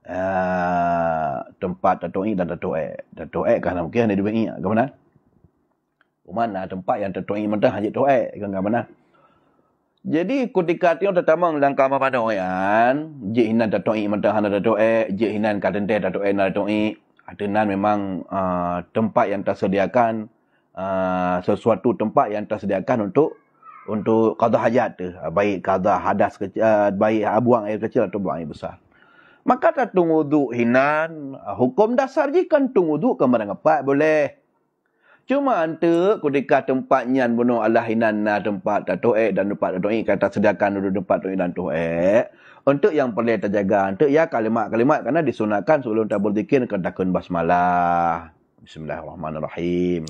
[SPEAKER 1] Uh, tempat tatoi dan tatoi. Tatoi kan mungkin ada duit ni. Kamu mana tempat yang tertuai mata haji tuai eh, kan mana jadi ketika tiang tetamu dalam kamar pada orang, je hinan tertuai mata hana tertuai, je hinan kadang teh tertuai nak tertuai. Adenan memang ah, tempat yang tersediakan ah, sesuatu tempat yang tersediakan untuk untuk kada hajat tu, ah, baik kada hadas kecil, baik buang air kecil atau buang air besar. Maka tak tunggu duk hinan, hukum dasar jika tunggu duk kemarin boleh. Cuma hantu ketika tempat nyan bunuh Allah inan na tempat Dato' Ek dan tempat Dato' Ek kata sediakan duduk tempat Dato' Ek dan Dato' Untuk yang perlu terjaga untuk ya kalimat-kalimat karena disunahkan sebelum tabur dikin kerdakun basmalah. Bismillahirrahmanirrahim.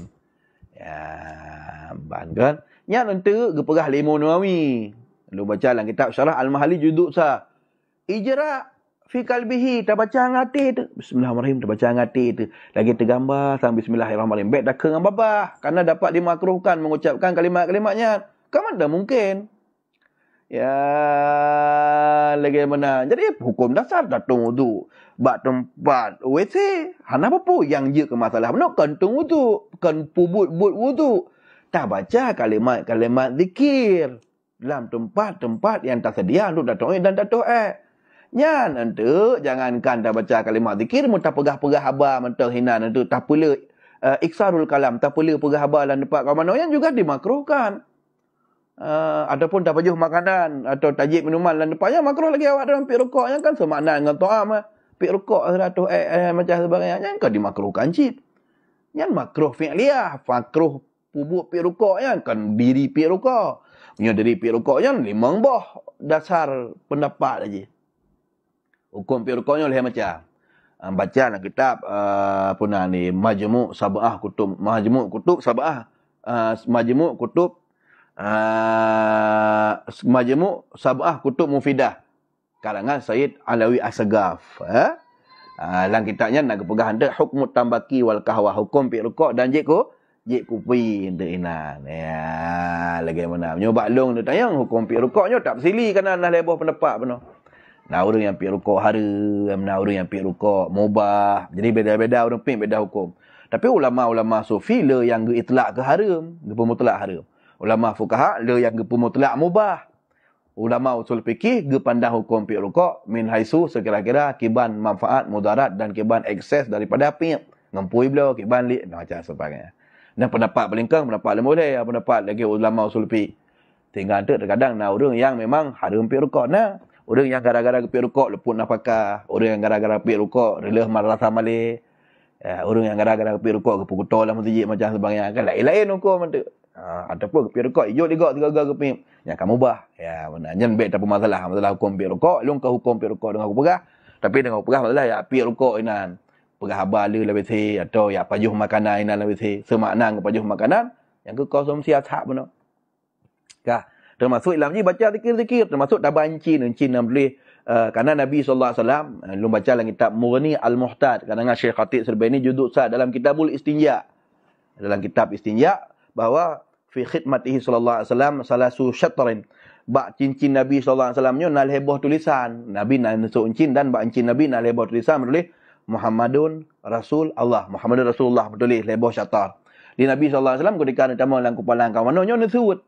[SPEAKER 1] Ya, bangun. Kan? Nyan hantu geperah limu nuawi. Lu baca dalam kitab syarah Al-Mahali juduk sah. ijra fi kalbihi terbaca hati tu bismillahirrahmanirrahim terbaca hati tu lagi tergambar sang bismillahirrahmanirrahim baik dah kengang babah kerana dapat dimakruhkan mengucapkan kalimat-kalimatnya kan mana mungkin ya lagi mana jadi hukum dasar datang wudu bak tempat WC hana apa pun yang je ke masalah nak kentung wudu kan pubut but wudu tak baca kalimat-kalimat zikir dalam tempat-tempat yang tersedia, sedia untuk datang eh, dan datang eh Nyan nanti jangankan dah baca kalimat zikir mu tak pegah-pegah habar mentah hina nanti tak pula uh, eh, iksarul kalam tak pula pegah habar lan depak kau mano yang juga dimakruhkan. Uh, eh, ataupun dah pajuh makanan atau tajik minuman lan depaknya makruh lagi awak dalam pi rukuk yang kan semakna dengan toam eh. pi rukuk 100 eh, eh, macam sebagainya yang kau dimakruhkan cip. Yang makruh fi'liyah, makruh pubuk pi rukuk yang kan diri pi rukuk. diri pi rukuk yang limang boh dasar pendapat aja hukum pirkonyo leh maca. Um, ah, baca lah kitab uh, ah, puna ni Majmu' Sabah Kutub Majmu' Kutub Sabah uh, Majmu' Kutub uh, Majmu' Sabah Kutub Mufidah kalangan Syed Alawi Asagaf eh? Uh, kitabnya nak pegah hande hukum tambaki wal kahwa hukum pirkok dan jiku jik kupi de ina ya lagi mana nyoba long tu tayang hukum pirkoknyo tak sili kena nah lebah pendapat benar Nah, orang yang pergi rukuk haram, nah, orang yang pergi rukuk mubah. Jadi beda-beda orang pergi beda hukum. Tapi ulama-ulama sufi le yang ge itlak ke haram, ge pemutlak haram. Ulama fukaha, le yang ge pemutlak mubah. Ulama usul fikih ge pandang hukum pergi rukuk min haisu sekira-kira kiban manfaat mudarat dan kiban ekses daripada api. Ngempui beliau, kiban li, nah, macam sebagainya. Dan pendapat berlingkang, pendapat lemah boleh, ya, pendapat lagi ulama usul fikih. Tinggal ada terkadang nah, orang yang memang haram pergi rukuk. Nah, Orang yang gara-gara kepik rukuk lepun nafaka. Lah orang yang gara-gara kepik rukuk relah marasa malih. Uh, ya, orang yang gara-gara kepik rukuk ke pukutol lah masjid macam sebagainya. Kan lain-lain hukum tu. Ha, ataupun kepik rukuk hijau juga tiga-tiga kepik. Yang kamu bah. Ya, mana yang baik tak masalah. Masalah hukum kepik rukuk. Lung hukum kepik rukuk dengan aku pegah. Tapi dengan aku pegah masalah ya kepik rukuk inan. Pegah habar lah lebih si. Atau ya pajuh makanan inan lebih si. Semakna ke pajuh makanan. Yang ke kosong siasak pun. Kah? No termasuk Imam Haji baca zikir-zikir termasuk taban cin encin, dalam boleh uh, kerana Nabi saw. alaihi wasallam uh, baca dalam kitab Murni Al-Muhtad Kadang-kadang Syekh Khatib ini juduk sah dalam kitabul istinja dalam kitab istinja bahawa fi khidmatihi saw. Salah wasallam salasu syatrin bak cincin Nabi saw. alaihi wasallamnya nal heboh tulisan Nabi nal nusuk cin dan bak encin Nabi nal heboh tulisan boleh Muhammadun Rasul Allah Muhammadun Rasulullah betul leboh syatar di Nabi saw. alaihi wasallam ketika dalam kepala kawan nyonya nusut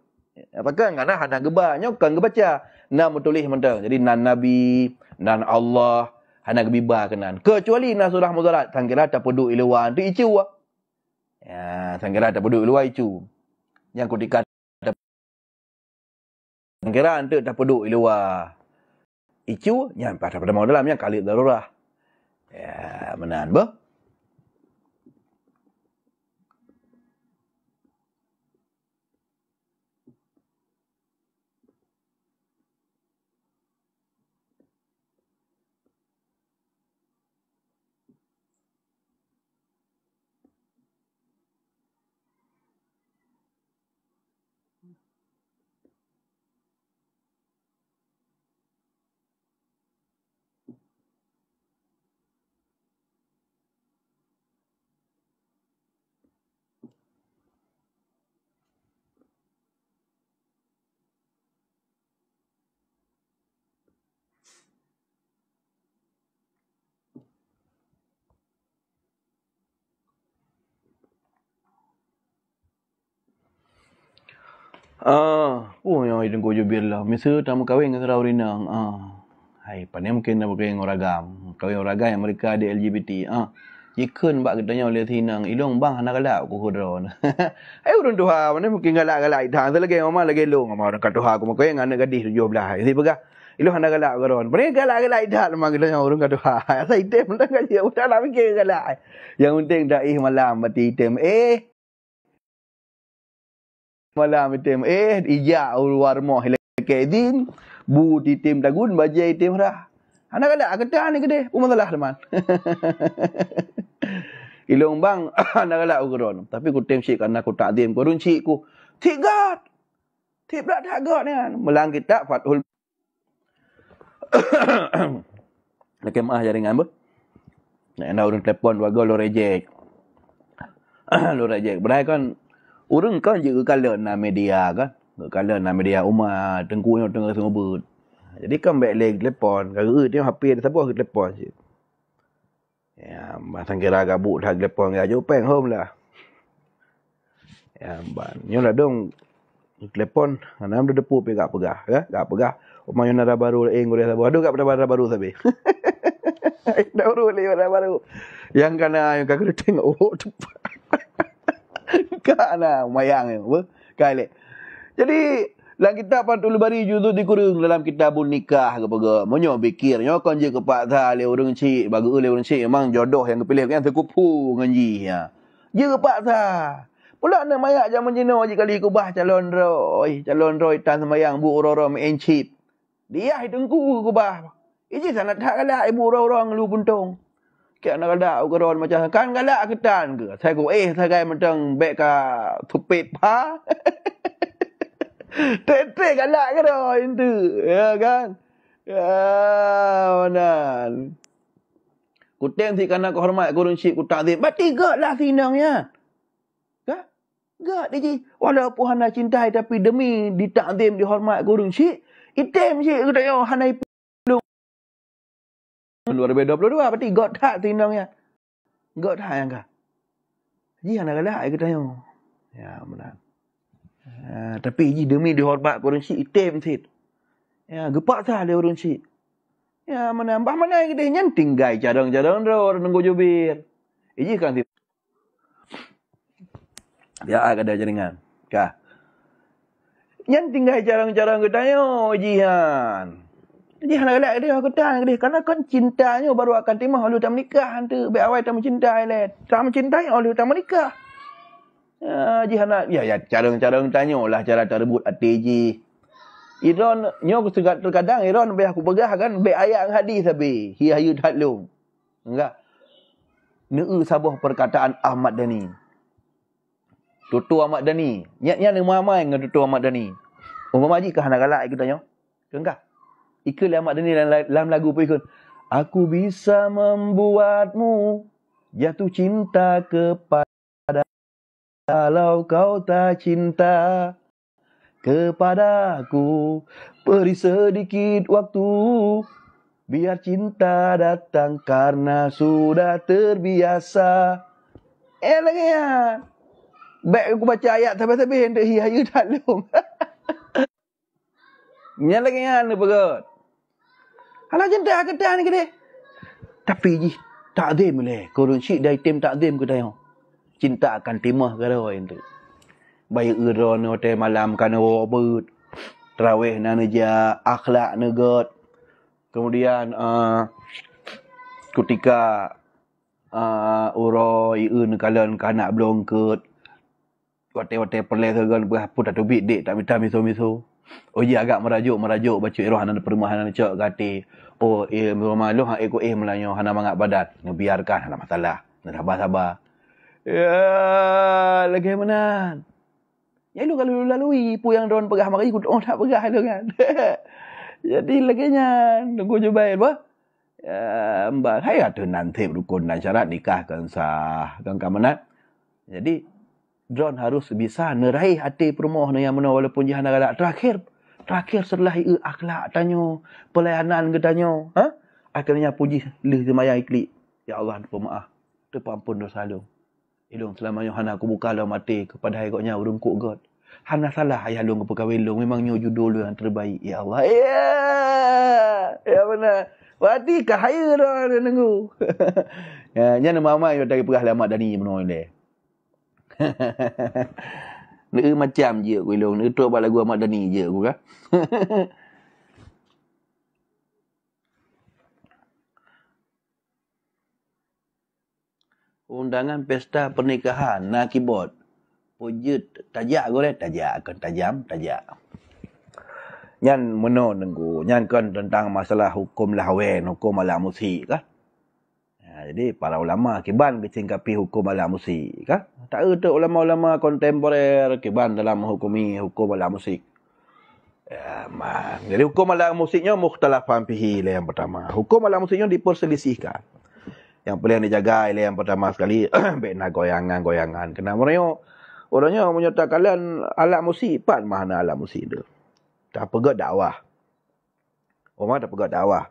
[SPEAKER 1] Apakah ngana hana geba nyo geba, gebaca na mutulih mentel. Jadi nan nabi, nan Allah hana gebiba kenan. Kecuali na surah muzarat sangkira ta peduk ilewan tu icu. Lah. Ya, sangkira ta peduk ilewan icu. Yang ku dikat ta sangkira antu peduk ilewan. Icu Yang pada mau dalam yang kali darurah. Ya, menan boh. Ah, uh, oh yang itu gojo bir lah. Misa tamu kawin dengan orang rinang. Ah, uh, hai, pada mungkin nak kahwin orang agam. kawin orang agam yang mereka ada LGBT. Ah, uh, ikan bak ketanya oleh tinang. Ilong bang hana galak aku kudron. hai urun tuha, mana mungkin galak galak. Dah ada lagi mama lagi long. Mama orang kata tuha aku mau kahwin anak gadis tujuh belah. Jadi pegah. Ilong anak galak kudron. Pada galak galak dah lama ketanya urun kata tuha. Saya item pun tak kaji. Udah nak galak. Yang penting dah ih eh malam. Mati item. Eh, malam itu eh ija ulwar mo hilakedin bu di tim dagun baje tim rah anak kada kata ni gede umat lah leman ilong bang anak kada ugron tapi ku tim sik kan aku tak dim ku run sik ku tiga tiba dah got ni kan melang kita fatul nak kemah jaringan ba nak ada urun telefon bagol lo reject lo reject berai kan? Orang kan je kekala dalam media kan. Kekala dalam media rumah, tengku yang tengah sebut. Jadi kan baik lagi telefon. Kara dia hape dia sabar ke telefon je. Ya, masang kira gabuk dah telefon ke ajuk peng home lah. Ya, ban. Ni lah dong telefon, anam dia depu pegak pegah, ya, gak pegah. Umang yang ada baru eh ngore sabo. Aduh gak pada baru tapi. Dah baru leh baru. Yang kena yang kagak tengok oh tepat. Kak lah, mayang ni. Apa? Kailik. Jadi, dalam kitab Pantul Bari Juzu Dikurung dalam kitab Nikah ke apa Menyo fikir, nyo kan je kepak tha le urang ci, bagu le urang memang jodoh yang kepilih yang sekupu dengan ji. Jika ya. Je kepak tha. Pula nak mayak zaman Cina je kali kubah calon roi, calon roi tan semayang bu orang me encip. Dia hitung kubah. ku bah. Iji sanat tak kalah, ibu orang lu puntung kek nak ada ugeron macam kan galak ketan ke saya go eh saya gay kan macam bek ka tupit pa tete galak ke do itu ya kan ya mana? kuteng si kana kehormat gurun syik ku takzim ba tiga lah sinangnya ka ga diji walaupun hana cintai tapi demi ditakzim dihormat gurun syik item syik kata yo hana 2022 berarti God hak tu indahnya. God hak yang kah. Ji hang nak lah ai kita yo. Ya benar. Ha, tapi ji demi dihormat orang si item sit. Ya gepak sah dia orang si. Ya mana ambah mana kita nyenting gai cadang-cadang dor nunggu jubir. Iji eh, kan sit. Ya ada jaringan. Kah. Nyenting gai cadang-cadang kita yo ji hang. Dia nak relax dia, aku tanya dia. Kerana kan cintanya baru akan timah oleh utama nikah. Hantu, baik awal tak mencintai lah. Tak mencintai oleh utama nikah. Ya, jihan nak, ya, ya, cara-cara tanya lah, cara tak rebut hati Iron, ni aku segat terkadang, Iron, biar aku pegah kan, biar ayat hadis tapi. Hiya yud hadlum. Enggak. Ne'u sabuh perkataan Ahmad Dhani. Tutu Ahmad Dhani. Niat-niat ni mamai dengan Tutu Ahmad Dhani. Umar Maji ke Hanagalak, aku tanya. Enggak. Ika Liamat Dani dalam lagu pun ikut. Aku bisa membuatmu jatuh cinta kepada kalau kau tak cinta kepadaku beri sedikit waktu biar cinta datang karena sudah terbiasa eh lagi ya baik aku baca ayat tapi tapi hendak hiayu dalam ni lagi ya ni pegut Halajin tak kata ni kata. Tapi ji, takzim le. Kurun syik dari tim takzim kata yang. Cinta akan timah kata orang tu. Bayi ura ni hotel malam kan Robert. Terawih na neja, akhlak negat. Kemudian, uh, ketika uh, ura iun kalan kanak belum kut. Wate-wate perlis kan, pun tak tubik dek tak minta miso-miso. Oh, Oji agak merajuk merajuk baca iroh hanan perumah hanan cok gati. Oh iya berumah lu hak iku eh, eh, eh melanyo hanan mangat badat. Ngebiarkan hanan masalah. Ngerabah sabar. Ya, lagi mana? Ya lu kalau lu lalui pu yang drone pegah mari ikut oh tak pegah lu kan. Jadi lagi nya, tunggu cuba ya, Pak. Eh. Ya, mbak, hai ada nanti rukun dan syarat nikah kan sah. Kan kamu Jadi, drone harus bisa neraih hati perumah na yang mana walaupun jihan agak terakhir terakhir setelah ia akhlak tanya pelayanan ke tanya ha? akhirnya puji lih semayang iklik ya Allah tu maaf tu pampun dosa lu ilung selama yang hana aku buka lah mati kepada hegoknya urungkuk god hana salah ayah lu ngepukawin lu memang nyu judul yang terbaik ya Allah ya yeah! ya mana Wati kahaya dah ada nunggu. Ya, ni nama amat yang tak pernah lama dan ni menurut Nữ macam je aku ilung. Nữ tua balai gua madani je aku kah. Undangan pesta pernikahan na keyboard. Pujut tajak gore tajak kan tajam tajak. Yang meno nenggu. Nyan kan tentang masalah hukum lahwen, hukum alam musik kah. Ha, jadi para ulama kiban bertingkapi hukum alam musik. Ha? Tak ada ulama-ulama kontemporer kiban dalam menghukumi hukum alam musik. Ya, jadi hukum alam musiknya mukhtalafan pihi lah yang pertama. Hukum alam musiknya diperselisihkan. Yang boleh dijaga ialah yang pertama sekali bina goyangan-goyangan. Kena mereka orangnya menyatakan alam musik pan mana alam musik itu. Tak pegak dakwah. Orang tak pegat dakwah.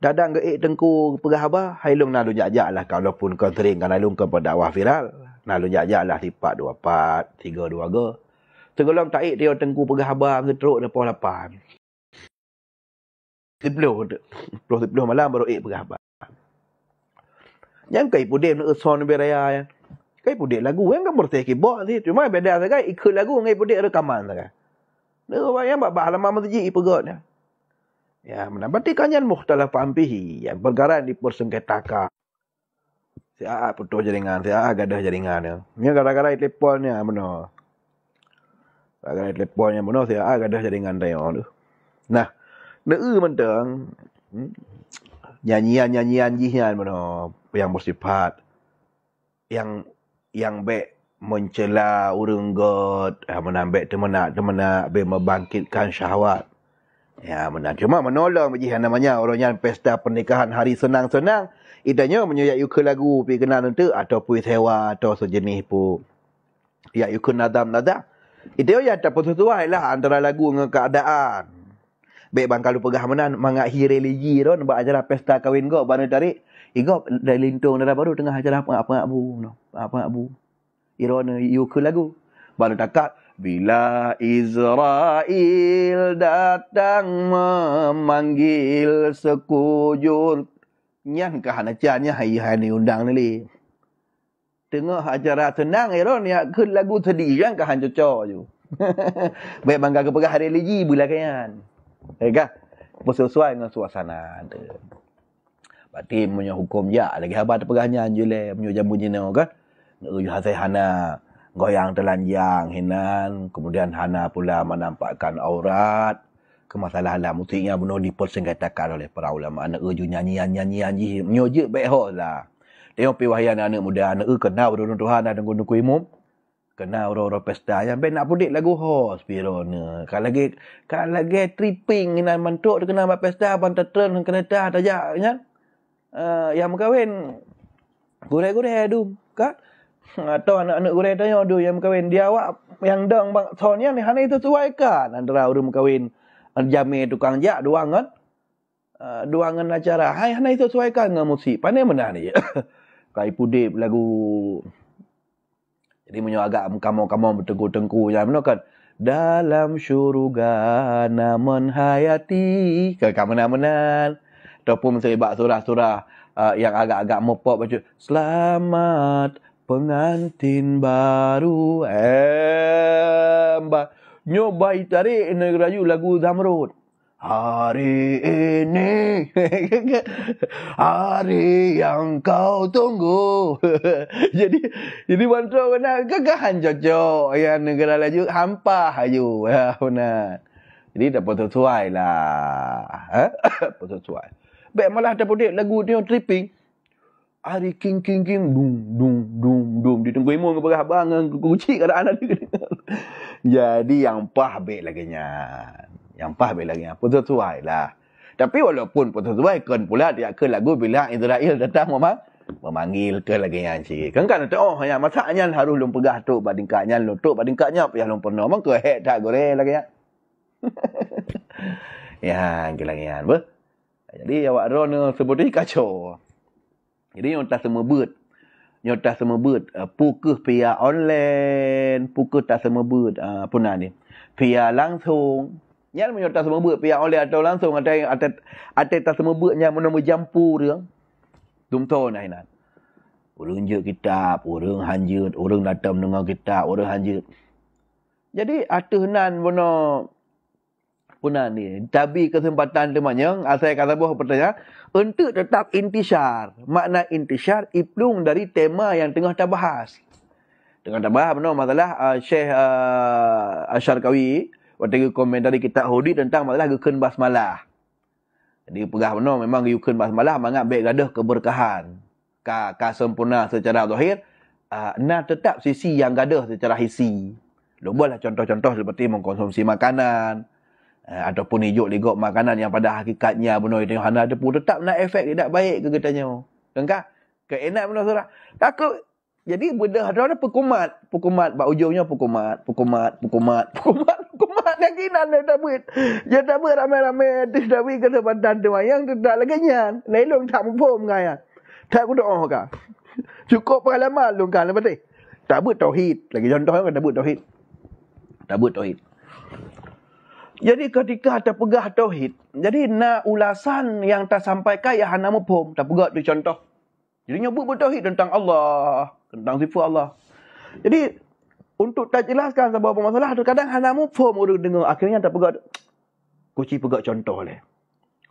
[SPEAKER 1] Dadang ke tengku pegah apa? Hailung nalu jajak lah. Kalaupun kau tering kan hailung kau berdakwah viral. Nalu jajak lah. Lipat dua pat. Tiga dua ke. Tenggelam tak ik dia tengku pegah apa? Ke teruk dia puan lapan. Sepuluh. Sepuluh malam baru ik pegah apa. Yang kai pudim nak son beraya ya. Kai pudim lagu yang kan bertih kibok ni. Cuma beda sekali. Ikut lagu ngai pudim rekaman sekali. Nak bayang bapak halaman masjid pegot ni ya menambatikannya pampihi yang ya bergaran dipersengketakan si A putus jaringan si A gadah jaringan ya ni ya, gara-gara teleponnya mano gara-gara teleponnya mano si A gadah jaringan dia. on nah neu mentang hmm? nyanyian-nyanyian jihan mano yang bersifat yang yang be mencela urung god ya, ah, menambek temenak temenak be membangkitkan syahwat Ya, menang. Cuma menolong je namanya orang yang pesta pernikahan hari senang-senang. Idanya menyayat yuka lagu pergi kenal nanti. Atau pun sewa atau sejenis pun. Ya, yuka nada nadam Itu yang tak sesuai lah antara lagu dengan keadaan. Baik bang kalau pegah menan mengakhi religi tu nampak acara pesta kahwin kau baru tarik. Igo dari lintung dari baru tengah acara apa apa bu no. Apa apa bu. Irona yuk lagu. Baru takat bila Israel datang memanggil sekujur. Yang kehanacannya hari hari ni undang ni. Tengah acara senang ya ni ke lagu sedih yang kan, kehan cocok tu. Baik bangga kepada hari ini bila kayaan. Ya eh, Bersesuai dengan suasana tu. Berarti punya hukum ya lagi habat pegahnya anjule punya jambu jina kan. Nak tuju hasil hanak goyang telanjang hinan kemudian Hana pula menampakkan aurat kemasalahan lah mutiknya bunuh dipersengketakan oleh para ulama anak uju nyanyian nyanyian ji menyojek beho lah tengok piwahian anak muda anak u kena urun Tuhan dan lah guna kuimu kena orang-orang pesta yang baik nak pudik lagu host piro ni kalau lagi kalau lagi tripping hinan mentuk dia kena buat pesta pantat tren kena dah tajak kan uh, yang berkahwin gure-gure adum kan atau ha, anak-anak gurai tanya ada yang berkahwin dia awak yang dong bang tahun ni hanai itu tuai kan antara urung berkahwin jame tukang jak dua ngan ha, dua ngan acara hai hanai itu tuai kan ngan musik pandai mana ni kai pudip lagu jadi munyo agak kamu-kamu bertengku-tengku yang mana kan dalam syurga namun hayati ke kamenan-menan ataupun saya bak surah-surah uh, yang agak-agak mopok macam selamat pengantin baru emba nyobai tarik negeri raya lagu zamrud hari ini hari yang kau tunggu jadi jadi bantu benar kegahan cocok yang negara laju hampa hayu ya jadi dah potong sesuai lah ha? potong sesuai baik malah dah lagu dia tripping Ari king king king dum dum dum dum di tunggu imun kepada abang dengan kucing kada anak dia Jadi yang pah be lagi nya. Yang pah be lagi nya. Putus tu lah. Tapi walaupun pun tu ai kan pula dia ke lagu bila Israel datang mama memanggil ke lagi nya si. Kan kan tu oh yang masa nya harus lum pegah tu bading ka nya lu tu bading ka nya pian lum pernah mang ya, ke hek tak gore lagi nya. ya, gila Jadi, awak ada eh, sebut ni kacau. Jadi yang tak semua bird. Yang tak semua bird. Uh, puka via online. Puka tak semua bird. Uh, punah ni. Via langsung. Yang punya tak semua bird. Via online atau langsung. Atau yang atas tak semua bird. Yang menemui jampu dia. Tumtun lah inat. Orang je kitab. Orang hanjut. Orang datang mendengar kitab. Orang hanjut. Jadi atas nan mana punan ni. Tapi kesempatan tu macam. Asal kata buah pertanyaan untuk tetap intisar. Makna intisar iplung dari tema yang tengah kita bahas. Tengah kita bahas no, masalah uh, Syekh uh, ah, Asyarkawi waktu itu komen dari kitab Hudi tentang masalah Gekun Basmalah. Jadi pegah no, memang Gekun Basmalah mangat baik gaduh keberkahan. Ka, ka sempurna secara zahir. Uh, nah tetap sisi yang gaduh secara hisi. Lu contoh-contoh seperti mengkonsumsi makanan, eh, ataupun hijau ligok makanan yang pada hakikatnya benda itu yang ada pun tetap nak efek tidak baik ke kita nyawa, Tengkah? Ke enak benda surah. Takut. Jadi benda ada ada pukumat. Pukumat. Bak ujungnya pukumat. Pukumat. Pukumat. Pukumat. Pukumat. Yang kinan dia tak buat. Dia tak buat ramai-ramai. Dia tak buat kata bantan tu. Yang tu tak lagi nyan. Nailung tak mumpum kan ya. Tak ku doa kah? Cukup pengalaman lu kan. Lepas tu. Tak buat tauhid. Lagi contoh kan tak buat tauhid. Tak buat tauhid. Jadi ketika ada pegah tauhid, jadi na ulasan yang tak sampai kaya hana mufhum, tak pegah tu contoh. Jadi nyebut bertauhid tentang Allah, tentang sifat Allah. Jadi untuk tak jelaskan sebab apa masalah, kadang hana mufhum udah dengar akhirnya tak pegah kuci pegah contoh leh.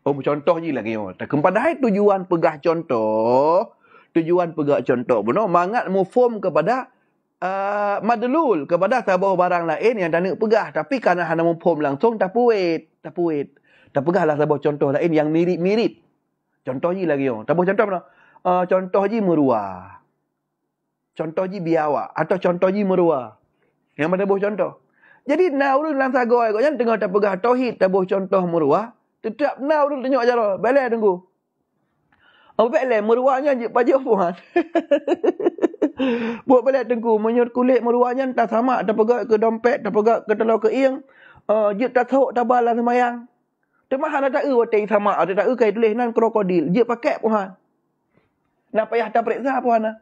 [SPEAKER 1] Oh contoh je lagi. Oh. Tak kepada hai tujuan pegah contoh, tujuan pegah contoh. Benar oh. mangat mufhum kepada uh, madlul kepada tabuh barang lain yang tanik pegah tapi karena hana mumpum langsung tak puit tak puit tak pegah lah tabuh contoh lain yang mirip-mirip contoh ji lagi yang oh. tabuh contoh mana uh, contoh ji meruah contoh ji biawa atau contoh ji meruah yang mana tabuh contoh jadi naurul dalam sagoi kau jangan tengok tak pegah tauhid tabuh contoh meruah tetap naurul tunjuk ajar oh. balai tunggu apa belah meruahnya je pada puan. Buat belah tengku menyur kulit meruahnya tak sama tak pegak ke dompet tak pegak ke telau ke ing. Uh, eh, je tak tahu tak balas semayang. Temah ada tak ada tak sama ada tak ada tulis nan krokodil. Je paket puan. Nak payah tak periksa puan.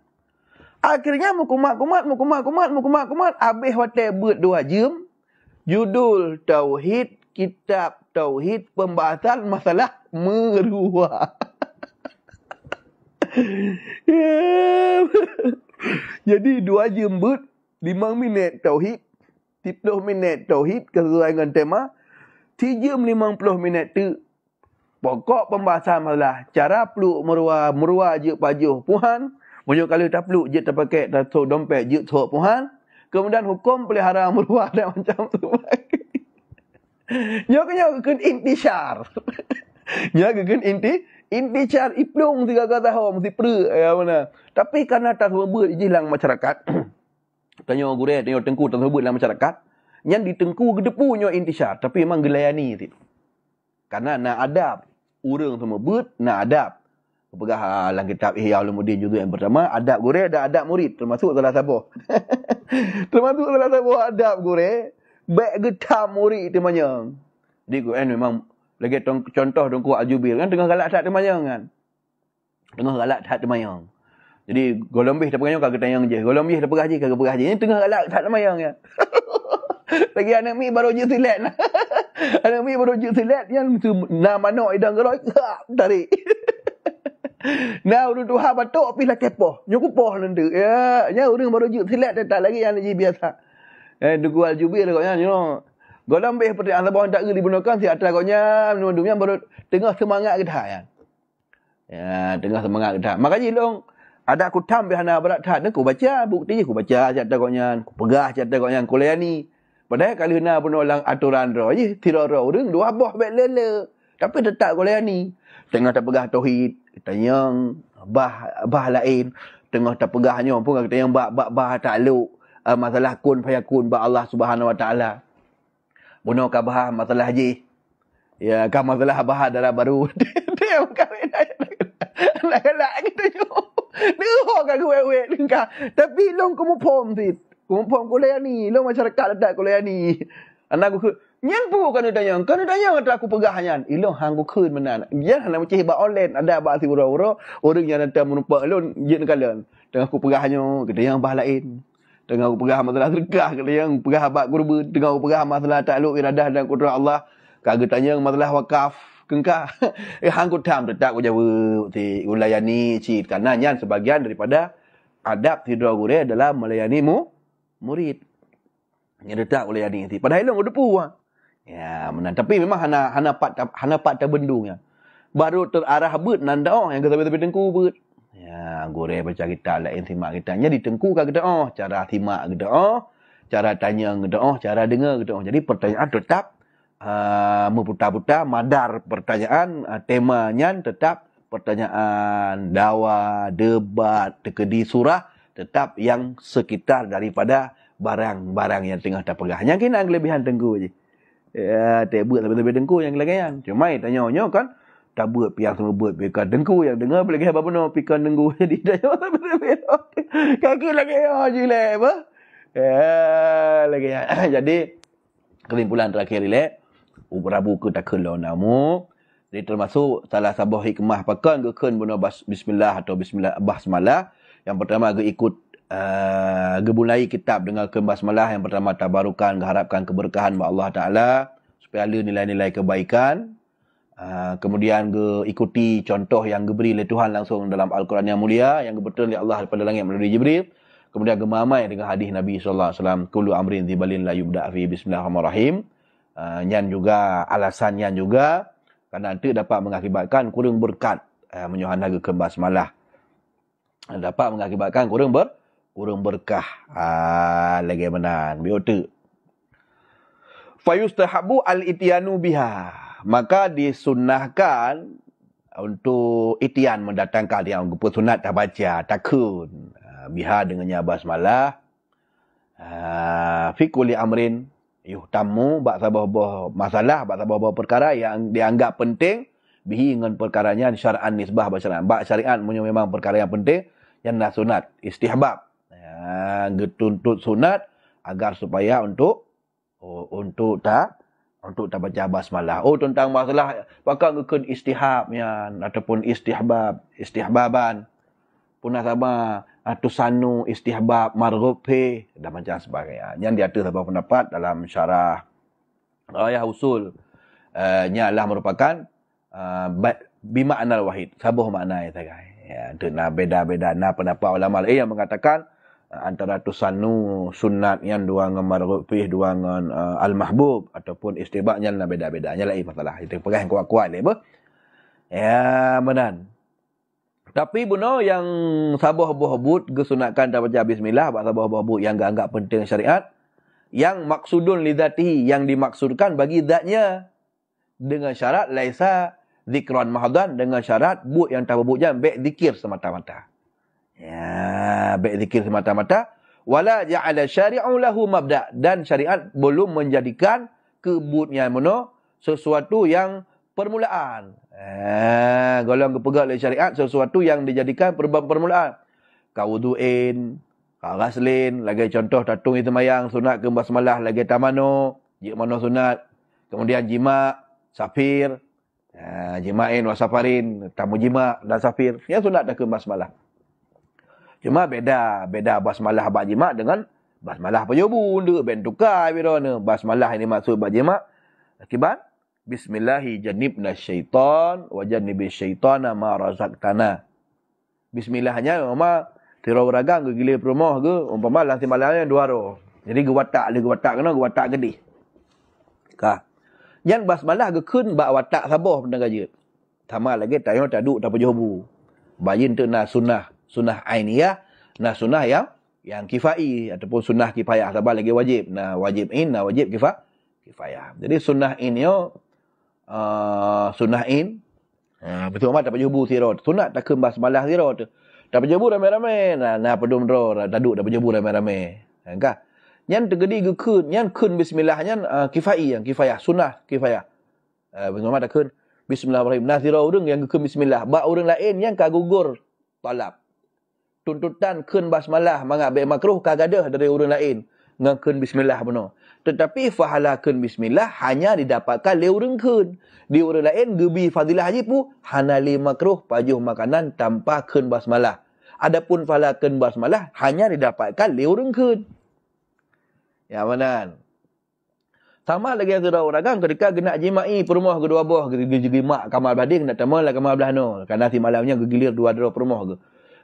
[SPEAKER 1] Akhirnya mukumat kumat mukumat kumat mukumat kumat habis wate buat dua jam. Judul tauhid kitab tauhid pembahasan masalah meruah. Jadi dua jam but, lima minit tauhid, tiga minit tauhid kerana dengan tema, tiga lima puluh minit tu, pokok pembahasan adalah cara perlu meruah meruah je pajuh puhan, Menyuruh kalau tak perlu, je terpakai, tak tahu dompet, je tahu puhan. Kemudian hukum pelihara meruah dan macam tu. Nyok-nyok inti syar, Nyok kekun inti. Intichar iplung tiga kata hawa mesti per ya mana. Tapi karena tak sebut lang masyarakat. tanya orang gurek, tanya tengku tak sebut dalam lah masyarakat. Yang ditengku ke punya nyo intichar tapi memang gelayani itu. Karena nak adab urang semua but nak adab. Pegah lah kitab Ihya Ulumuddin juzuk yang pertama, adab gurek ada adab murid termasuk salah siapa. termasuk salah siapa adab gurek. Baik getah murid temanya. Jadi gue eh, memang lagi contoh Tengku Al-Jubir kan tengah galak tak temayang kan. Tengah galak tak temayang. Jadi golombih tak pengayang kata yang je. Golombih tak pengayang kata pengayang je. Ini tengah galak tak temayang ya. Lagi anak mi baru je silat. anak mi baru je silat yang tu na mano idang geroi tarik. Na urung tuha batuk pi lah kepoh. Nyuku poh lah Ya, nya urung baru je silat tak lagi yang biasa. Eh dugu aljubir lah kok ya, nya Golam beh pada Allah bawah dak di benokan si atas agaknya minum dunia baru tengah semangat ke dah ya. Ya, tengah semangat ke dah. Makanya long ada aku tam beh ana berat dah nak baca bukti aku baca si atas agaknya aku pegah si atas agaknya aku layani. Padahal kali bunuh penolong aturan roh ya, je tiro-ro urang dua boh bek lele. Tapi tetap aku layani. Tengah tak pegah tauhid, tanya bah bah lain, tengah tak pegahnya pun kata yang bab bab bah tak lu ah, masalah kun fayakun ba Allah Subhanahu wa taala. Bunuh ke bahas masalah haji. Ya, kan masalah bahas darah baru. Dia bukan Lelak kita tu. Dia orang kan kuat-kuat. Tapi, long kamu pom tu. Kamu pom kau ni. Long masyarakat letak kau ni. Anak aku Nyan pu kan dia tanya. Kan dia tanya kata aku pegah nyan. Ilong eh, hang ku kun mena. Nyan hang lah macam hebat online. Ada abak si orang-orang. Orang yang datang menumpang. Ilong jen kalan. Tengah aku pegah nyan. Kata yang bahan lain dengan pegah masalah terkah kali yang pegah abad kurba dengan pegah masalah takluk iradah dan kudrah Allah kaga tanya masalah wakaf kengka eh hang ko tam tetap ko jawa ti ulayani ci kananya sebagian daripada adab tidur gure adalah melayani mu murid ni tetap ulayani ti padahal lu udah puwa ha. ya menan tapi memang hana hana pat hana pat tabendungnya baru terarah but nanda yang yang kata-kata tengku but Ya, goreng baca kita lain simak kita. Jadi tengku kat kita, oh, cara simak kita, oh, cara tanya kita, oh, cara dengar kita, oh. Jadi pertanyaan tetap uh, ah, memputar-putar, madar pertanyaan, uh, ah, temanya tetap pertanyaan dawa, debat, tekedi surah, tetap yang sekitar daripada barang-barang yang tengah tak pegah. Yang kena kelebihan tengku je. Ya, tak buat lebih-lebih tengku yang lagi yang. Cuma tanya-tanya kan tak buat pihak semua buat pihak Dengku yang dengar boleh kisah apa-apa no dengku tengku jadi dah boleh pihak kaki lagi oh jilai apa lagi jadi kesimpulan terakhir ni lah Rabu ke tak kelo namu jadi termasuk salah sabah hikmah pakan ke kan benar bismillah atau bismillah abah semalah yang pertama ke ikut Uh, eh, gebulai kitab dengan kembas malah yang pertama tabarukan harapkan keberkahan Allah Ta'ala supaya ada nilai-nilai kebaikan Ah, kemudian ke ikuti contoh yang diberi oleh Tuhan langsung dalam Al-Quran yang mulia yang diberi oleh Allah daripada langit melalui Jibril. Kemudian gemamai dengan hadis Nabi sallallahu alaihi wasallam kullu amrin dibalin la yubda fi bismillahirrahmanirrahim. Uh, ah, yang juga alasan yang juga kerana itu dapat mengakibatkan kurang berkat uh, ah, menyuhan harga kembas malah. Dapat mengakibatkan kurang ber kurang berkah. Ah lagi menan biota. Fayustahabu al-ityanu biha maka disunahkan untuk itian mendatangkan dia orang sunat tak baca takun ha, biha dengannya basmalah ha, fi kulli amrin yuh tamu bak sabah masalah bak sabah perkara yang dianggap penting bihi dengan perkaranya syar'an nisbah basyaran bak syariat punya memang perkara yang penting yang nak sunat istihbab yang ha, getuntut sunat agar supaya untuk oh, untuk tak untuk terbaca basmalah. Oh tentang masalah pakak ngekun istihab ya, ataupun istihbab, istihbaban. Punah sama atau sanu istihbab marghubhi dan macam sebagainya. Yang diatur sebab pendapat dalam syarah ayah usul uh, nya adalah merupakan uh, eh, bima'anal wahid. Sabuh makna ya. Ya, itu nah beda-beda nah pendapat ulama yang mengatakan Eh, antara tusanu sunat yang dua dengan marhub dua dengan uh, eh, al mahbub ataupun istibaknya lah beda-bedanya lah eh, masalah itu pegang yang kuat-kuat ni apa ya menan tapi buno yang sabah buah but gesunatkan dan baca bismillah buat sabah buah but yang enggak penting syariat yang maksudun lidati yang dimaksudkan bagi zatnya dengan syarat laisa zikran mahdhan dengan syarat but yang tabu but jam baik zikir semata-mata Ya, baik zikir semata-mata. Wala ja'ala syari'u lahu mabda' dan syariat belum menjadikan kebutnya mana sesuatu yang permulaan. Eh, golong kepegak oleh syariat sesuatu yang dijadikan permulaan. Kawudu'in, kawaslin, lagi contoh tatung itu mayang, sunat ke basmalah, lagi tamano, jik mano sunat. Kemudian jima, safir, eh, ya, jimain, wasafarin, tamu jima dan safir. Yang sunat dah ke basmalah. Cuma beda, beda basmalah abad jimat dengan basmalah pejobu unda ben tukar bila ne. Basmalah ini maksud abad jimat. Akibat bismillahi janibna syaitan wa janibi syaitana ma razaqtana. Bismillahnya umma tiro beragang ke gile perumah ke umpama lang timbalannya dua ro. Jadi ge watak le ge watak kena ge watak gede. Ka. Yang basmalah ge kun ba watak sabah benda gaje. Tama lagi tayo taduk tapi jobu. Bayin tu na sunnah sunnah ainiyah nah sunnah yang yang kifai ataupun sunnah kifayah sebab lagi wajib nah wajib in nah wajib kifah kifayah jadi sunnah in yo uh, sunnah in Ha, betul amat dapat pergi hubu siro. Sunat tak kembas malah siro tu. Tak pergi ramai-ramai. Nah, nah pedum dro. Tak duduk tak pergi ramai-ramai. Engkau. Yang tergedi ke kun. Yang kun bismillah. Yang uh, kifai yang kifayah. Sunnah kifayah. Uh, betul mak tak kun. Bismillahirrahmanirrahim. Nah siro orang yang kun bismillah. Bak orang lain yang kagugur. Tolap tuntutan kun basmalah mangat be makruh ka gadah dari urun lain ngan kun bismillah beno tetapi fahala kun bismillah hanya didapatkan le urun kun di urun lain gebi fadilah haji pu hanali makruh pajuh makanan tanpa kun basmalah adapun fahala kun basmalah hanya didapatkan le urun kun ya manan sama lagi yang sudah orang kan ketika kena jima'i perumah kedua buah gigi mak kamal bading nak tamalah kamal belah no karena si malamnya gegilir dua dua perumah ke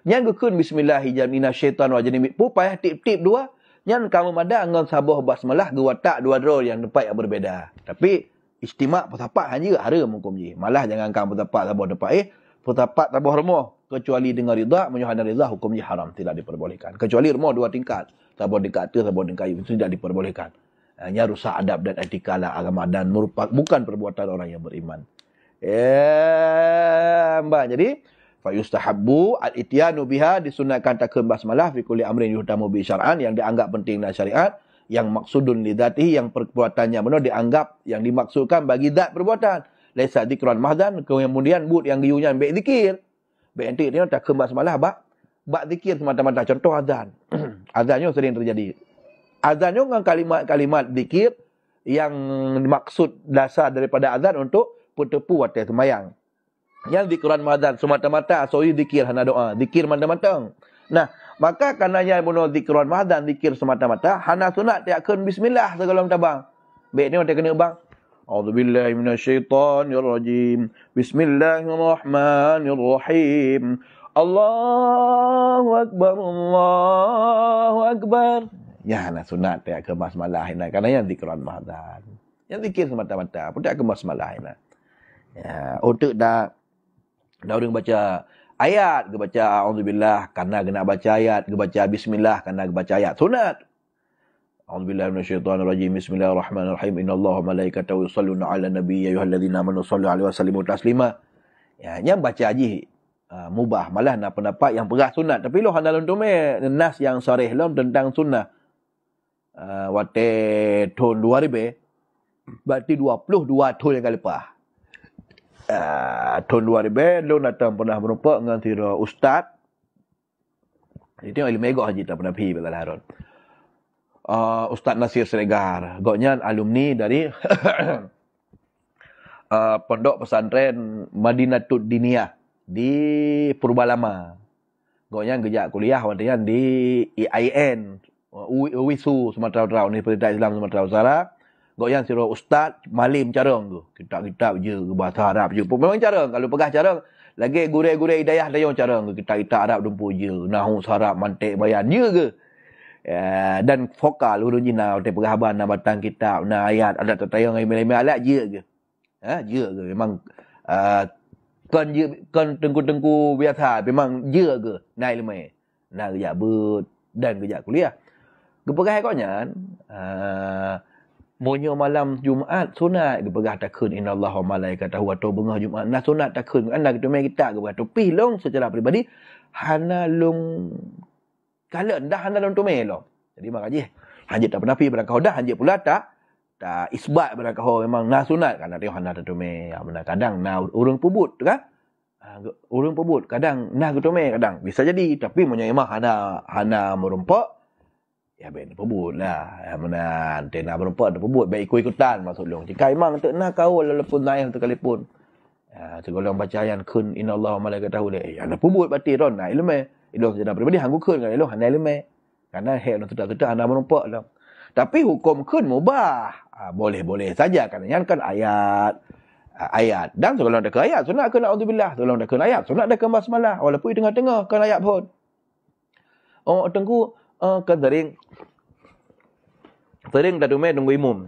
[SPEAKER 1] yang gekun bismillah hijam ina syaitan wa jenimit. Pupai eh, tip-tip dua. Yang kamu mada ngon sabuh basmalah dua tak dua drol yang depan yang berbeda. Tapi istimak putapak hanya hara mungkum ji. Malah jangan kamu putapak sabuh depan eh. Putapak sabuh remuh. Kecuali dengan rida, menyuhan dan rida hukumnya haram. Tidak diperbolehkan. Kecuali remuh dua tingkat. Sabuh di tu, sabuh di kayu. Tidak diperbolehkan. Eh, yang rusak adab dan etika lah agama dan merupakan bukan perbuatan orang yang beriman. Ya, mbak. Jadi, fayustahabbu al-ityanu biha disunatkan takun basmalah fi kulli amrin yuhtamu bi syar'an yang dianggap penting dalam syariat yang maksudun lidatihi yang perbuatannya benar dianggap yang dimaksudkan bagi zat perbuatan laisa dzikran mahdan kemudian but yang giunya ambil zikir berarti dia tak kembas malah bak bak zikir semata-mata contoh azan azannya sering terjadi azannya dengan kalimat-kalimat zikir yang maksud dasar daripada azan untuk putepu atau semayang yang zikir Ramadan semata-mata soi zikir hana doa zikir mata-mata nah maka karena yang bunuh zikir Ramadan zikir semata-mata hana sunat tiak kun bismillah segala macam tabang. baik ni mata kena bang A'udzubillahi minasyaitonirrajim Bismillahirrahmanirrahim Allahu akbar Allahu akbar Ya hana sunat tiak kun basmalah hina karena yang zikir Ramadan yang zikir semata-mata pun tiak kun basmalah hina Ya, untuk dah Dah orang baca ayat ke baca auzubillah kena kena baca ayat ke baca bismillah kena kena baca ayat sunat Alhamdulillah. auzubillahi minasyaitonirrajim bismillahirrahmanirrahim innallaha wa malaikatahu yusholluna 'alan nabiyyi ya ayyuhalladzina amanu shollu 'alaihi wa sallimu taslima ya yang baca haji uh, mubah malah nak pendapat yang perah sunat tapi lo hanya dalam tumai nas yang sarih lo tentang sunat. uh, ha, waktu tahun 2000 berarti 22 tahun yang lepas tahun 2000 belum datang pernah berupa dengan tira ustaz dia tengok ilmu haji tak pernah pergi Bapak Harun ah, Ustaz Nasir Seregar Goknya alumni dari ah, Pondok pesantren Madinatul Diniyah Di Purbalama Goknya kejak kuliah Waktunya di e IIN Uwisu Sumatera Utara Universitas Islam Sumatera Utara Gok yang suruh ustaz malim carang tu. Kitab-kitab je ke bahasa Arab je. Memang carang. Kalau pegah carang, lagi gure-gure hidayah dia yang carang ke. Kitab-kitab Arab dumpu je. Nahu sarap mantik bayan je ke. Ya, dan fokal urun jina Orang yang pegah abang Nak batang kitab Nak ayat Ada tak tayang Ayat-ayat alat je ke ha, Je ke Memang uh, Kan je Kan tengku-tengku Biasa Memang je ke Naik lemai Nak kejap ber Dan kejap kuliah Kepegah kau nyan uh, ah, Munyo malam Jumaat sunat ke pegah takun inna Allah wa malaikatahu atau bengah Jumaat nah sunat takun anda kita mai kita ke pegah tepi long secara peribadi hana long kala dah hana long tumai lo jadi mak haji haji tak pernah pi pada kau dah haji pula tak tak isbat pada kau memang nah sunat kan dia hana tumai me ya benar kadang nah urung pubut kan ha, urung pubut kadang nah me kadang bisa jadi tapi munyo imah hana hana merompak Ya baik nak perbut lah. Ya mana nanti nak berempat nak perbut. Baik ikut ikutan masuk long. Jika memang tak nak kau walaupun naik tu kali pun. Ya, segolong baca ayat kun inna Allah wa malaikat tahu dia. Eh, ya nak perbut berarti Ron kan? nak ilmu. Ilmu sejada peribadi hanggu kun. Ilmu hanggu ilmu. Kerana hek orang tetap-tetap anda berempat lah. Tapi hukum kun mubah. Boleh-boleh ha, saja. Kerana yang kan ayat. Ha, ayat. Dan segolong dekat ayat. Sunat kena Alhamdulillah. Segolong dekat ayat. Sunat dekat basmalah. Walaupun tengah-tengah kan ayat pun. Oh, Tengku uh, ha, ke kan tering. Tering dah dumai tunggu imum.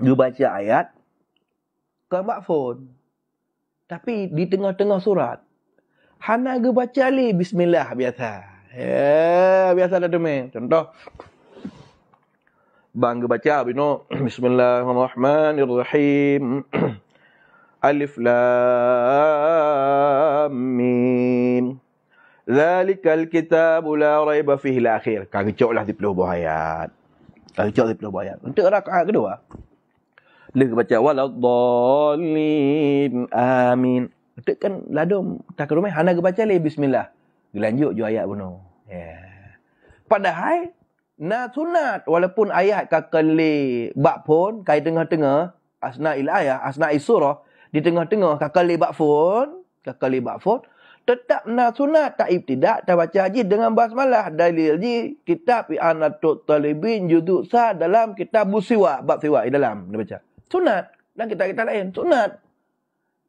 [SPEAKER 1] Dia baca ayat. Kau ambak phone. Tapi di tengah-tengah surat. Hana ke baca ali bismillah biasa. Yeah, biasa dah dumai. Contoh. Bang baca bino bismillahirrahmanirrahim. Alif lam mim. Zalikal kitab la raiba fihi akhir. Kacau lah di peluh buah ayat. Kacau di peluh buah ayat. Untuk rakaat kedua. Dia baca waladhalin amin. Itu kan ladum tak rumah hana ke baca le bismillah. Gelanjut jo ayat bunuh. Ya. Yeah. Padahal na sunat walaupun ayat ka kali bab pun kai tengah-tengah asna ilayah asna isurah di tengah-tengah ka kali bab pun ka kali bab pun tetap na sunat tak ibtidak tak baca haji dengan basmalah dalil ji kitab anatut talibin judul sa dalam kitab busiwa bab siwa di dalam dia baca sunat dan kita kita lain sunat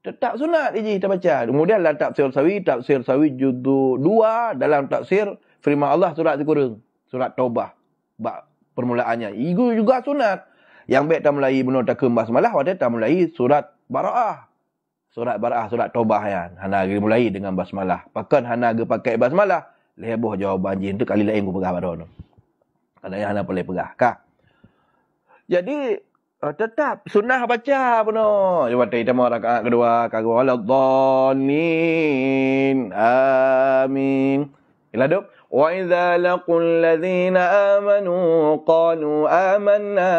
[SPEAKER 1] tetap sunat ji kita baca kemudian dalam tafsir sawi tafsir sawi judul dua dalam tafsir firman Allah surat zikrun surat taubah bab permulaannya itu juga sunat yang baik tak mulai benar tak kembas malah waktu tak mulai surat Bara'ah surat barah surat tobah ya hana ge mulai dengan basmalah pakan hana ge pakai basmalah leboh jawaban jin tu kali lain ku pegah pada tu kada yang hana boleh pegah kah jadi uh, tetap sunnah baca bano cuba tadi tema rakaat kedua kagu waladdonin amin ila dok وإذا لقوا الذين آمنوا قالوا آمنا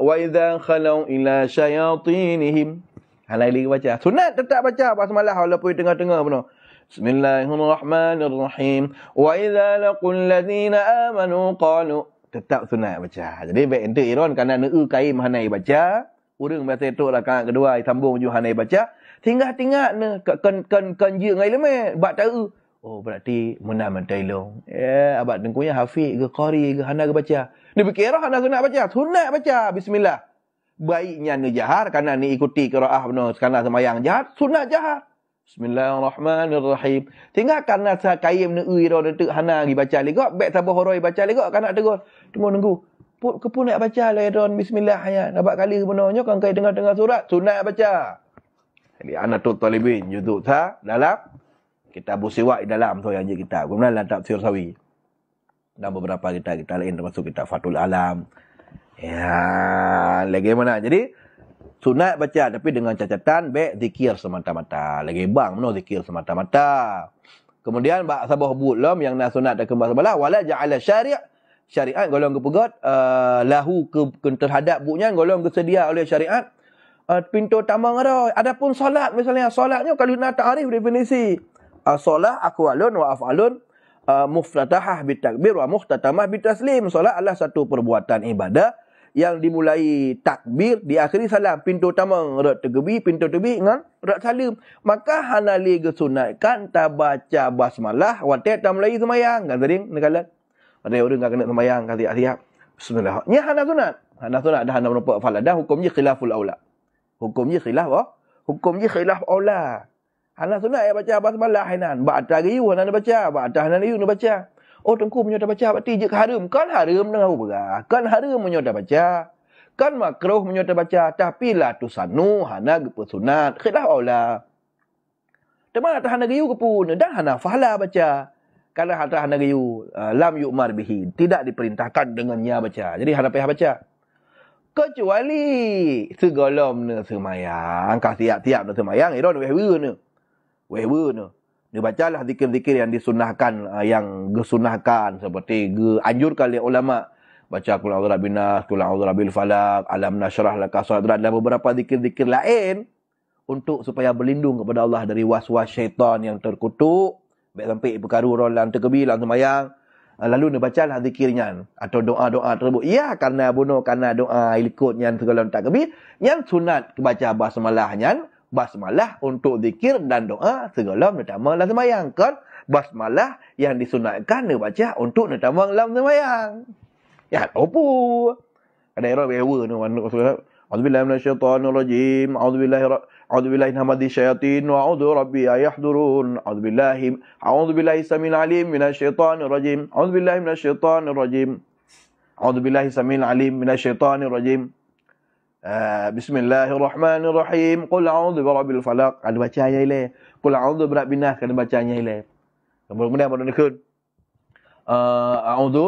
[SPEAKER 1] وإذا خلوا إلى شياطينهم Hal lain lagi baca. Sunat tetap baca basmalah walaupun tengah-tengah pun. Bismillahirrahmanirrahim. Wa idza laqul ladzina amanu qalu tetap sunat baca. Jadi baik ente iron kerana ne u kaim hanai baca. Urang biasa itu lah kedua sambung ju hanai baca. Tinggal-tinggal ne kan kan kan je ngai leme eh. bak tahu. Er. Oh berarti menang mentai lo. Ya abak tengkunya hafiz ke qari ke hanai ke baca. Ne fikir hanai sunat baca. Sunat baca bismillah baiknya ni jahat kerana ni ikuti qiraah benda sekarang semayang jahat sunat jahat Bismillahirrahmanirrahim. Tinggal kerana saya kaim mengenai uira dan tuk hana lagi baca lagi. Bek sabah horoi baca lagi. Kan nak tegur. Tunggu nunggu. Put kepun nak baca lah Don Bismillah. Ya. Dapat kali sebenarnya. Kan kaya tengah-tengah surat. Sunat baca. Jadi anak tu talibin. Jutuk sah. Dalam. Kita bersiwak dalam. So yang je kita. Kemudian lah tak sirsawi. Dan beberapa kita-kita lain. Termasuk kita Fatul Alam. Ya, lagi mana? Jadi sunat baca tapi dengan catatan baik zikir semata-mata. Lagi bang mano zikir semata-mata. Kemudian bab sabah bulam yang nak sunat dan kembali sebelah wala ja'ala syari' syariat golong kepegot uh, eh, lahu ke, ke terhadap buknya golong kesedia oleh syariat uh, pintu tambang ada adapun solat misalnya solatnya kalau nak takrif definisi uh, solat aku alun wa afalun uh, muftatahah bitakbir wa muhtatamah bitaslim solat adalah satu perbuatan ibadah yang dimulai takbir diakhiri salam pintu utama rak tegebi pintu tebi dengan rak salim maka hanali gesunat kan ta baca basmalah wa te ta mulai semayang kan sering negala ada orang kena semayang kan siap siap bismillah ni hana sunat hana sunat dah hana berapa fala dah hukumnya khilaful aula hukumnya khilaf oh hukumnya khilaf aula hana sunat ya baca basmalah hinan ba atari hana baca ba atah hana baca, baca. Oh tengku punya dah baca berarti je haram. Kan haram dengan apa? Kan haram punya dah baca. Kan makruh punya dah baca. Tapi lah tu sanu hana gepe sunat. Khidlah Allah. Teman atas hana riu kepun. Dan hana fahla baca. Kalau hatta hana riu. Ah, lam yukmar bihi. Tidak diperintahkan dengannya baca. Jadi hana pihak baca. Kecuali segolom ne semayang. Angka tiap-tiap ne semayang. Iron wewe ne. Wewe ne dibacalah zikir-zikir yang disunahkan ah, yang gesunahkan seperti anjurkan oleh ulama baca qul a'udzu rabbin nas qul a'udzu rabbil falaq alam nashrah laka sadrak dan beberapa zikir-zikir lain untuk supaya berlindung kepada Allah dari was-was syaitan yang terkutuk baik sampai perkara orang lang terkebil sembahyang ah, lalu dia bacalah zikirnya atau doa-doa tersebut ya karena bunuh karena doa ikut yang segala tak kebil yang sunat baca bahasa basmalahnya basmalah untuk zikir dan doa segala nertama dalam semayang. Kan basmalah yang disunatkan dia baca untuk nertama dalam semayang. Ya, apa? Ada error bewa ni. Alhamdulillah minas syaitan rajim. Alhamdulillah minamadhi syaitin. Wa audhu rabbi ayahdurun. Alhamdulillah. Alhamdulillah samin alim minas syaitan rajim. Alhamdulillah minas syaitan rajim. A'udzu billahi samil alim minasy syaithanir rajim. Ah, bismillahirrahmanirrahim. Qul a'udzu birabbil falak. Ada baca ayat ile. Qul a'udzu birabbin nas. Kena baca ayat ile. Kemudian pada nak. a'udzu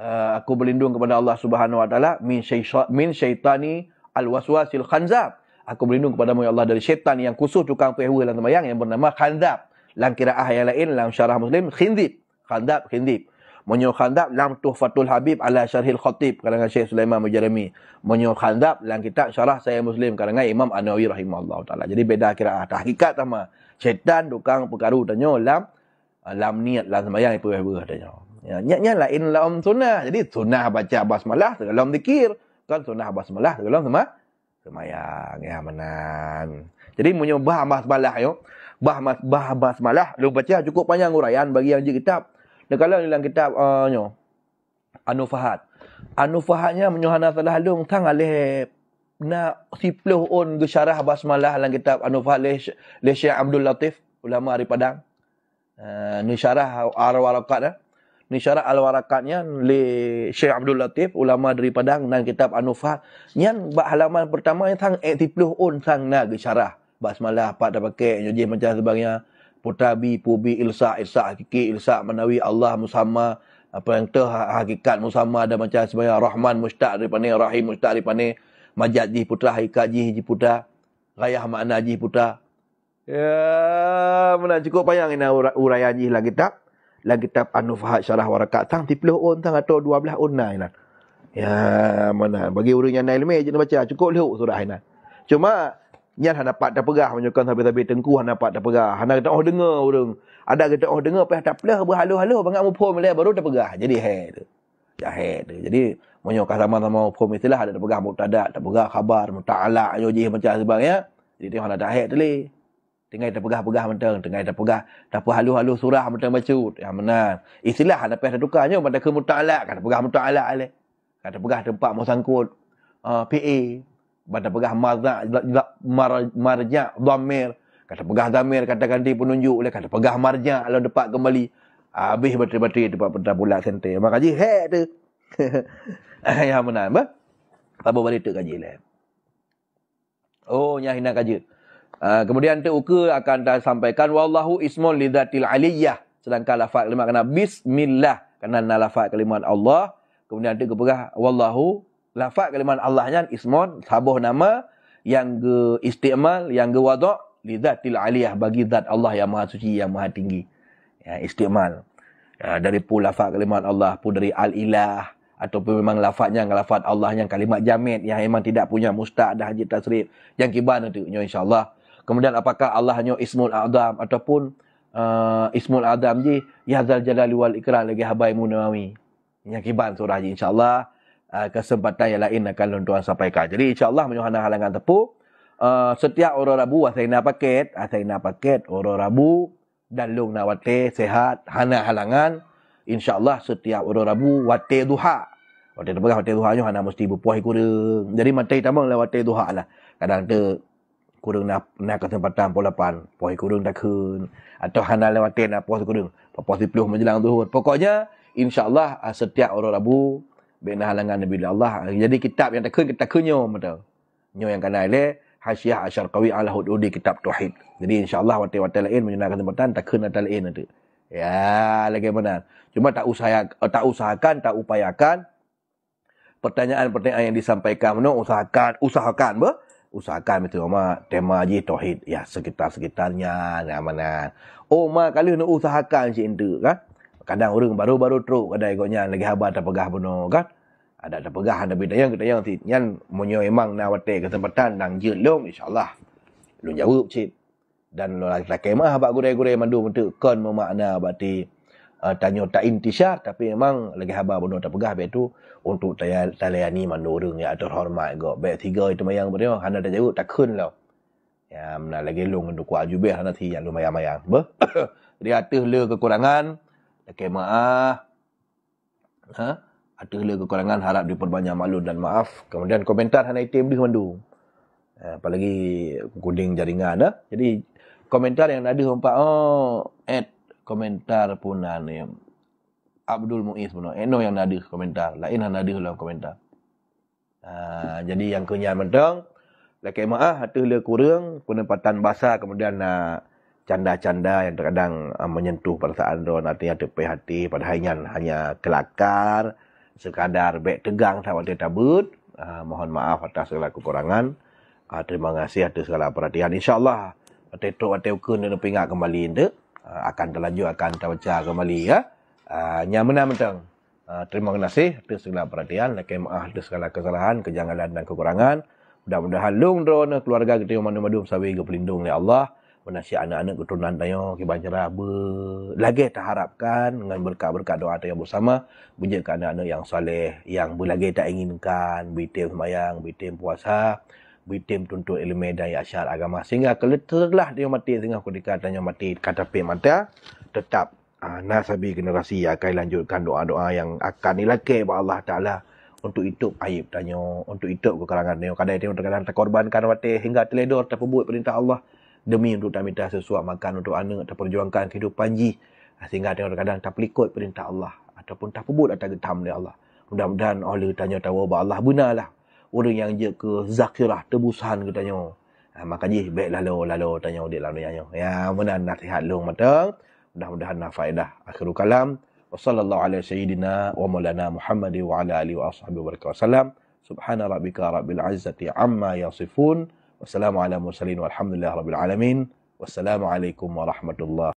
[SPEAKER 1] ah, aku berlindung kepada Allah Subhanahu wa taala min syaitani min syaitani alwaswasil khanzab. Aku berlindung kepada ya Allah dari syaitan yang kusuh tukang pehwa dan temayang yang bernama khanzab. Langkira kira ah yang lain dalam syarah Muslim khindib. Khanzab khindib. Munyo khandab lam tuh fatul habib ala syarhil khatib karangan Syekh Sulaiman Mujarami. Munyo khandab lam kitab syarah saya muslim karangan Imam an rahimahullah taala. Jadi beda kira ah tahqiqat sama. Syaitan tukang perkara tanyo lam ah, lam niat lam semayang ipu ibu tanyo. Ya nyaknya la in lam sunnah. Jadi sunnah baca basmalah dalam zikir kan sunnah basmalah dalam sama sembahyang ya menan. Jadi munyo bah basmalah yo. Bah bah basmalah lu baca cukup panjang uraian bagi yang je kitab dia kalau dalam kitab uh, nyo. Anu Fahad. Anu Fahadnya menyuhana salah lung tang alih na sipluh on ke syarah basmalah dalam kitab Anu Fahad le leh Syekh Abdul Latif ulama dari Padang. Uh, ni syarah al-warakat eh. Ni syarah al-warakatnya le Syekh Abdul Latif ulama dari Padang dalam kitab Anu Fahad. Yang bak halaman pertama yang tang 80 eh, on sang na ke syarah basmalah pak dah pakai nyoji macam sebagainya putabi pubi ilsa ilsa hakiki ilsa manawi Allah musamma apa yang tu ha- hakikat musamma ada macam sebaya rahman mustaq daripada rahim mustaq daripada majad ji putra hakikat ji ji putra gayah makna ji putra ya mana cukup payang ini uraian ji lah kitab lah kitab anufahat syarah warakat tang 30 on tang atau 12 on nah ya mana bagi urunya nail me je baca cukup leuk surah ini Cuma Ni hendak dapat tak perah menyokong tapi-tapi tengku hendak dapat tak perah. Hendak kita oh dengar orang. Ada kita oh dengar apa tak perah berhalu-halu bangat mu pom le baru tak pegah, Jadi head, tu. Ya hai Jadi menyokong sama sama pom istilah ada tak perah mutada tak perah khabar mutaala yo je macam sebab ya. Jadi tengok dah head tu le. Tengai tak pegah perah menteng, tengai tak perah tak perhalu-halu surah menteng macut. Yang menang. Istilah hendak pas tukarnya pada ke mutaala kata perah mutaala le. Kata pegah tempat mau sangkut. Ah, PA Kata pegah marja' marja damir. Kata pegah damir, kata ganti penunjuk. Oleh kata pegah marja' kalau dapat kembali. Habis bateri-bateri dapat pentas bulat sentai. Abang kaji, hek tu. Yang mana, apa? Tak boleh tu kaji lah. Oh, yang hina kaji. Uh, ah, kemudian tu uka akan dah sampaikan wallahu ismun lidatil aliyah sedangkan lafaz kalimat kena bismillah kena lafaz kalimat Allah kemudian tu kepegah wallahu lafaz kalimah Allahnya ismun sabuh nama yang ge istimal yang ge wadok lidatil aliyah bagi zat Allah yang maha suci yang maha tinggi ya istimal ya, dari pun lafaz kalimah Allah pun dari al ilah ataupun memang lafaznya yang lafaz Allah yang kalimat jamid yang memang tidak punya mustaq dah haji tasrif yang kibar nanti insyaallah kemudian apakah Allahnya hanya ismul adam ataupun uh, ismul adam je ya zal jalali wal ikra lagi habai munawi yang kibar surah insyaallah uh, kesempatan yang lain akan tuan-tuan sampaikan. Jadi insya Allah menyuhana halangan tepu. Uh, setiap orang rabu, ah, nak paket, nak paket, orang rabu, dan lung nawate sehat, hana halangan. insya Allah setiap orang rabu, wate duha. Wate terpegah, wate duha, nyuhana mesti berpuah kurang. Jadi matai tambang lah wate duha lah. Kadang tu, kurang nak, nak kesempatan pukul 8, puah kurung dah kun. Atau hana lewati nak pos kurung. Puah sepuluh menjelang tu. Pokoknya, insyaAllah setiap orang rabu, bin halangan Nabi Allah. Eh, jadi kitab yang kita ketakunyo mata. Nyo yang kanai le Hasyiah Asyarqawi ala hududi kitab tauhid. Jadi insyaallah wate-wate lain menyenangkan tempatan takun ada lain itu. Ya, lagi benar. Cuma tak usah eh, tak usahakan, tak upayakan pertanyaan-pertanyaan yang disampaikan mana usahakan, usahakan ba? Usahakan itu ama tema ji tauhid ya sekitar-sekitarnya nama-nama. Oh, mak kali nak usahakan cik itu kan? Kadang orang baru-baru teruk kadang ikutnya lagi habar tak pegah pun oh, kan. Ada ah, tak pegah ada bidang yang kita yang yang monyo emang na wate kesempatan nang je lom insyaallah. Lu jawab cip. Dan lu lagi tak kemah habak gurai-gurai mandu untuk kon memakna berarti uh, ah, tanya tak intisar tapi memang lagi habar bunuh tak pegah betu untuk talayani mandu orang yang atur hormat go be tiga itu mayang berio hana tak jawab tak kun lah Ya mena lagi lu ngendu kuajubeh hana ti yang lumayan-mayan be. Dia atuh le kekurangan. Okay, maaf. Ah. Ha? Ada lah kekurangan. Harap diperbanyak maklum dan maaf. Kemudian komentar Hanai Tim di Kemandu. Ha, apalagi kuding jaringan. Ha? Jadi, komentar yang ada sempat. Oh, add komentar punan yang Abdul Muiz pun. Eno eh, yang ada komentar. Lain yang ada dalam komentar. Uh, jadi yang kenyataan mentang. Lagi maaf, ah. hati le lah kurang. Kena patan basah kemudian nak... Uh, canda-canda yang terkadang uh, menyentuh perasaan anda nanti ada hati pada hanya hanya kelakar sekadar baik tegang sama dia tabut uh, mohon maaf atas segala kekurangan uh, terima kasih atas segala perhatian insyaallah tetok atau ke dan pingat kembali anda uh, akan terlanjut akan terbaca kembali ya uh, yang menang menang uh, terima kasih atas segala perhatian lakai maaf atas segala kesalahan kejanggalan dan kekurangan mudah-mudahan lung drone keluarga kita yang mandu-mandu bersawi kepelindung oleh Ya Allah menasihat anak-anak keturunan dayo oh, ke banjara lah. be lagi tak harapkan dengan berkat-berkat doa dayo bersama bujuk ke anak-anak yang soleh yang berlagi tak inginkan bitim semayang bitim puasa bitim tuntut ilmu dan asyar agama sehingga keletelah dia mati sehingga aku ketika dayo mati kata pe mata tetap uh, ah, nasabi generasi yang akan lanjutkan doa-doa yang akan dilakai oleh Allah Ta'ala untuk hidup aib tanya untuk hidup ke kalangan dia kadang-kadang terkorbankan mati hingga terledor terpebut perintah Allah demi untuk tak minta sesuap makan untuk anak atau perjuangkan hidup panji ah, sehingga kadang-kadang tak pelikut perintah Allah ataupun tak pebut atau getam oleh Allah mudah-mudahan oleh lah tanya tahu bahawa Allah benarlah orang yang je ke zakirah tebusan kita tanya ha, ah, maka ji baik lalu lalu tanya dia lalu yang ya mudah nasihat lu mata mudah-mudahan na faedah akhiru kalam wa sallallahu ala sayyidina wa maulana muhammadi wa ala alihi wa ashabihi wa barakatuh subhana rabbika rabbil izzati amma yasifun والسلام على المرسلين والحمد لله رب العالمين والسلام عليكم ورحمة الله